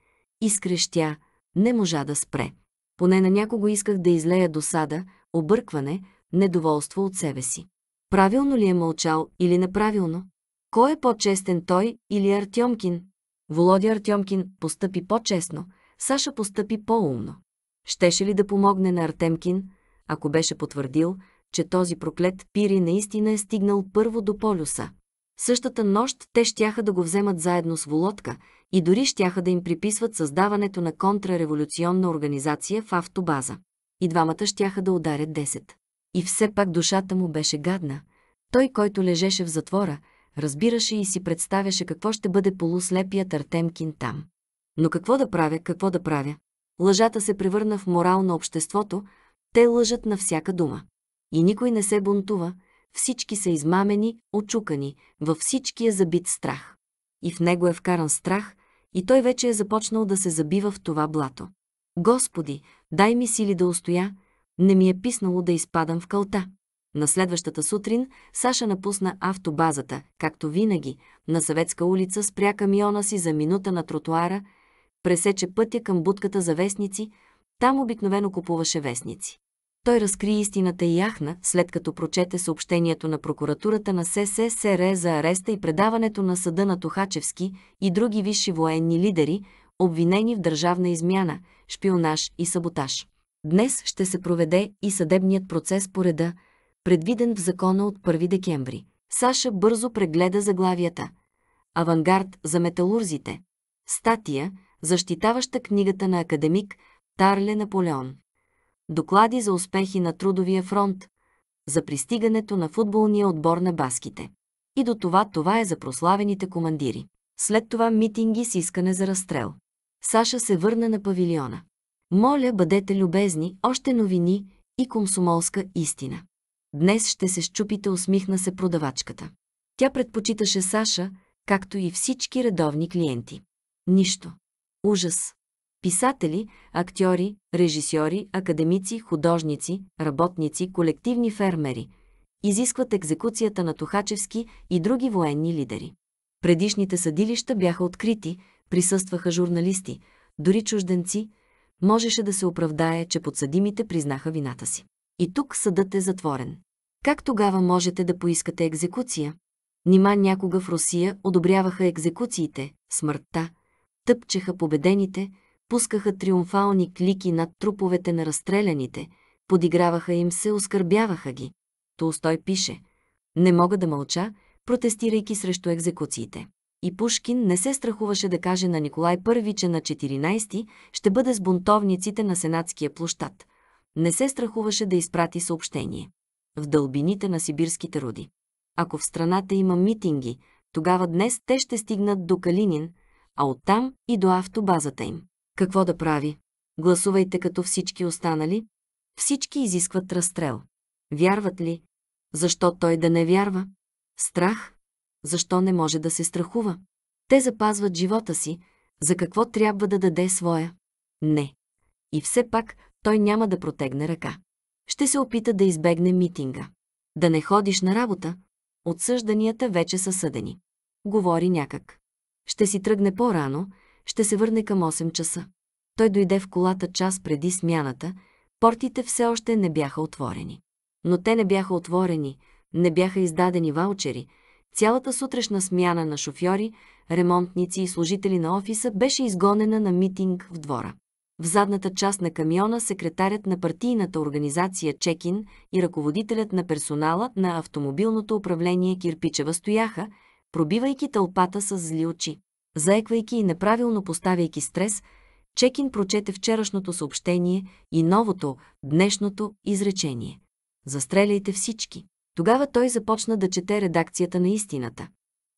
Искрещя. Не можа да спре. Поне на някого исках да излея досада, объркване, недоволство от себе си. Правилно ли е мълчал или неправилно? Кой е по-честен той или Артемкин? Володя Артемкин постъпи по-честно, Саша постъпи по-умно. Щеше ли да помогне на Артемкин, ако беше потвърдил, че този проклет пири наистина е стигнал първо до полюса? Същата нощ те щяха да го вземат заедно с Володка и дори щяха да им приписват създаването на контрреволюционна организация в автобаза. И двамата щяха да ударят 10. И все пак душата му беше гадна. Той, който лежеше в затвора, разбираше и си представяше какво ще бъде полуслепият Артемкин там. Но какво да правя, какво да правя? Лъжата се превърна в морал на обществото, те лъжат на всяка дума. И никой не се бунтува, всички са измамени, очукани, във всички е забит страх. И в него е вкаран страх, и той вече е започнал да се забива в това блато. Господи, дай ми сили да устоя, не ми е писнало да изпадам в кълта. На следващата сутрин Саша напусна автобазата, както винаги, на съветска улица спря камиона си за минута на тротуара, пресече пътя към будката за вестници, там обикновено купуваше вестници. Той разкри истината и яхна, след като прочете съобщението на прокуратурата на СССР за ареста и предаването на съда на Тухачевски и други висши военни лидери, обвинени в държавна измяна, шпионаж и саботаж. Днес ще се проведе и съдебният процес по реда, предвиден в закона от 1 декември. Саша бързо прегледа заглавията. Авангард за металурзите. Статия, защитаваща книгата на академик Тарле Наполеон доклади за успехи на трудовия фронт, за пристигането на футболния отбор на баските. И до това това е за прославените командири. След това митинги с искане за разстрел. Саша се върна на павилиона. Моля, бъдете любезни, още новини и комсомолска истина. Днес ще се щупите, усмихна се продавачката. Тя предпочиташе Саша, както и всички редовни клиенти. Нищо. Ужас писатели, актьори, режисьори, академици, художници, работници, колективни фермери. Изискват екзекуцията на Тухачевски и други военни лидери. Предишните съдилища бяха открити, присъстваха журналисти, дори чужденци. Можеше да се оправдае, че подсъдимите признаха вината си. И тук съдът е затворен. Как тогава можете да поискате екзекуция? Нима някога в Русия одобряваха екзекуциите, смъртта, тъпчеха победените – Пускаха триумфални клики над труповете на разстреляните, подиграваха им се, оскърбяваха ги. Толстой пише «Не мога да мълча», протестирайки срещу екзекуциите. И Пушкин не се страхуваше да каже на Николай I, че на 14 ще бъде с бунтовниците на Сенатския площад. Не се страхуваше да изпрати съобщение. В дълбините на сибирските роди. Ако в страната има митинги, тогава днес те ще стигнат до Калинин, а оттам и до автобазата им. Какво да прави? Гласувайте като всички останали. Всички изискват разстрел. Вярват ли? Защо той да не вярва? Страх? Защо не може да се страхува? Те запазват живота си. За какво трябва да даде своя? Не. И все пак той няма да протегне ръка. Ще се опита да избегне митинга. Да не ходиш на работа, отсъжданията вече са съдени. Говори някак. Ще си тръгне по-рано, ще се върне към 8 часа. Той дойде в колата час преди смяната, портите все още не бяха отворени. Но те не бяха отворени, не бяха издадени ваучери, цялата сутрешна смяна на шофьори, ремонтници и служители на офиса беше изгонена на митинг в двора. В задната част на камиона секретарят на партийната организация Чекин и ръководителят на персонала на автомобилното управление Кирпичева стояха, пробивайки тълпата с зли очи заеквайки и неправилно поставяйки стрес, Чекин прочете вчерашното съобщение и новото, днешното изречение. Застреляйте всички. Тогава той започна да чете редакцията на истината.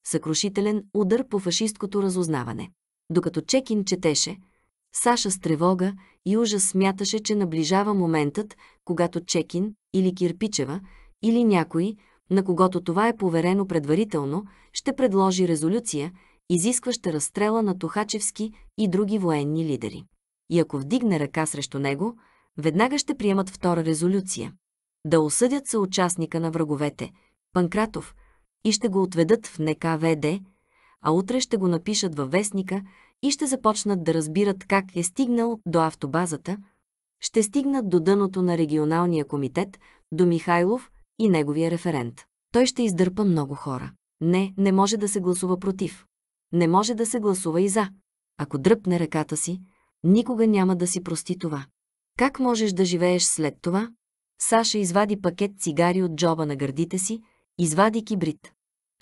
Съкрушителен удар по фашисткото разузнаване. Докато Чекин четеше, Саша с тревога и ужас смяташе, че наближава моментът, когато Чекин или Кирпичева или някой, на когото това е поверено предварително, ще предложи резолюция – изискваща разстрела на Тухачевски и други военни лидери. И ако вдигне ръка срещу него, веднага ще приемат втора резолюция. Да осъдят съучастника на враговете, Панкратов, и ще го отведат в НКВД, а утре ще го напишат във вестника и ще започнат да разбират как е стигнал до автобазата, ще стигнат до дъното на регионалния комитет, до Михайлов и неговия референт. Той ще издърпа много хора. Не, не може да се гласува против не може да се гласува и за. Ако дръпне ръката си, никога няма да си прости това. Как можеш да живееш след това? Саша извади пакет цигари от джоба на гърдите си, извади кибрид.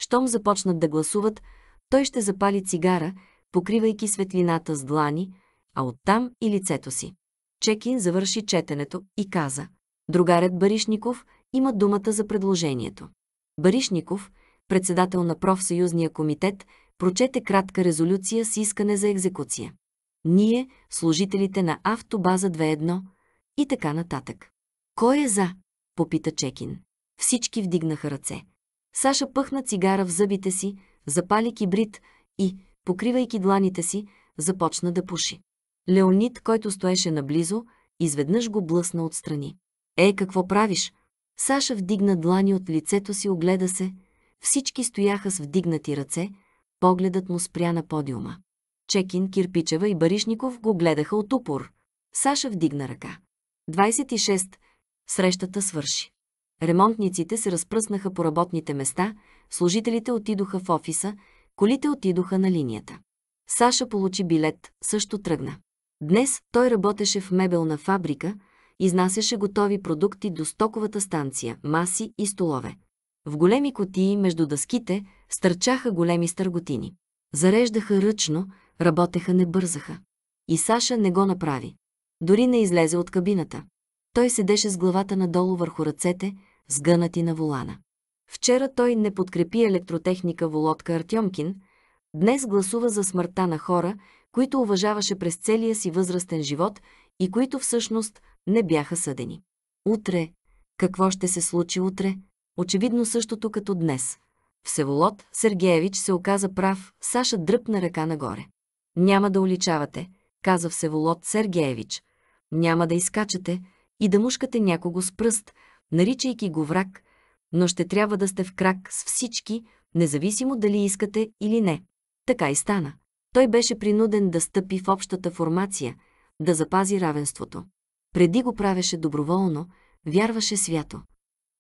Щом започнат да гласуват, той ще запали цигара, покривайки светлината с длани, а оттам и лицето си. Чекин завърши четенето и каза. Другарят Баришников има думата за предложението. Баришников, председател на профсъюзния комитет, прочете кратка резолюция с искане за екзекуция. Ние, служителите на автобаза 2.1 и така нататък. Кой е за? попита Чекин. Всички вдигнаха ръце. Саша пъхна цигара в зъбите си, запали кибрид и, покривайки дланите си, започна да пуши. Леонид, който стоеше наблизо, изведнъж го блъсна отстрани. «Е, какво правиш?» Саша вдигна длани от лицето си, огледа се. Всички стояха с вдигнати ръце, Погледът му спря на подиума. Чекин, Кирпичева и Баришников го гледаха от упор. Саша вдигна ръка. 26. Срещата свърши. Ремонтниците се разпръснаха по работните места, служителите отидоха в офиса, колите отидоха на линията. Саша получи билет, също тръгна. Днес той работеше в мебелна фабрика, изнасяше готови продукти до стоковата станция, маси и столове. В големи котии между дъските – стърчаха големи стърготини. Зареждаха ръчно, работеха не бързаха. И Саша не го направи. Дори не излезе от кабината. Той седеше с главата надолу върху ръцете, сгънати на волана. Вчера той не подкрепи електротехника Володка Артемкин, днес гласува за смъртта на хора, които уважаваше през целия си възрастен живот и които всъщност не бяха съдени. Утре, какво ще се случи утре? Очевидно същото като днес – Всеволод Сергеевич се оказа прав, Саша дръпна ръка нагоре. Няма да уличавате, каза Всеволод Сергеевич. Няма да изкачате и да мушкате някого с пръст, наричайки го враг, но ще трябва да сте в крак с всички, независимо дали искате или не. Така и стана. Той беше принуден да стъпи в общата формация, да запази равенството. Преди го правеше доброволно, вярваше свято.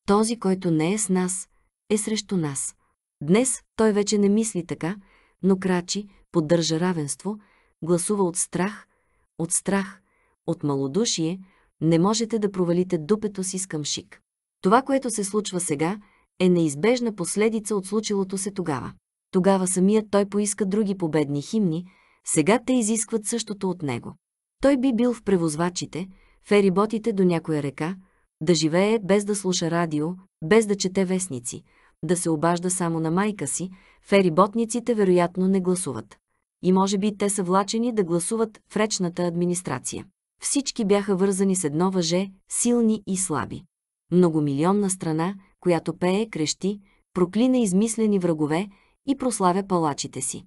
Този, който не е с нас, е срещу нас. Днес той вече не мисли така, но крачи, поддържа равенство, гласува от страх, от страх, от малодушие, не можете да провалите дупето си с шик. Това, което се случва сега, е неизбежна последица от случилото се тогава. Тогава самият той поиска други победни химни, сега те изискват същото от него. Той би бил в превозвачите, фериботите до някоя река, да живее без да слуша радио, без да чете вестници – да се обажда само на майка си, фериботниците вероятно не гласуват. И може би те са влачени да гласуват в речната администрация. Всички бяха вързани с едно въже, силни и слаби. Многомилионна страна, която пее, крещи, проклина измислени врагове и прославя палачите си.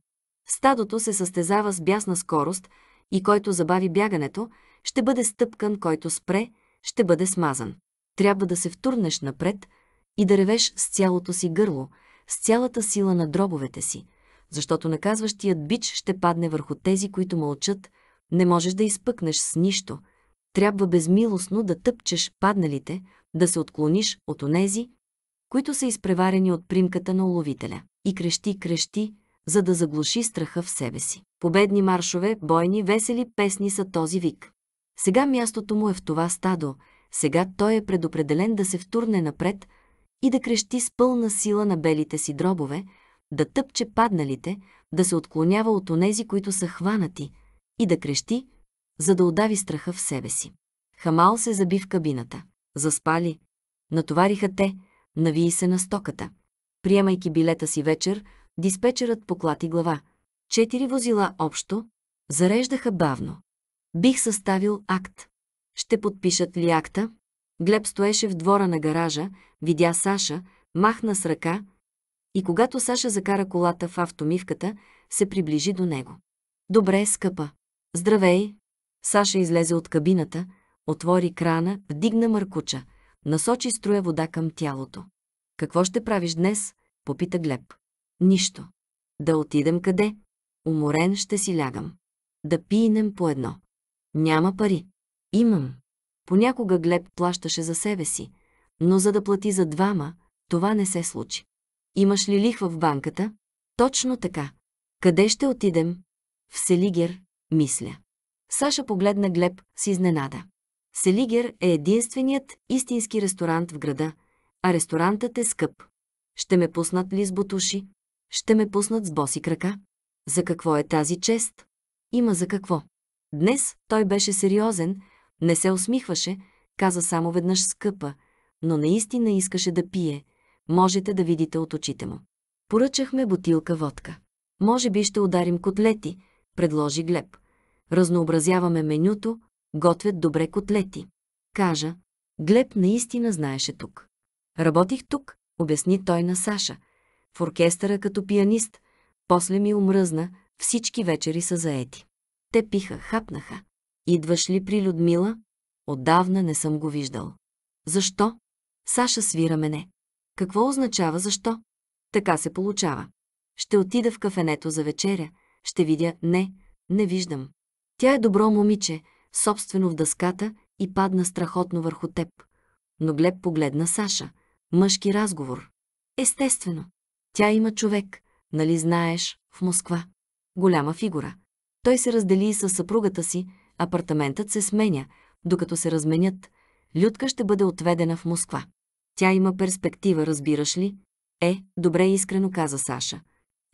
Стадото се състезава с бясна скорост и който забави бягането, ще бъде стъпкан, който спре, ще бъде смазан. Трябва да се втурнеш напред, и да ревеш с цялото си гърло, с цялата сила на дробовете си, защото наказващият бич ще падне върху тези, които мълчат, не можеш да изпъкнеш с нищо, трябва безмилостно да тъпчеш падналите, да се отклониш от онези, които са изпреварени от примката на уловителя. И крещи, крещи, за да заглуши страха в себе си. Победни маршове, бойни, весели песни са този вик. Сега мястото му е в това стадо, сега той е предопределен да се втурне напред, и да крещи с пълна сила на белите си дробове, да тъпче падналите, да се отклонява от онези, които са хванати, и да крещи, за да удави страха в себе си. Хамал се заби в кабината. Заспали. Натовариха те, навии се на стоката. Приемайки билета си вечер, диспетчерът поклати глава. Четири возила общо, зареждаха бавно. Бих съставил акт. Ще подпишат ли акта? Глеб стоеше в двора на гаража, видя Саша, махна с ръка и когато Саша закара колата в автомивката, се приближи до него. «Добре, скъпа! Здравей!» Саша излезе от кабината, отвори крана, вдигна мъркуча, насочи струя вода към тялото. «Какво ще правиш днес?» – попита Глеб. «Нищо. Да отидем къде? Уморен ще си лягам. Да пинем по едно. Няма пари. Имам. Понякога Глеб плащаше за себе си, но за да плати за двама, това не се случи. Имаш ли лихва в банката? Точно така. Къде ще отидем? В Селигер, мисля. Саша погледна Глеб с изненада. Селигер е единственият истински ресторант в града, а ресторантът е скъп. Ще ме пуснат ли с бутуши? Ще ме пуснат с боси крака? За какво е тази чест? Има за какво. Днес той беше сериозен, не се усмихваше, каза само веднъж скъпа, но наистина искаше да пие. Можете да видите от очите му. Поръчахме бутилка водка. Може би ще ударим котлети, предложи Глеб. Разнообразяваме менюто, готвят добре котлети. Кажа, Глеб наистина знаеше тук. Работих тук, обясни той на Саша. В оркестъра като пианист. После ми омръзна, всички вечери са заети. Те пиха, хапнаха. Идваш ли при Людмила? Отдавна не съм го виждал. Защо? Саша свира мене. Какво означава защо? Така се получава. Ще отида в кафенето за вечеря. Ще видя. Не, не виждам. Тя е добро момиче, собствено в дъската и падна страхотно върху теб. Но Глеб погледна Саша. Мъжки разговор. Естествено. Тя има човек, нали знаеш, в Москва. Голяма фигура. Той се раздели и със съпругата си, Апартаментът се сменя, докато се разменят. Людка ще бъде отведена в Москва. Тя има перспектива, разбираш ли? Е, добре искрено каза Саша.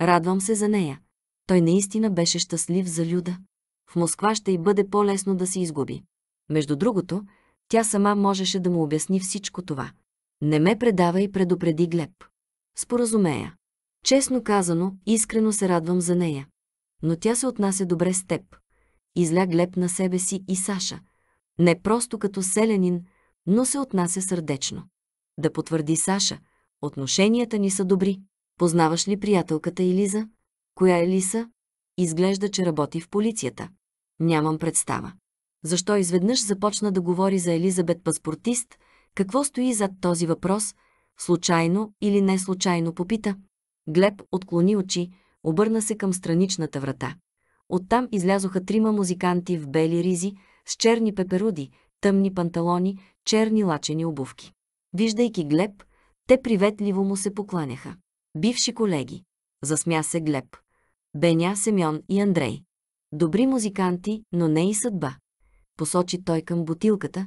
Радвам се за нея. Той наистина беше щастлив за Люда. В Москва ще й бъде по-лесно да се изгуби. Между другото, тя сама можеше да му обясни всичко това. Не ме предава и предупреди Глеб. Споразумея. Честно казано, искрено се радвам за нея. Но тя се отнася добре с теб изля Глеб на себе си и Саша. Не просто като селянин, но се отнася сърдечно. Да потвърди Саша, отношенията ни са добри. Познаваш ли приятелката Елиза? Коя е лиса? Изглежда, че работи в полицията. Нямам представа. Защо изведнъж започна да говори за Елизабет паспортист? Какво стои зад този въпрос? Случайно или не случайно попита. Глеб отклони очи, обърна се към страничната врата. Оттам излязоха трима музиканти в бели ризи, с черни пеперуди, тъмни панталони, черни лачени обувки. Виждайки Глеб, те приветливо му се покланяха. Бивши колеги. Засмя се Глеб. Беня, Семен и Андрей. Добри музиканти, но не и съдба. Посочи той към бутилката.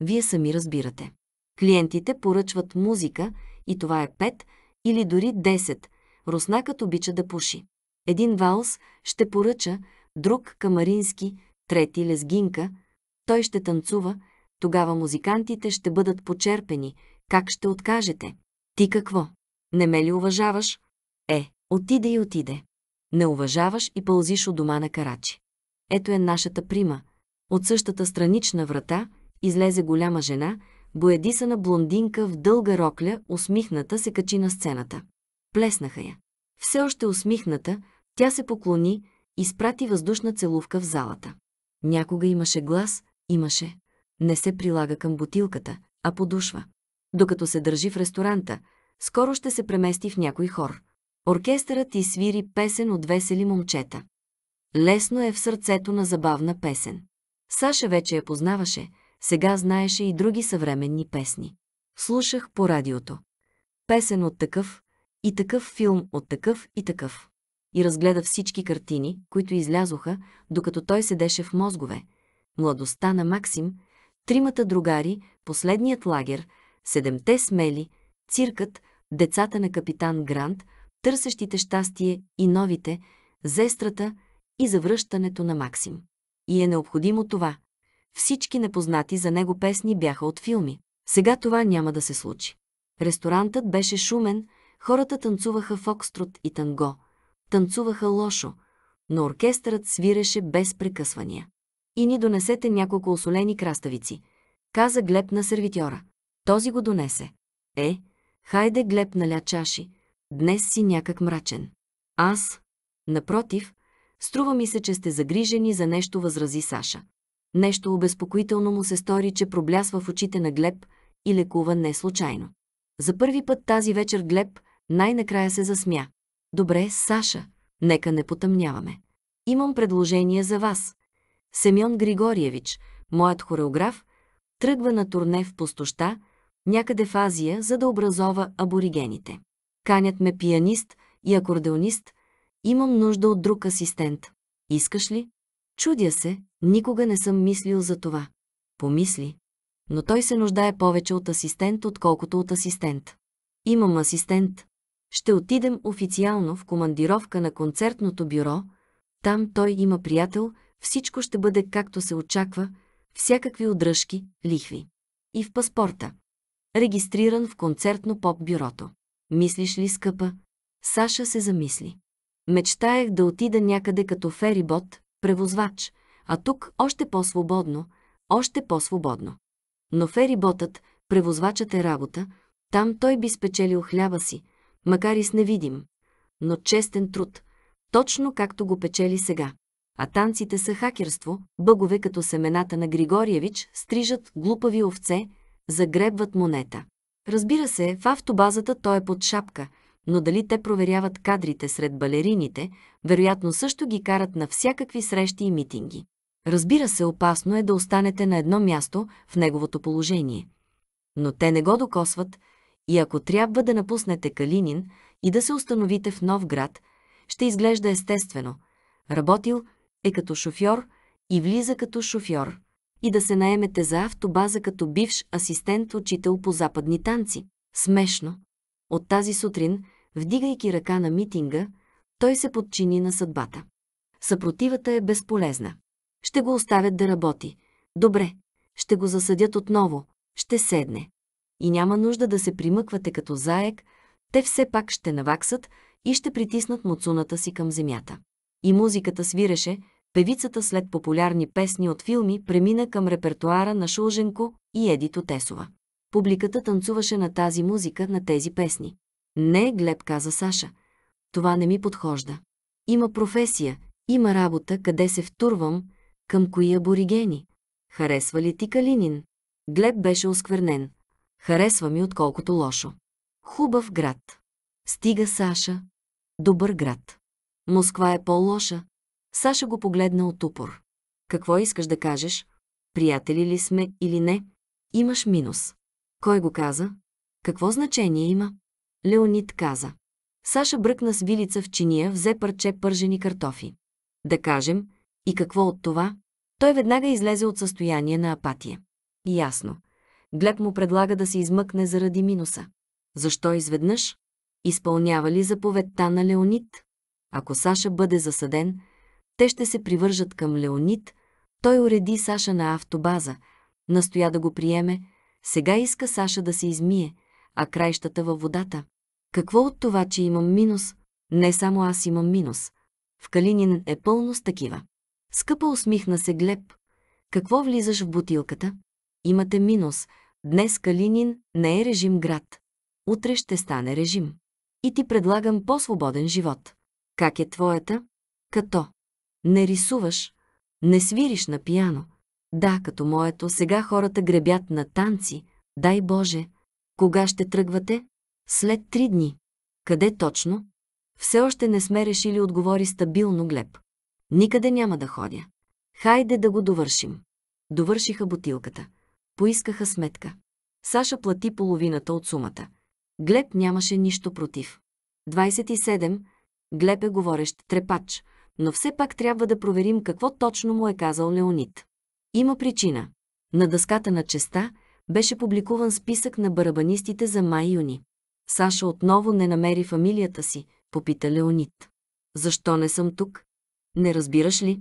Вие сами разбирате. Клиентите поръчват музика и това е 5 или дори 10. Руснакът обича да пуши. Един валс ще поръча, друг камарински, трети лезгинка, той ще танцува, тогава музикантите ще бъдат почерпени. Как ще откажете? Ти какво? Не ме ли уважаваш? Е, отиде и отиде. Не уважаваш и пълзиш от дома на карачи. Ето е нашата прима. От същата странична врата излезе голяма жена, боядисана блондинка в дълга рокля, усмихната се качи на сцената. Плеснаха я. Все още усмихната, тя се поклони, изпрати въздушна целувка в залата. Някога имаше глас, имаше. Не се прилага към бутилката, а подушва. Докато се държи в ресторанта, скоро ще се премести в някой хор. Оркестърът свири песен от весели момчета. Лесно е в сърцето на забавна песен. Саша вече я познаваше, сега знаеше и други съвременни песни. Слушах по радиото. Песен от такъв и такъв филм от такъв и такъв и разгледа всички картини, които излязоха, докато той седеше в мозгове. Младостта на Максим, тримата другари, последният лагер, седемте смели, циркът, децата на капитан Грант, търсещите щастие и новите, зестрата и завръщането на Максим. И е необходимо това. Всички непознати за него песни бяха от филми. Сега това няма да се случи. Ресторантът беше шумен, хората танцуваха фокстрот и танго – танцуваха лошо, но оркестърът свиреше без прекъсвания. И ни донесете няколко осолени краставици, каза Глеб на сервитьора. Този го донесе. Е, хайде Глеб наля чаши, днес си някак мрачен. Аз, напротив, струва ми се, че сте загрижени за нещо, възрази Саша. Нещо обезпокоително му се стори, че проблясва в очите на Глеб и лекува не случайно. За първи път тази вечер Глеб най-накрая се засмя. Добре, Саша, нека не потъмняваме. Имам предложение за вас. Семен Григориевич, моят хореограф, тръгва на турне в пустоща, някъде в Азия, за да образова аборигените. Канят ме пианист и акордеонист. Имам нужда от друг асистент. Искаш ли? Чудя се, никога не съм мислил за това. Помисли. Но той се нуждае повече от асистент, отколкото от асистент. Имам асистент, ще отидем официално в командировка на концертното бюро. Там той има приятел, всичко ще бъде както се очаква, всякакви удръжки, лихви. И в паспорта. Регистриран в концертно поп-бюрото. Мислиш ли, скъпа? Саша се замисли. Мечтаях да отида някъде като ферибот, превозвач, а тук още по-свободно, още по-свободно. Но фериботът, превозвачът е работа, там той би спечелил хляба си – макар и с невидим, но честен труд, точно както го печели сега. А танците са хакерство, бъгове като семената на Григориевич стрижат глупави овце, загребват монета. Разбира се, в автобазата той е под шапка, но дали те проверяват кадрите сред балерините, вероятно също ги карат на всякакви срещи и митинги. Разбира се, опасно е да останете на едно място в неговото положение. Но те не го докосват, и ако трябва да напуснете Калинин и да се установите в нов град, ще изглежда естествено. Работил е като шофьор и влиза като шофьор. И да се наемете за автобаза като бивш асистент-учител по западни танци. Смешно. От тази сутрин, вдигайки ръка на митинга, той се подчини на съдбата. Съпротивата е безполезна. Ще го оставят да работи. Добре, ще го засъдят отново. Ще седне и няма нужда да се примъквате като заек, те все пак ще наваксат и ще притиснат муцуната си към земята. И музиката свиреше, певицата след популярни песни от филми премина към репертуара на Шулженко и Едито Тесова. Публиката танцуваше на тази музика, на тези песни. Не, Глеб каза Саша. Това не ми подхожда. Има професия, има работа, къде се втурвам, към кои аборигени. Харесва ли ти Калинин? Глеб беше осквернен. Харесва ми, отколкото лошо. Хубав град. Стига Саша. Добър град. Москва е по-лоша. Саша го погледна от упор. Какво искаш да кажеш? Приятели ли сме или не? Имаш минус. Кой го каза? Какво значение има? Леонид каза. Саша бръкна с вилица в чиния, взе парче пържени картофи. Да кажем, и какво от това? Той веднага излезе от състояние на апатия. Ясно. Глеб му предлага да се измъкне заради минуса. Защо изведнъж? Изпълнява ли заповедта на Леонид? Ако Саша бъде засаден, те ще се привържат към Леонид. Той уреди Саша на автобаза, настоя да го приеме. Сега иска Саша да се измие, а краищата във водата. Какво от това, че имам минус? Не само аз имам минус. В Калинин е пълно с такива. Скъпа усмихна се Глеб. Какво влизаш в бутилката? Имате минус. Днес Калинин не е режим град. Утре ще стане режим. И ти предлагам по-свободен живот. Как е твоята? Като. Не рисуваш. Не свириш на пияно. Да, като моето, сега хората гребят на танци. Дай Боже! Кога ще тръгвате? След три дни. Къде точно? Все още не сме решили, отговори стабилно Глеб. Никъде няма да ходя. Хайде да го довършим. Довършиха бутилката. Поискаха сметка. Саша плати половината от сумата. Глеб нямаше нищо против. 27. Глеб е говорещ трепач, но все пак трябва да проверим какво точно му е казал Леонид. Има причина. На дъската на честа беше публикуван списък на барабанистите за май-юни. Саша отново не намери фамилията си, попита Леонид. Защо не съм тук? Не разбираш ли?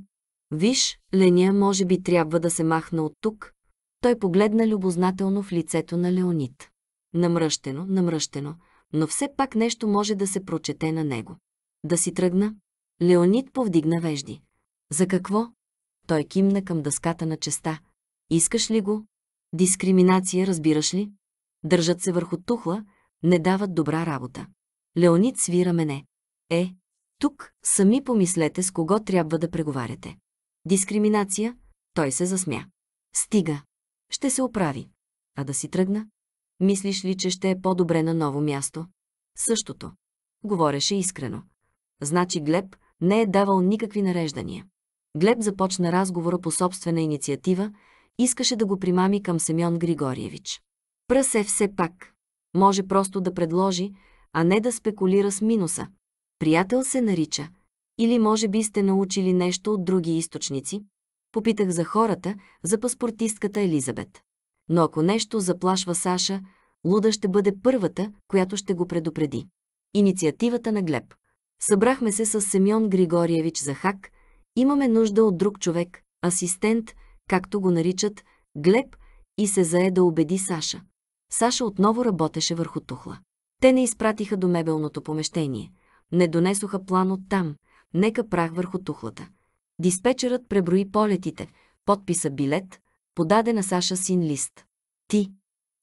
Виж, Ления може би трябва да се махна от тук, той погледна любознателно в лицето на Леонид. Намръщено, намръщено, но все пак нещо може да се прочете на него. Да си тръгна? Леонид повдигна вежди. За какво? Той кимна към дъската на честа. Искаш ли го? Дискриминация, разбираш ли? Държат се върху тухла, не дават добра работа. Леонид свира мене. Е, тук сами помислете с кого трябва да преговаряте. Дискриминация? Той се засмя. Стига. Ще се оправи. А да си тръгна? Мислиш ли, че ще е по-добре на ново място? Същото. Говореше искрено. Значи Глеб не е давал никакви нареждания. Глеб започна разговора по собствена инициатива, искаше да го примами към Семён Григорьевич. Прасе все пак. Може просто да предложи, а не да спекулира с минуса. Приятел се нарича. Или може би сте научили нещо от други източници, Попитах за хората, за паспортистката Елизабет. Но ако нещо заплашва Саша, Луда ще бъде първата, която ще го предупреди. Инициативата на Глеб. Събрахме се с Семён Григориевич хак, Имаме нужда от друг човек, асистент, както го наричат, Глеб, и се зае да убеди Саша. Саша отново работеше върху тухла. Те не изпратиха до мебелното помещение. Не донесоха план от там. Нека прах върху тухлата. Диспетчерът преброи полетите, подписа билет, подаде на Саша син лист. Ти.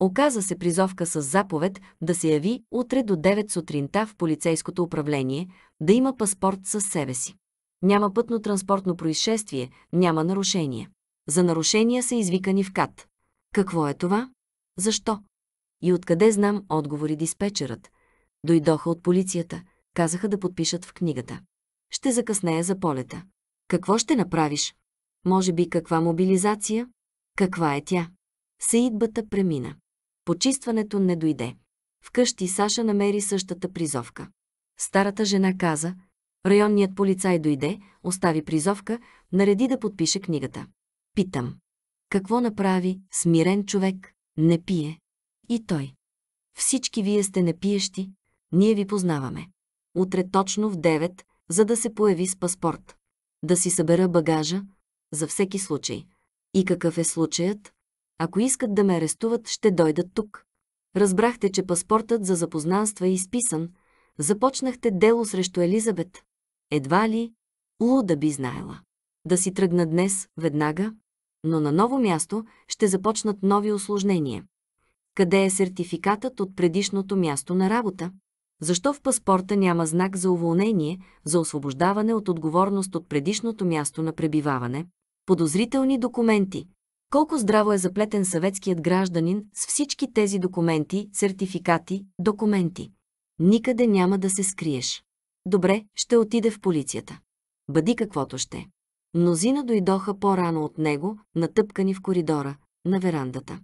Оказа се призовка с заповед да се яви утре до 9 сутринта в полицейското управление, да има паспорт със себе си. Няма пътно-транспортно происшествие, няма нарушение. За нарушения са извикани в КАТ. Какво е това? Защо? И откъде знам, отговори диспетчерът. Дойдоха от полицията, казаха да подпишат в книгата. Ще закъснея за полета. Какво ще направиш? Може би каква мобилизация? Каква е тя? Сеидбата премина. Почистването не дойде. Вкъщи Саша намери същата призовка. Старата жена каза, районният полицай дойде, остави призовка, нареди да подпише книгата. Питам. Какво направи смирен човек? Не пие. И той. Всички вие сте непиещи, ние ви познаваме. Утре точно в 9, за да се появи с паспорт. Да си събера багажа, за всеки случай. И какъв е случаят? Ако искат да ме арестуват, ще дойдат тук. Разбрахте, че паспортът за запознанства е изписан. Започнахте дело срещу Елизабет. Едва ли? Луда би знаела. Да си тръгна днес, веднага, но на ново място ще започнат нови осложнения. Къде е сертификатът от предишното място на работа? Защо в паспорта няма знак за уволнение, за освобождаване от отговорност от предишното място на пребиваване? Подозрителни документи. Колко здраво е заплетен съветският гражданин с всички тези документи, сертификати, документи. Никъде няма да се скриеш. Добре, ще отиде в полицията. Бъди каквото ще. Мнозина дойдоха по-рано от него, натъпкани в коридора, на верандата.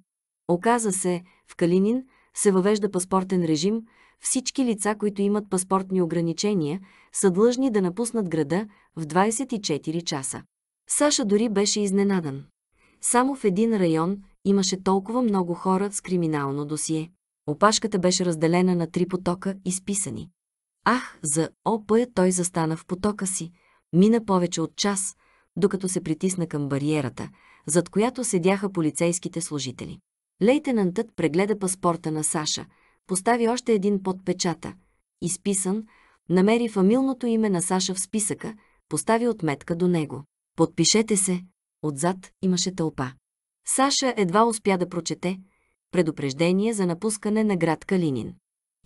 Оказа се, в Калинин се въвежда паспортен режим, всички лица, които имат паспортни ограничения, са длъжни да напуснат града в 24 часа. Саша дори беше изненадан. Само в един район имаше толкова много хора с криминално досие. Опашката беше разделена на три потока, и списани. Ах, за ОП той застана в потока си. Мина повече от час, докато се притисна към бариерата, зад която седяха полицейските служители. Лейтенантът прегледа паспорта на Саша – постави още един подпечата. Изписан, намери фамилното име на Саша в списъка, постави отметка до него. Подпишете се. Отзад имаше тълпа. Саша едва успя да прочете предупреждение за напускане на град Калинин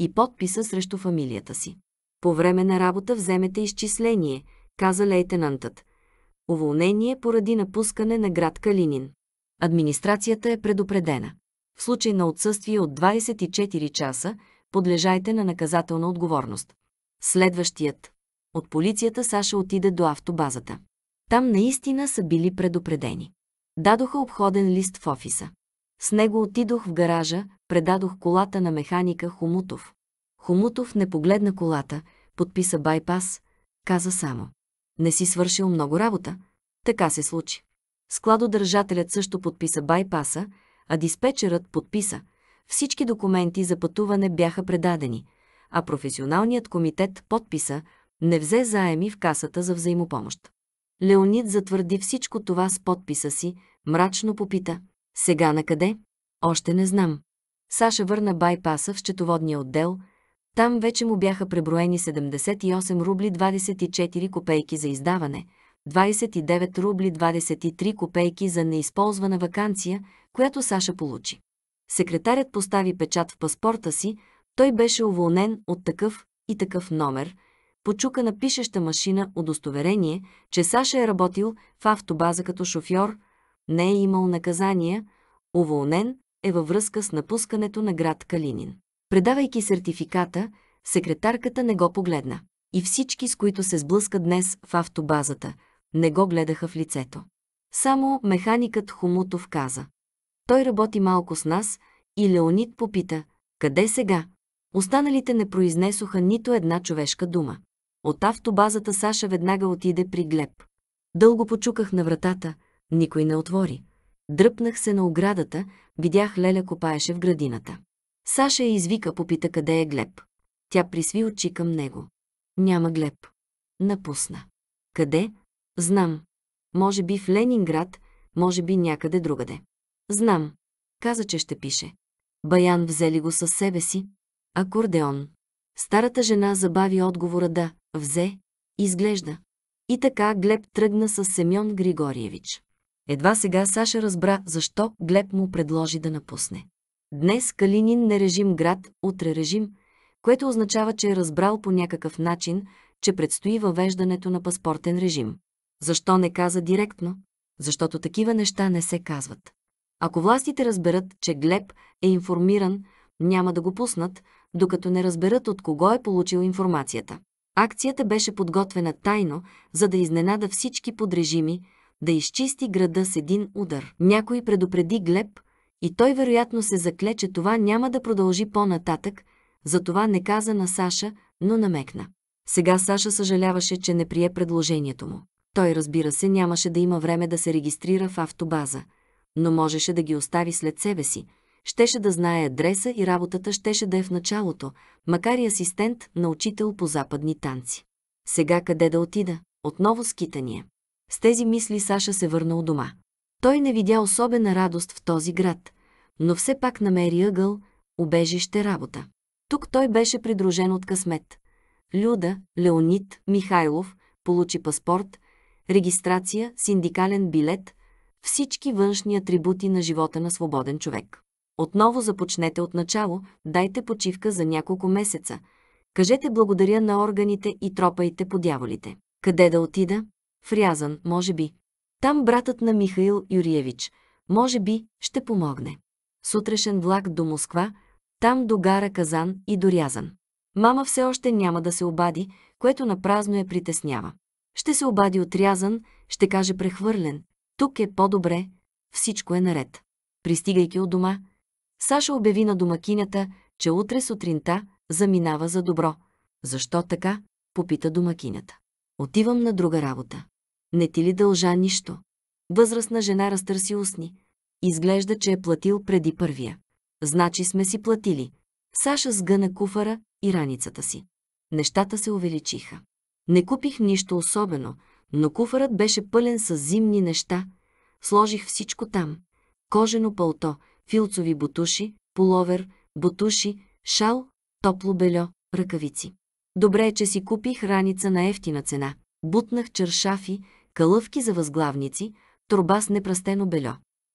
и подписа срещу фамилията си. По време на работа вземете изчисление, каза лейтенантът. Уволнение поради напускане на град Калинин. Администрацията е предупредена. В случай на отсъствие от 24 часа, подлежайте на наказателна отговорност. Следващият. От полицията Саша отиде до автобазата. Там наистина са били предупредени. Дадоха обходен лист в офиса. С него отидох в гаража, предадох колата на механика Хомутов. Хомутов не погледна колата, подписа байпас, каза само. Не си свършил много работа. Така се случи. Складодържателят също подписа байпаса, а диспетчерът подписа. Всички документи за пътуване бяха предадени, а професионалният комитет подписа не взе заеми в касата за взаимопомощ. Леонид затвърди всичко това с подписа си, мрачно попита. Сега на къде? Още не знам. Саша върна байпаса в счетоводния отдел. Там вече му бяха преброени 78 рубли 24 копейки за издаване – 29 рубли 23 копейки за неизползвана вакансия, която Саша получи. Секретарят постави печат в паспорта си, той беше уволнен от такъв и такъв номер, почука на пишеща машина удостоверение, че Саша е работил в автобаза като шофьор, не е имал наказания, уволнен е във връзка с напускането на град Калинин. Предавайки сертификата, секретарката не го погледна. И всички, с които се сблъска днес в автобазата – не го гледаха в лицето. Само механикът Хомутов каза. Той работи малко с нас и Леонид попита, къде сега? Останалите не произнесоха нито една човешка дума. От автобазата Саша веднага отиде при Глеб. Дълго почуках на вратата, никой не отвори. Дръпнах се на оградата, видях Леля копаеше в градината. Саша извика, попита къде е Глеб. Тя присви очи към него. Няма Глеб. Напусна. Къде? Знам. Може би в Ленинград, може би някъде другаде. Знам. Каза, че ще пише. Баян взели го със себе си. Акордеон. Старата жена забави отговора да «взе», «изглежда». И така Глеб тръгна с Семён Григориевич. Едва сега Саша разбра защо Глеб му предложи да напусне. Днес Калинин не режим град, утре режим, което означава, че е разбрал по някакъв начин, че предстои въвеждането на паспортен режим. Защо не каза директно? Защото такива неща не се казват. Ако властите разберат, че Глеб е информиран, няма да го пуснат, докато не разберат от кого е получил информацията. Акцията беше подготвена тайно, за да изненада всички подрежими, да изчисти града с един удар. Някой предупреди Глеб и той вероятно се закле, че това няма да продължи по-нататък, затова не каза на Саша, но намекна. Сега Саша съжаляваше, че не прие предложението му. Той, разбира се, нямаше да има време да се регистрира в автобаза, но можеше да ги остави след себе си. Щеше да знае адреса и работата щеше да е в началото, макар и асистент на учител по западни танци. Сега къде да отида? Отново скитание. С тези мисли Саша се върна у дома. Той не видя особена радост в този град, но все пак намери ъгъл, убежище работа. Тук той беше придружен от късмет. Люда, Леонид, Михайлов получи паспорт, регистрация, синдикален билет, всички външни атрибути на живота на свободен човек. Отново започнете от начало, дайте почивка за няколко месеца. Кажете благодаря на органите и тропайте по дяволите. Къде да отида? В Рязан, може би. Там братът на Михаил Юриевич, може би, ще помогне. Сутрешен влак до Москва, там до гара Казан и до Рязан. Мама все още няма да се обади, което напразно я притеснява. Ще се обади отрязан, ще каже прехвърлен. Тук е по-добре, всичко е наред. Пристигайки от дома, Саша обяви на домакинята, че утре сутринта заминава за добро. Защо така? попита домакинята. Отивам на друга работа. Не ти ли дължа нищо? Възрастна жена разтърси устни. Изглежда, че е платил преди първия. Значи сме си платили. Саша сгъна куфара и раницата си. Нещата се увеличиха. Не купих нищо особено, но куфарът беше пълен с зимни неща. Сложих всичко там. Кожено пълто, филцови бутуши, половер, бутуши, шал, топло бельо, ръкавици. Добре е, че си купих раница на ефтина цена. Бутнах чершафи, калъвки за възглавници, труба с непрастено бельо.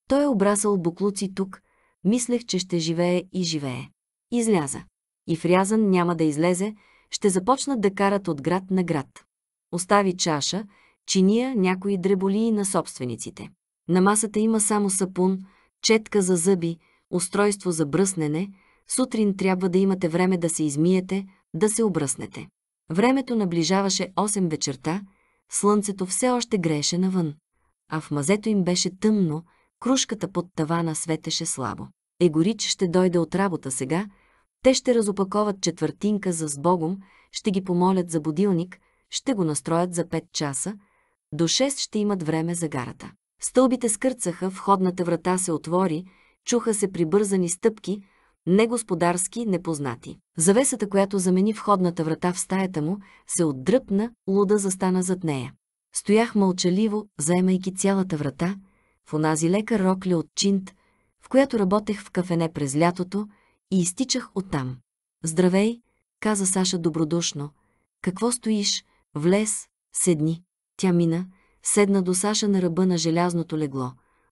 Той е обрасал буклуци тук. Мислех, че ще живее и живее. Изляза. И врязан няма да излезе, ще започнат да карат от град на град. Остави чаша, чиния, някои дреболии на собствениците. На масата има само сапун, четка за зъби, устройство за бръснене, сутрин трябва да имате време да се измиете, да се обръснете. Времето наближаваше 8 вечерта, слънцето все още грееше навън, а в мазето им беше тъмно, кружката под тавана светеше слабо. Егорич ще дойде от работа сега, те ще разопаковат четвъртинка за с Богом, ще ги помолят за будилник, ще го настроят за 5 часа, до 6 ще имат време за гарата. Стълбите скърцаха, входната врата се отвори, чуха се прибързани стъпки, негосподарски, непознати. Завесата, която замени входната врата в стаята му, се отдръпна, луда застана зад нея. Стоях мълчаливо, заемайки цялата врата, в онази лека рокля от чинт, в която работех в кафене през лятото, и изтичах оттам. Здравей, каза Саша добродушно. Какво стоиш? Влез, седни. Тя мина, седна до Саша на ръба на желязното легло.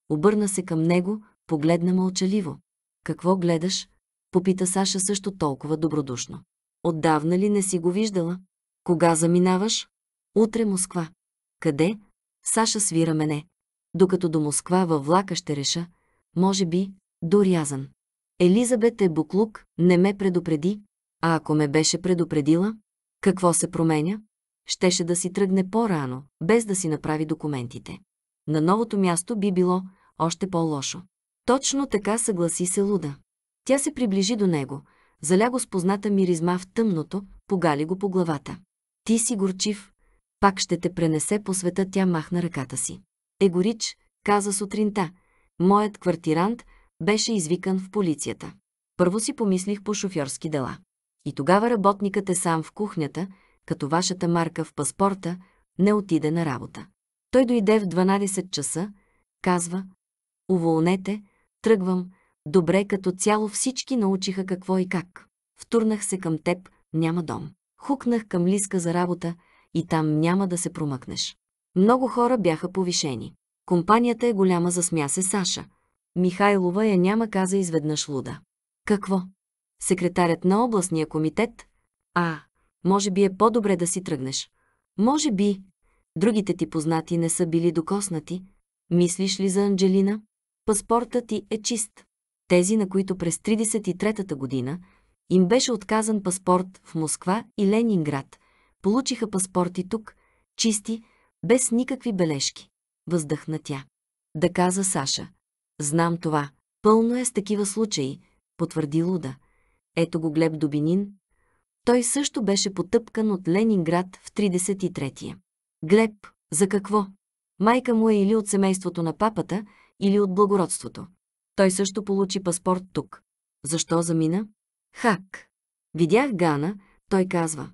Обърна се към него, погледна мълчаливо. Какво гледаш? Попита Саша също толкова добродушно. Отдавна ли не си го виждала? Кога заминаваш? Утре Москва. Къде? Саша свира мене. Докато до Москва във влака ще реша, може би, дорязан. Елизабет е буклук, не ме предупреди, а ако ме беше предупредила, какво се променя? Щеше да си тръгне по-рано, без да си направи документите. На новото място би било още по-лошо. Точно така съгласи се Луда. Тя се приближи до него, заля го с позната миризма в тъмното, погали го по главата. Ти си горчив, пак ще те пренесе по света, тя махна ръката си. Егорич, каза сутринта, моят квартирант – беше извикан в полицията. Първо си помислих по шофьорски дела. И тогава работникът е сам в кухнята, като вашата марка в паспорта, не отиде на работа. Той дойде в 12 часа, казва, уволнете, тръгвам, добре като цяло всички научиха какво и как. Втурнах се към теб, няма дом. Хукнах към лиска за работа и там няма да се промъкнеш. Много хора бяха повишени. Компанията е голяма, засмя се Саша – Михайлова я няма каза изведнъж луда. Какво? Секретарят на областния комитет? А, може би е по-добре да си тръгнеш. Може би. Другите ти познати не са били докоснати. Мислиш ли за Анджелина? Паспортът ти е чист. Тези, на които през 33-та година им беше отказан паспорт в Москва и Ленинград, получиха паспорти тук, чисти, без никакви бележки. Въздъхна тя. Да каза Саша – Знам това. Пълно е с такива случаи, потвърди Луда. Ето го Глеб Добинин. Той също беше потъпкан от Ленинград в 33-я. Глеб, за какво? Майка му е или от семейството на папата, или от благородството. Той също получи паспорт тук. Защо замина? Хак. Видях Гана, той казва.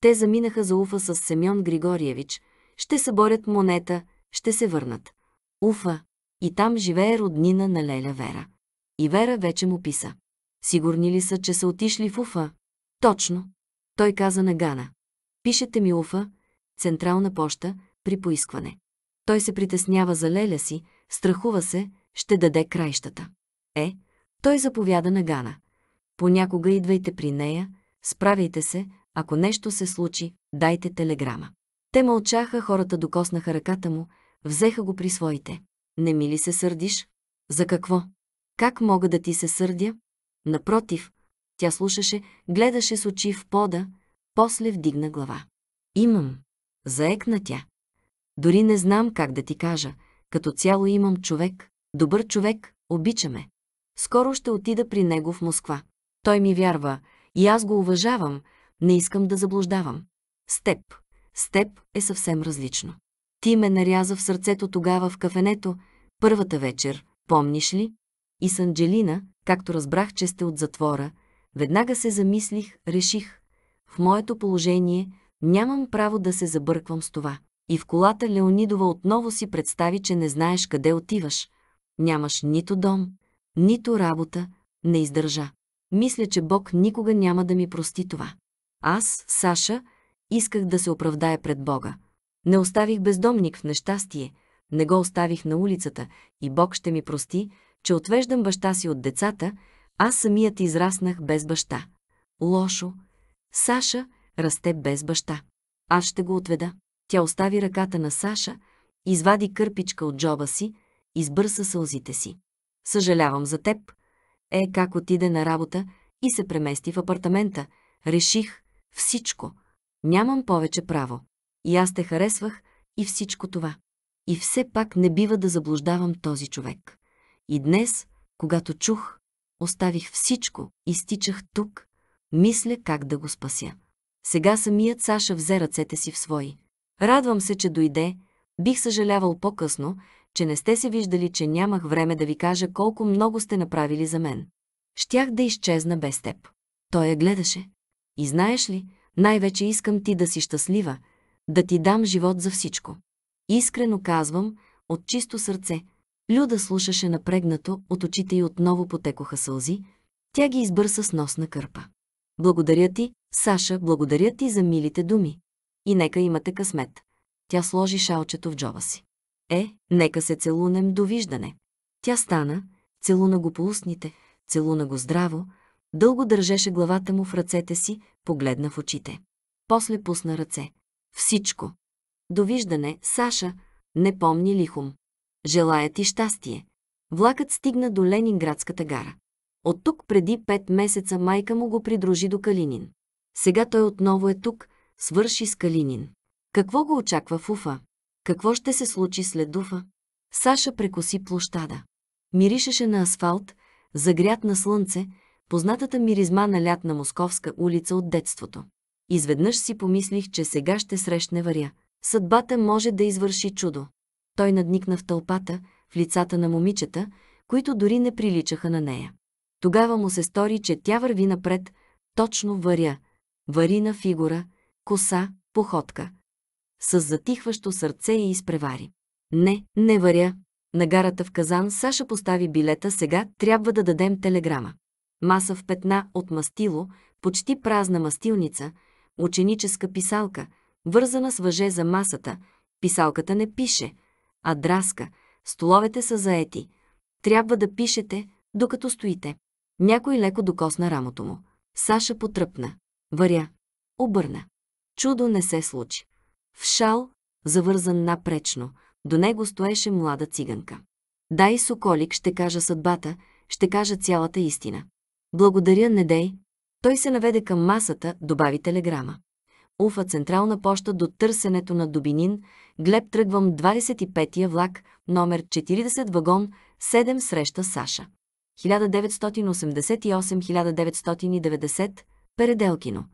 Те заминаха за Уфа с Семен Григориевич. Ще съборят монета, ще се върнат. Уфа, и там живее роднина на Леля Вера. И Вера вече му писа. Сигурни ли са, че са отишли в Уфа? Точно. Той каза на Гана. Пишете ми Уфа, Централна поща, при поискване. Той се притеснява за Леля си, страхува се, ще даде крайщата. Е, той заповяда на Гана. Понякога идвайте при нея, справяйте се, ако нещо се случи, дайте телеграма. Те мълчаха, хората докоснаха ръката му, взеха го при своите. Не ми ли се сърдиш? За какво? Как мога да ти се сърдя? Напротив, тя слушаше, гледаше с очи в пода, после вдигна глава. Имам. Заекна тя. Дори не знам как да ти кажа. Като цяло имам човек. Добър човек. Обичаме. Скоро ще отида при него в Москва. Той ми вярва и аз го уважавам. Не искам да заблуждавам. С теб. С теб е съвсем различно. Ти ме наряза в сърцето тогава в кафенето, първата вечер, помниш ли? И с Анджелина, както разбрах, че сте от затвора, веднага се замислих, реших. В моето положение нямам право да се забърквам с това. И в колата Леонидова отново си представи, че не знаеш къде отиваш. Нямаш нито дом, нито работа, не издържа. Мисля, че Бог никога няма да ми прости това. Аз, Саша, исках да се оправдая пред Бога. Не оставих бездомник в нещастие, не го оставих на улицата и Бог ще ми прости, че отвеждам баща си от децата, аз самият израснах без баща. Лошо. Саша расте без баща. Аз ще го отведа. Тя остави ръката на Саша, извади кърпичка от джоба си, избърса сълзите си. Съжалявам за теб. Е, как отиде на работа и се премести в апартамента. Реших всичко. Нямам повече право и аз те харесвах и всичко това. И все пак не бива да заблуждавам този човек. И днес, когато чух, оставих всичко и стичах тук, мисля как да го спася. Сега самият Саша взе ръцете си в свои. Радвам се, че дойде. Бих съжалявал по-късно, че не сте се виждали, че нямах време да ви кажа колко много сте направили за мен. Щях да изчезна без теб. Той я гледаше. И знаеш ли, най-вече искам ти да си щастлива, да ти дам живот за всичко. Искрено казвам, от чисто сърце. Люда слушаше напрегнато, от очите й отново потекоха сълзи. Тя ги избърса с носна кърпа. Благодаря ти, Саша, благодаря ти за милите думи. И нека имате късмет. Тя сложи шалчето в джоба си. Е, нека се целунем довиждане. Тя стана, целуна го по устните, целуна го здраво, дълго държеше главата му в ръцете си, погледна в очите. После пусна ръце. Всичко. Довиждане, Саша, не помни лихом. Желая ти щастие. Влакът стигна до Ленинградската гара. От тук преди пет месеца майка му го придружи до Калинин. Сега той отново е тук, свърши с Калинин. Какво го очаква в Уфа? Какво ще се случи след Уфа? Саша прекоси площада. Миришеше на асфалт, загрят на слънце, познатата миризма на лятна московска улица от детството. Изведнъж си помислих, че сега ще срещне варя. Съдбата може да извърши чудо. Той надникна в тълпата, в лицата на момичета, които дори не приличаха на нея. Тогава му се стори, че тя върви напред, точно варя. Варина фигура, коса, походка. С затихващо сърце и изпревари. Не, не варя. На гарата в Казан Саша постави билета, сега трябва да дадем телеграма. Маса в петна от мастило, почти празна мастилница, ученическа писалка, вързана с въже за масата. Писалката не пише, а драска. Столовете са заети. Трябва да пишете, докато стоите. Някой леко докосна рамото му. Саша потръпна. Варя. Обърна. Чудо не се случи. В шал, завързан напречно, до него стоеше млада циганка. Дай, Соколик, ще кажа съдбата, ще кажа цялата истина. Благодаря, Недей, той се наведе към масата, добави телеграма. Уфа Централна поща до търсенето на Добинин, Глеб тръгвам 25-я влак, номер 40 вагон, 7 среща Саша. 1988-1990, Переделкино.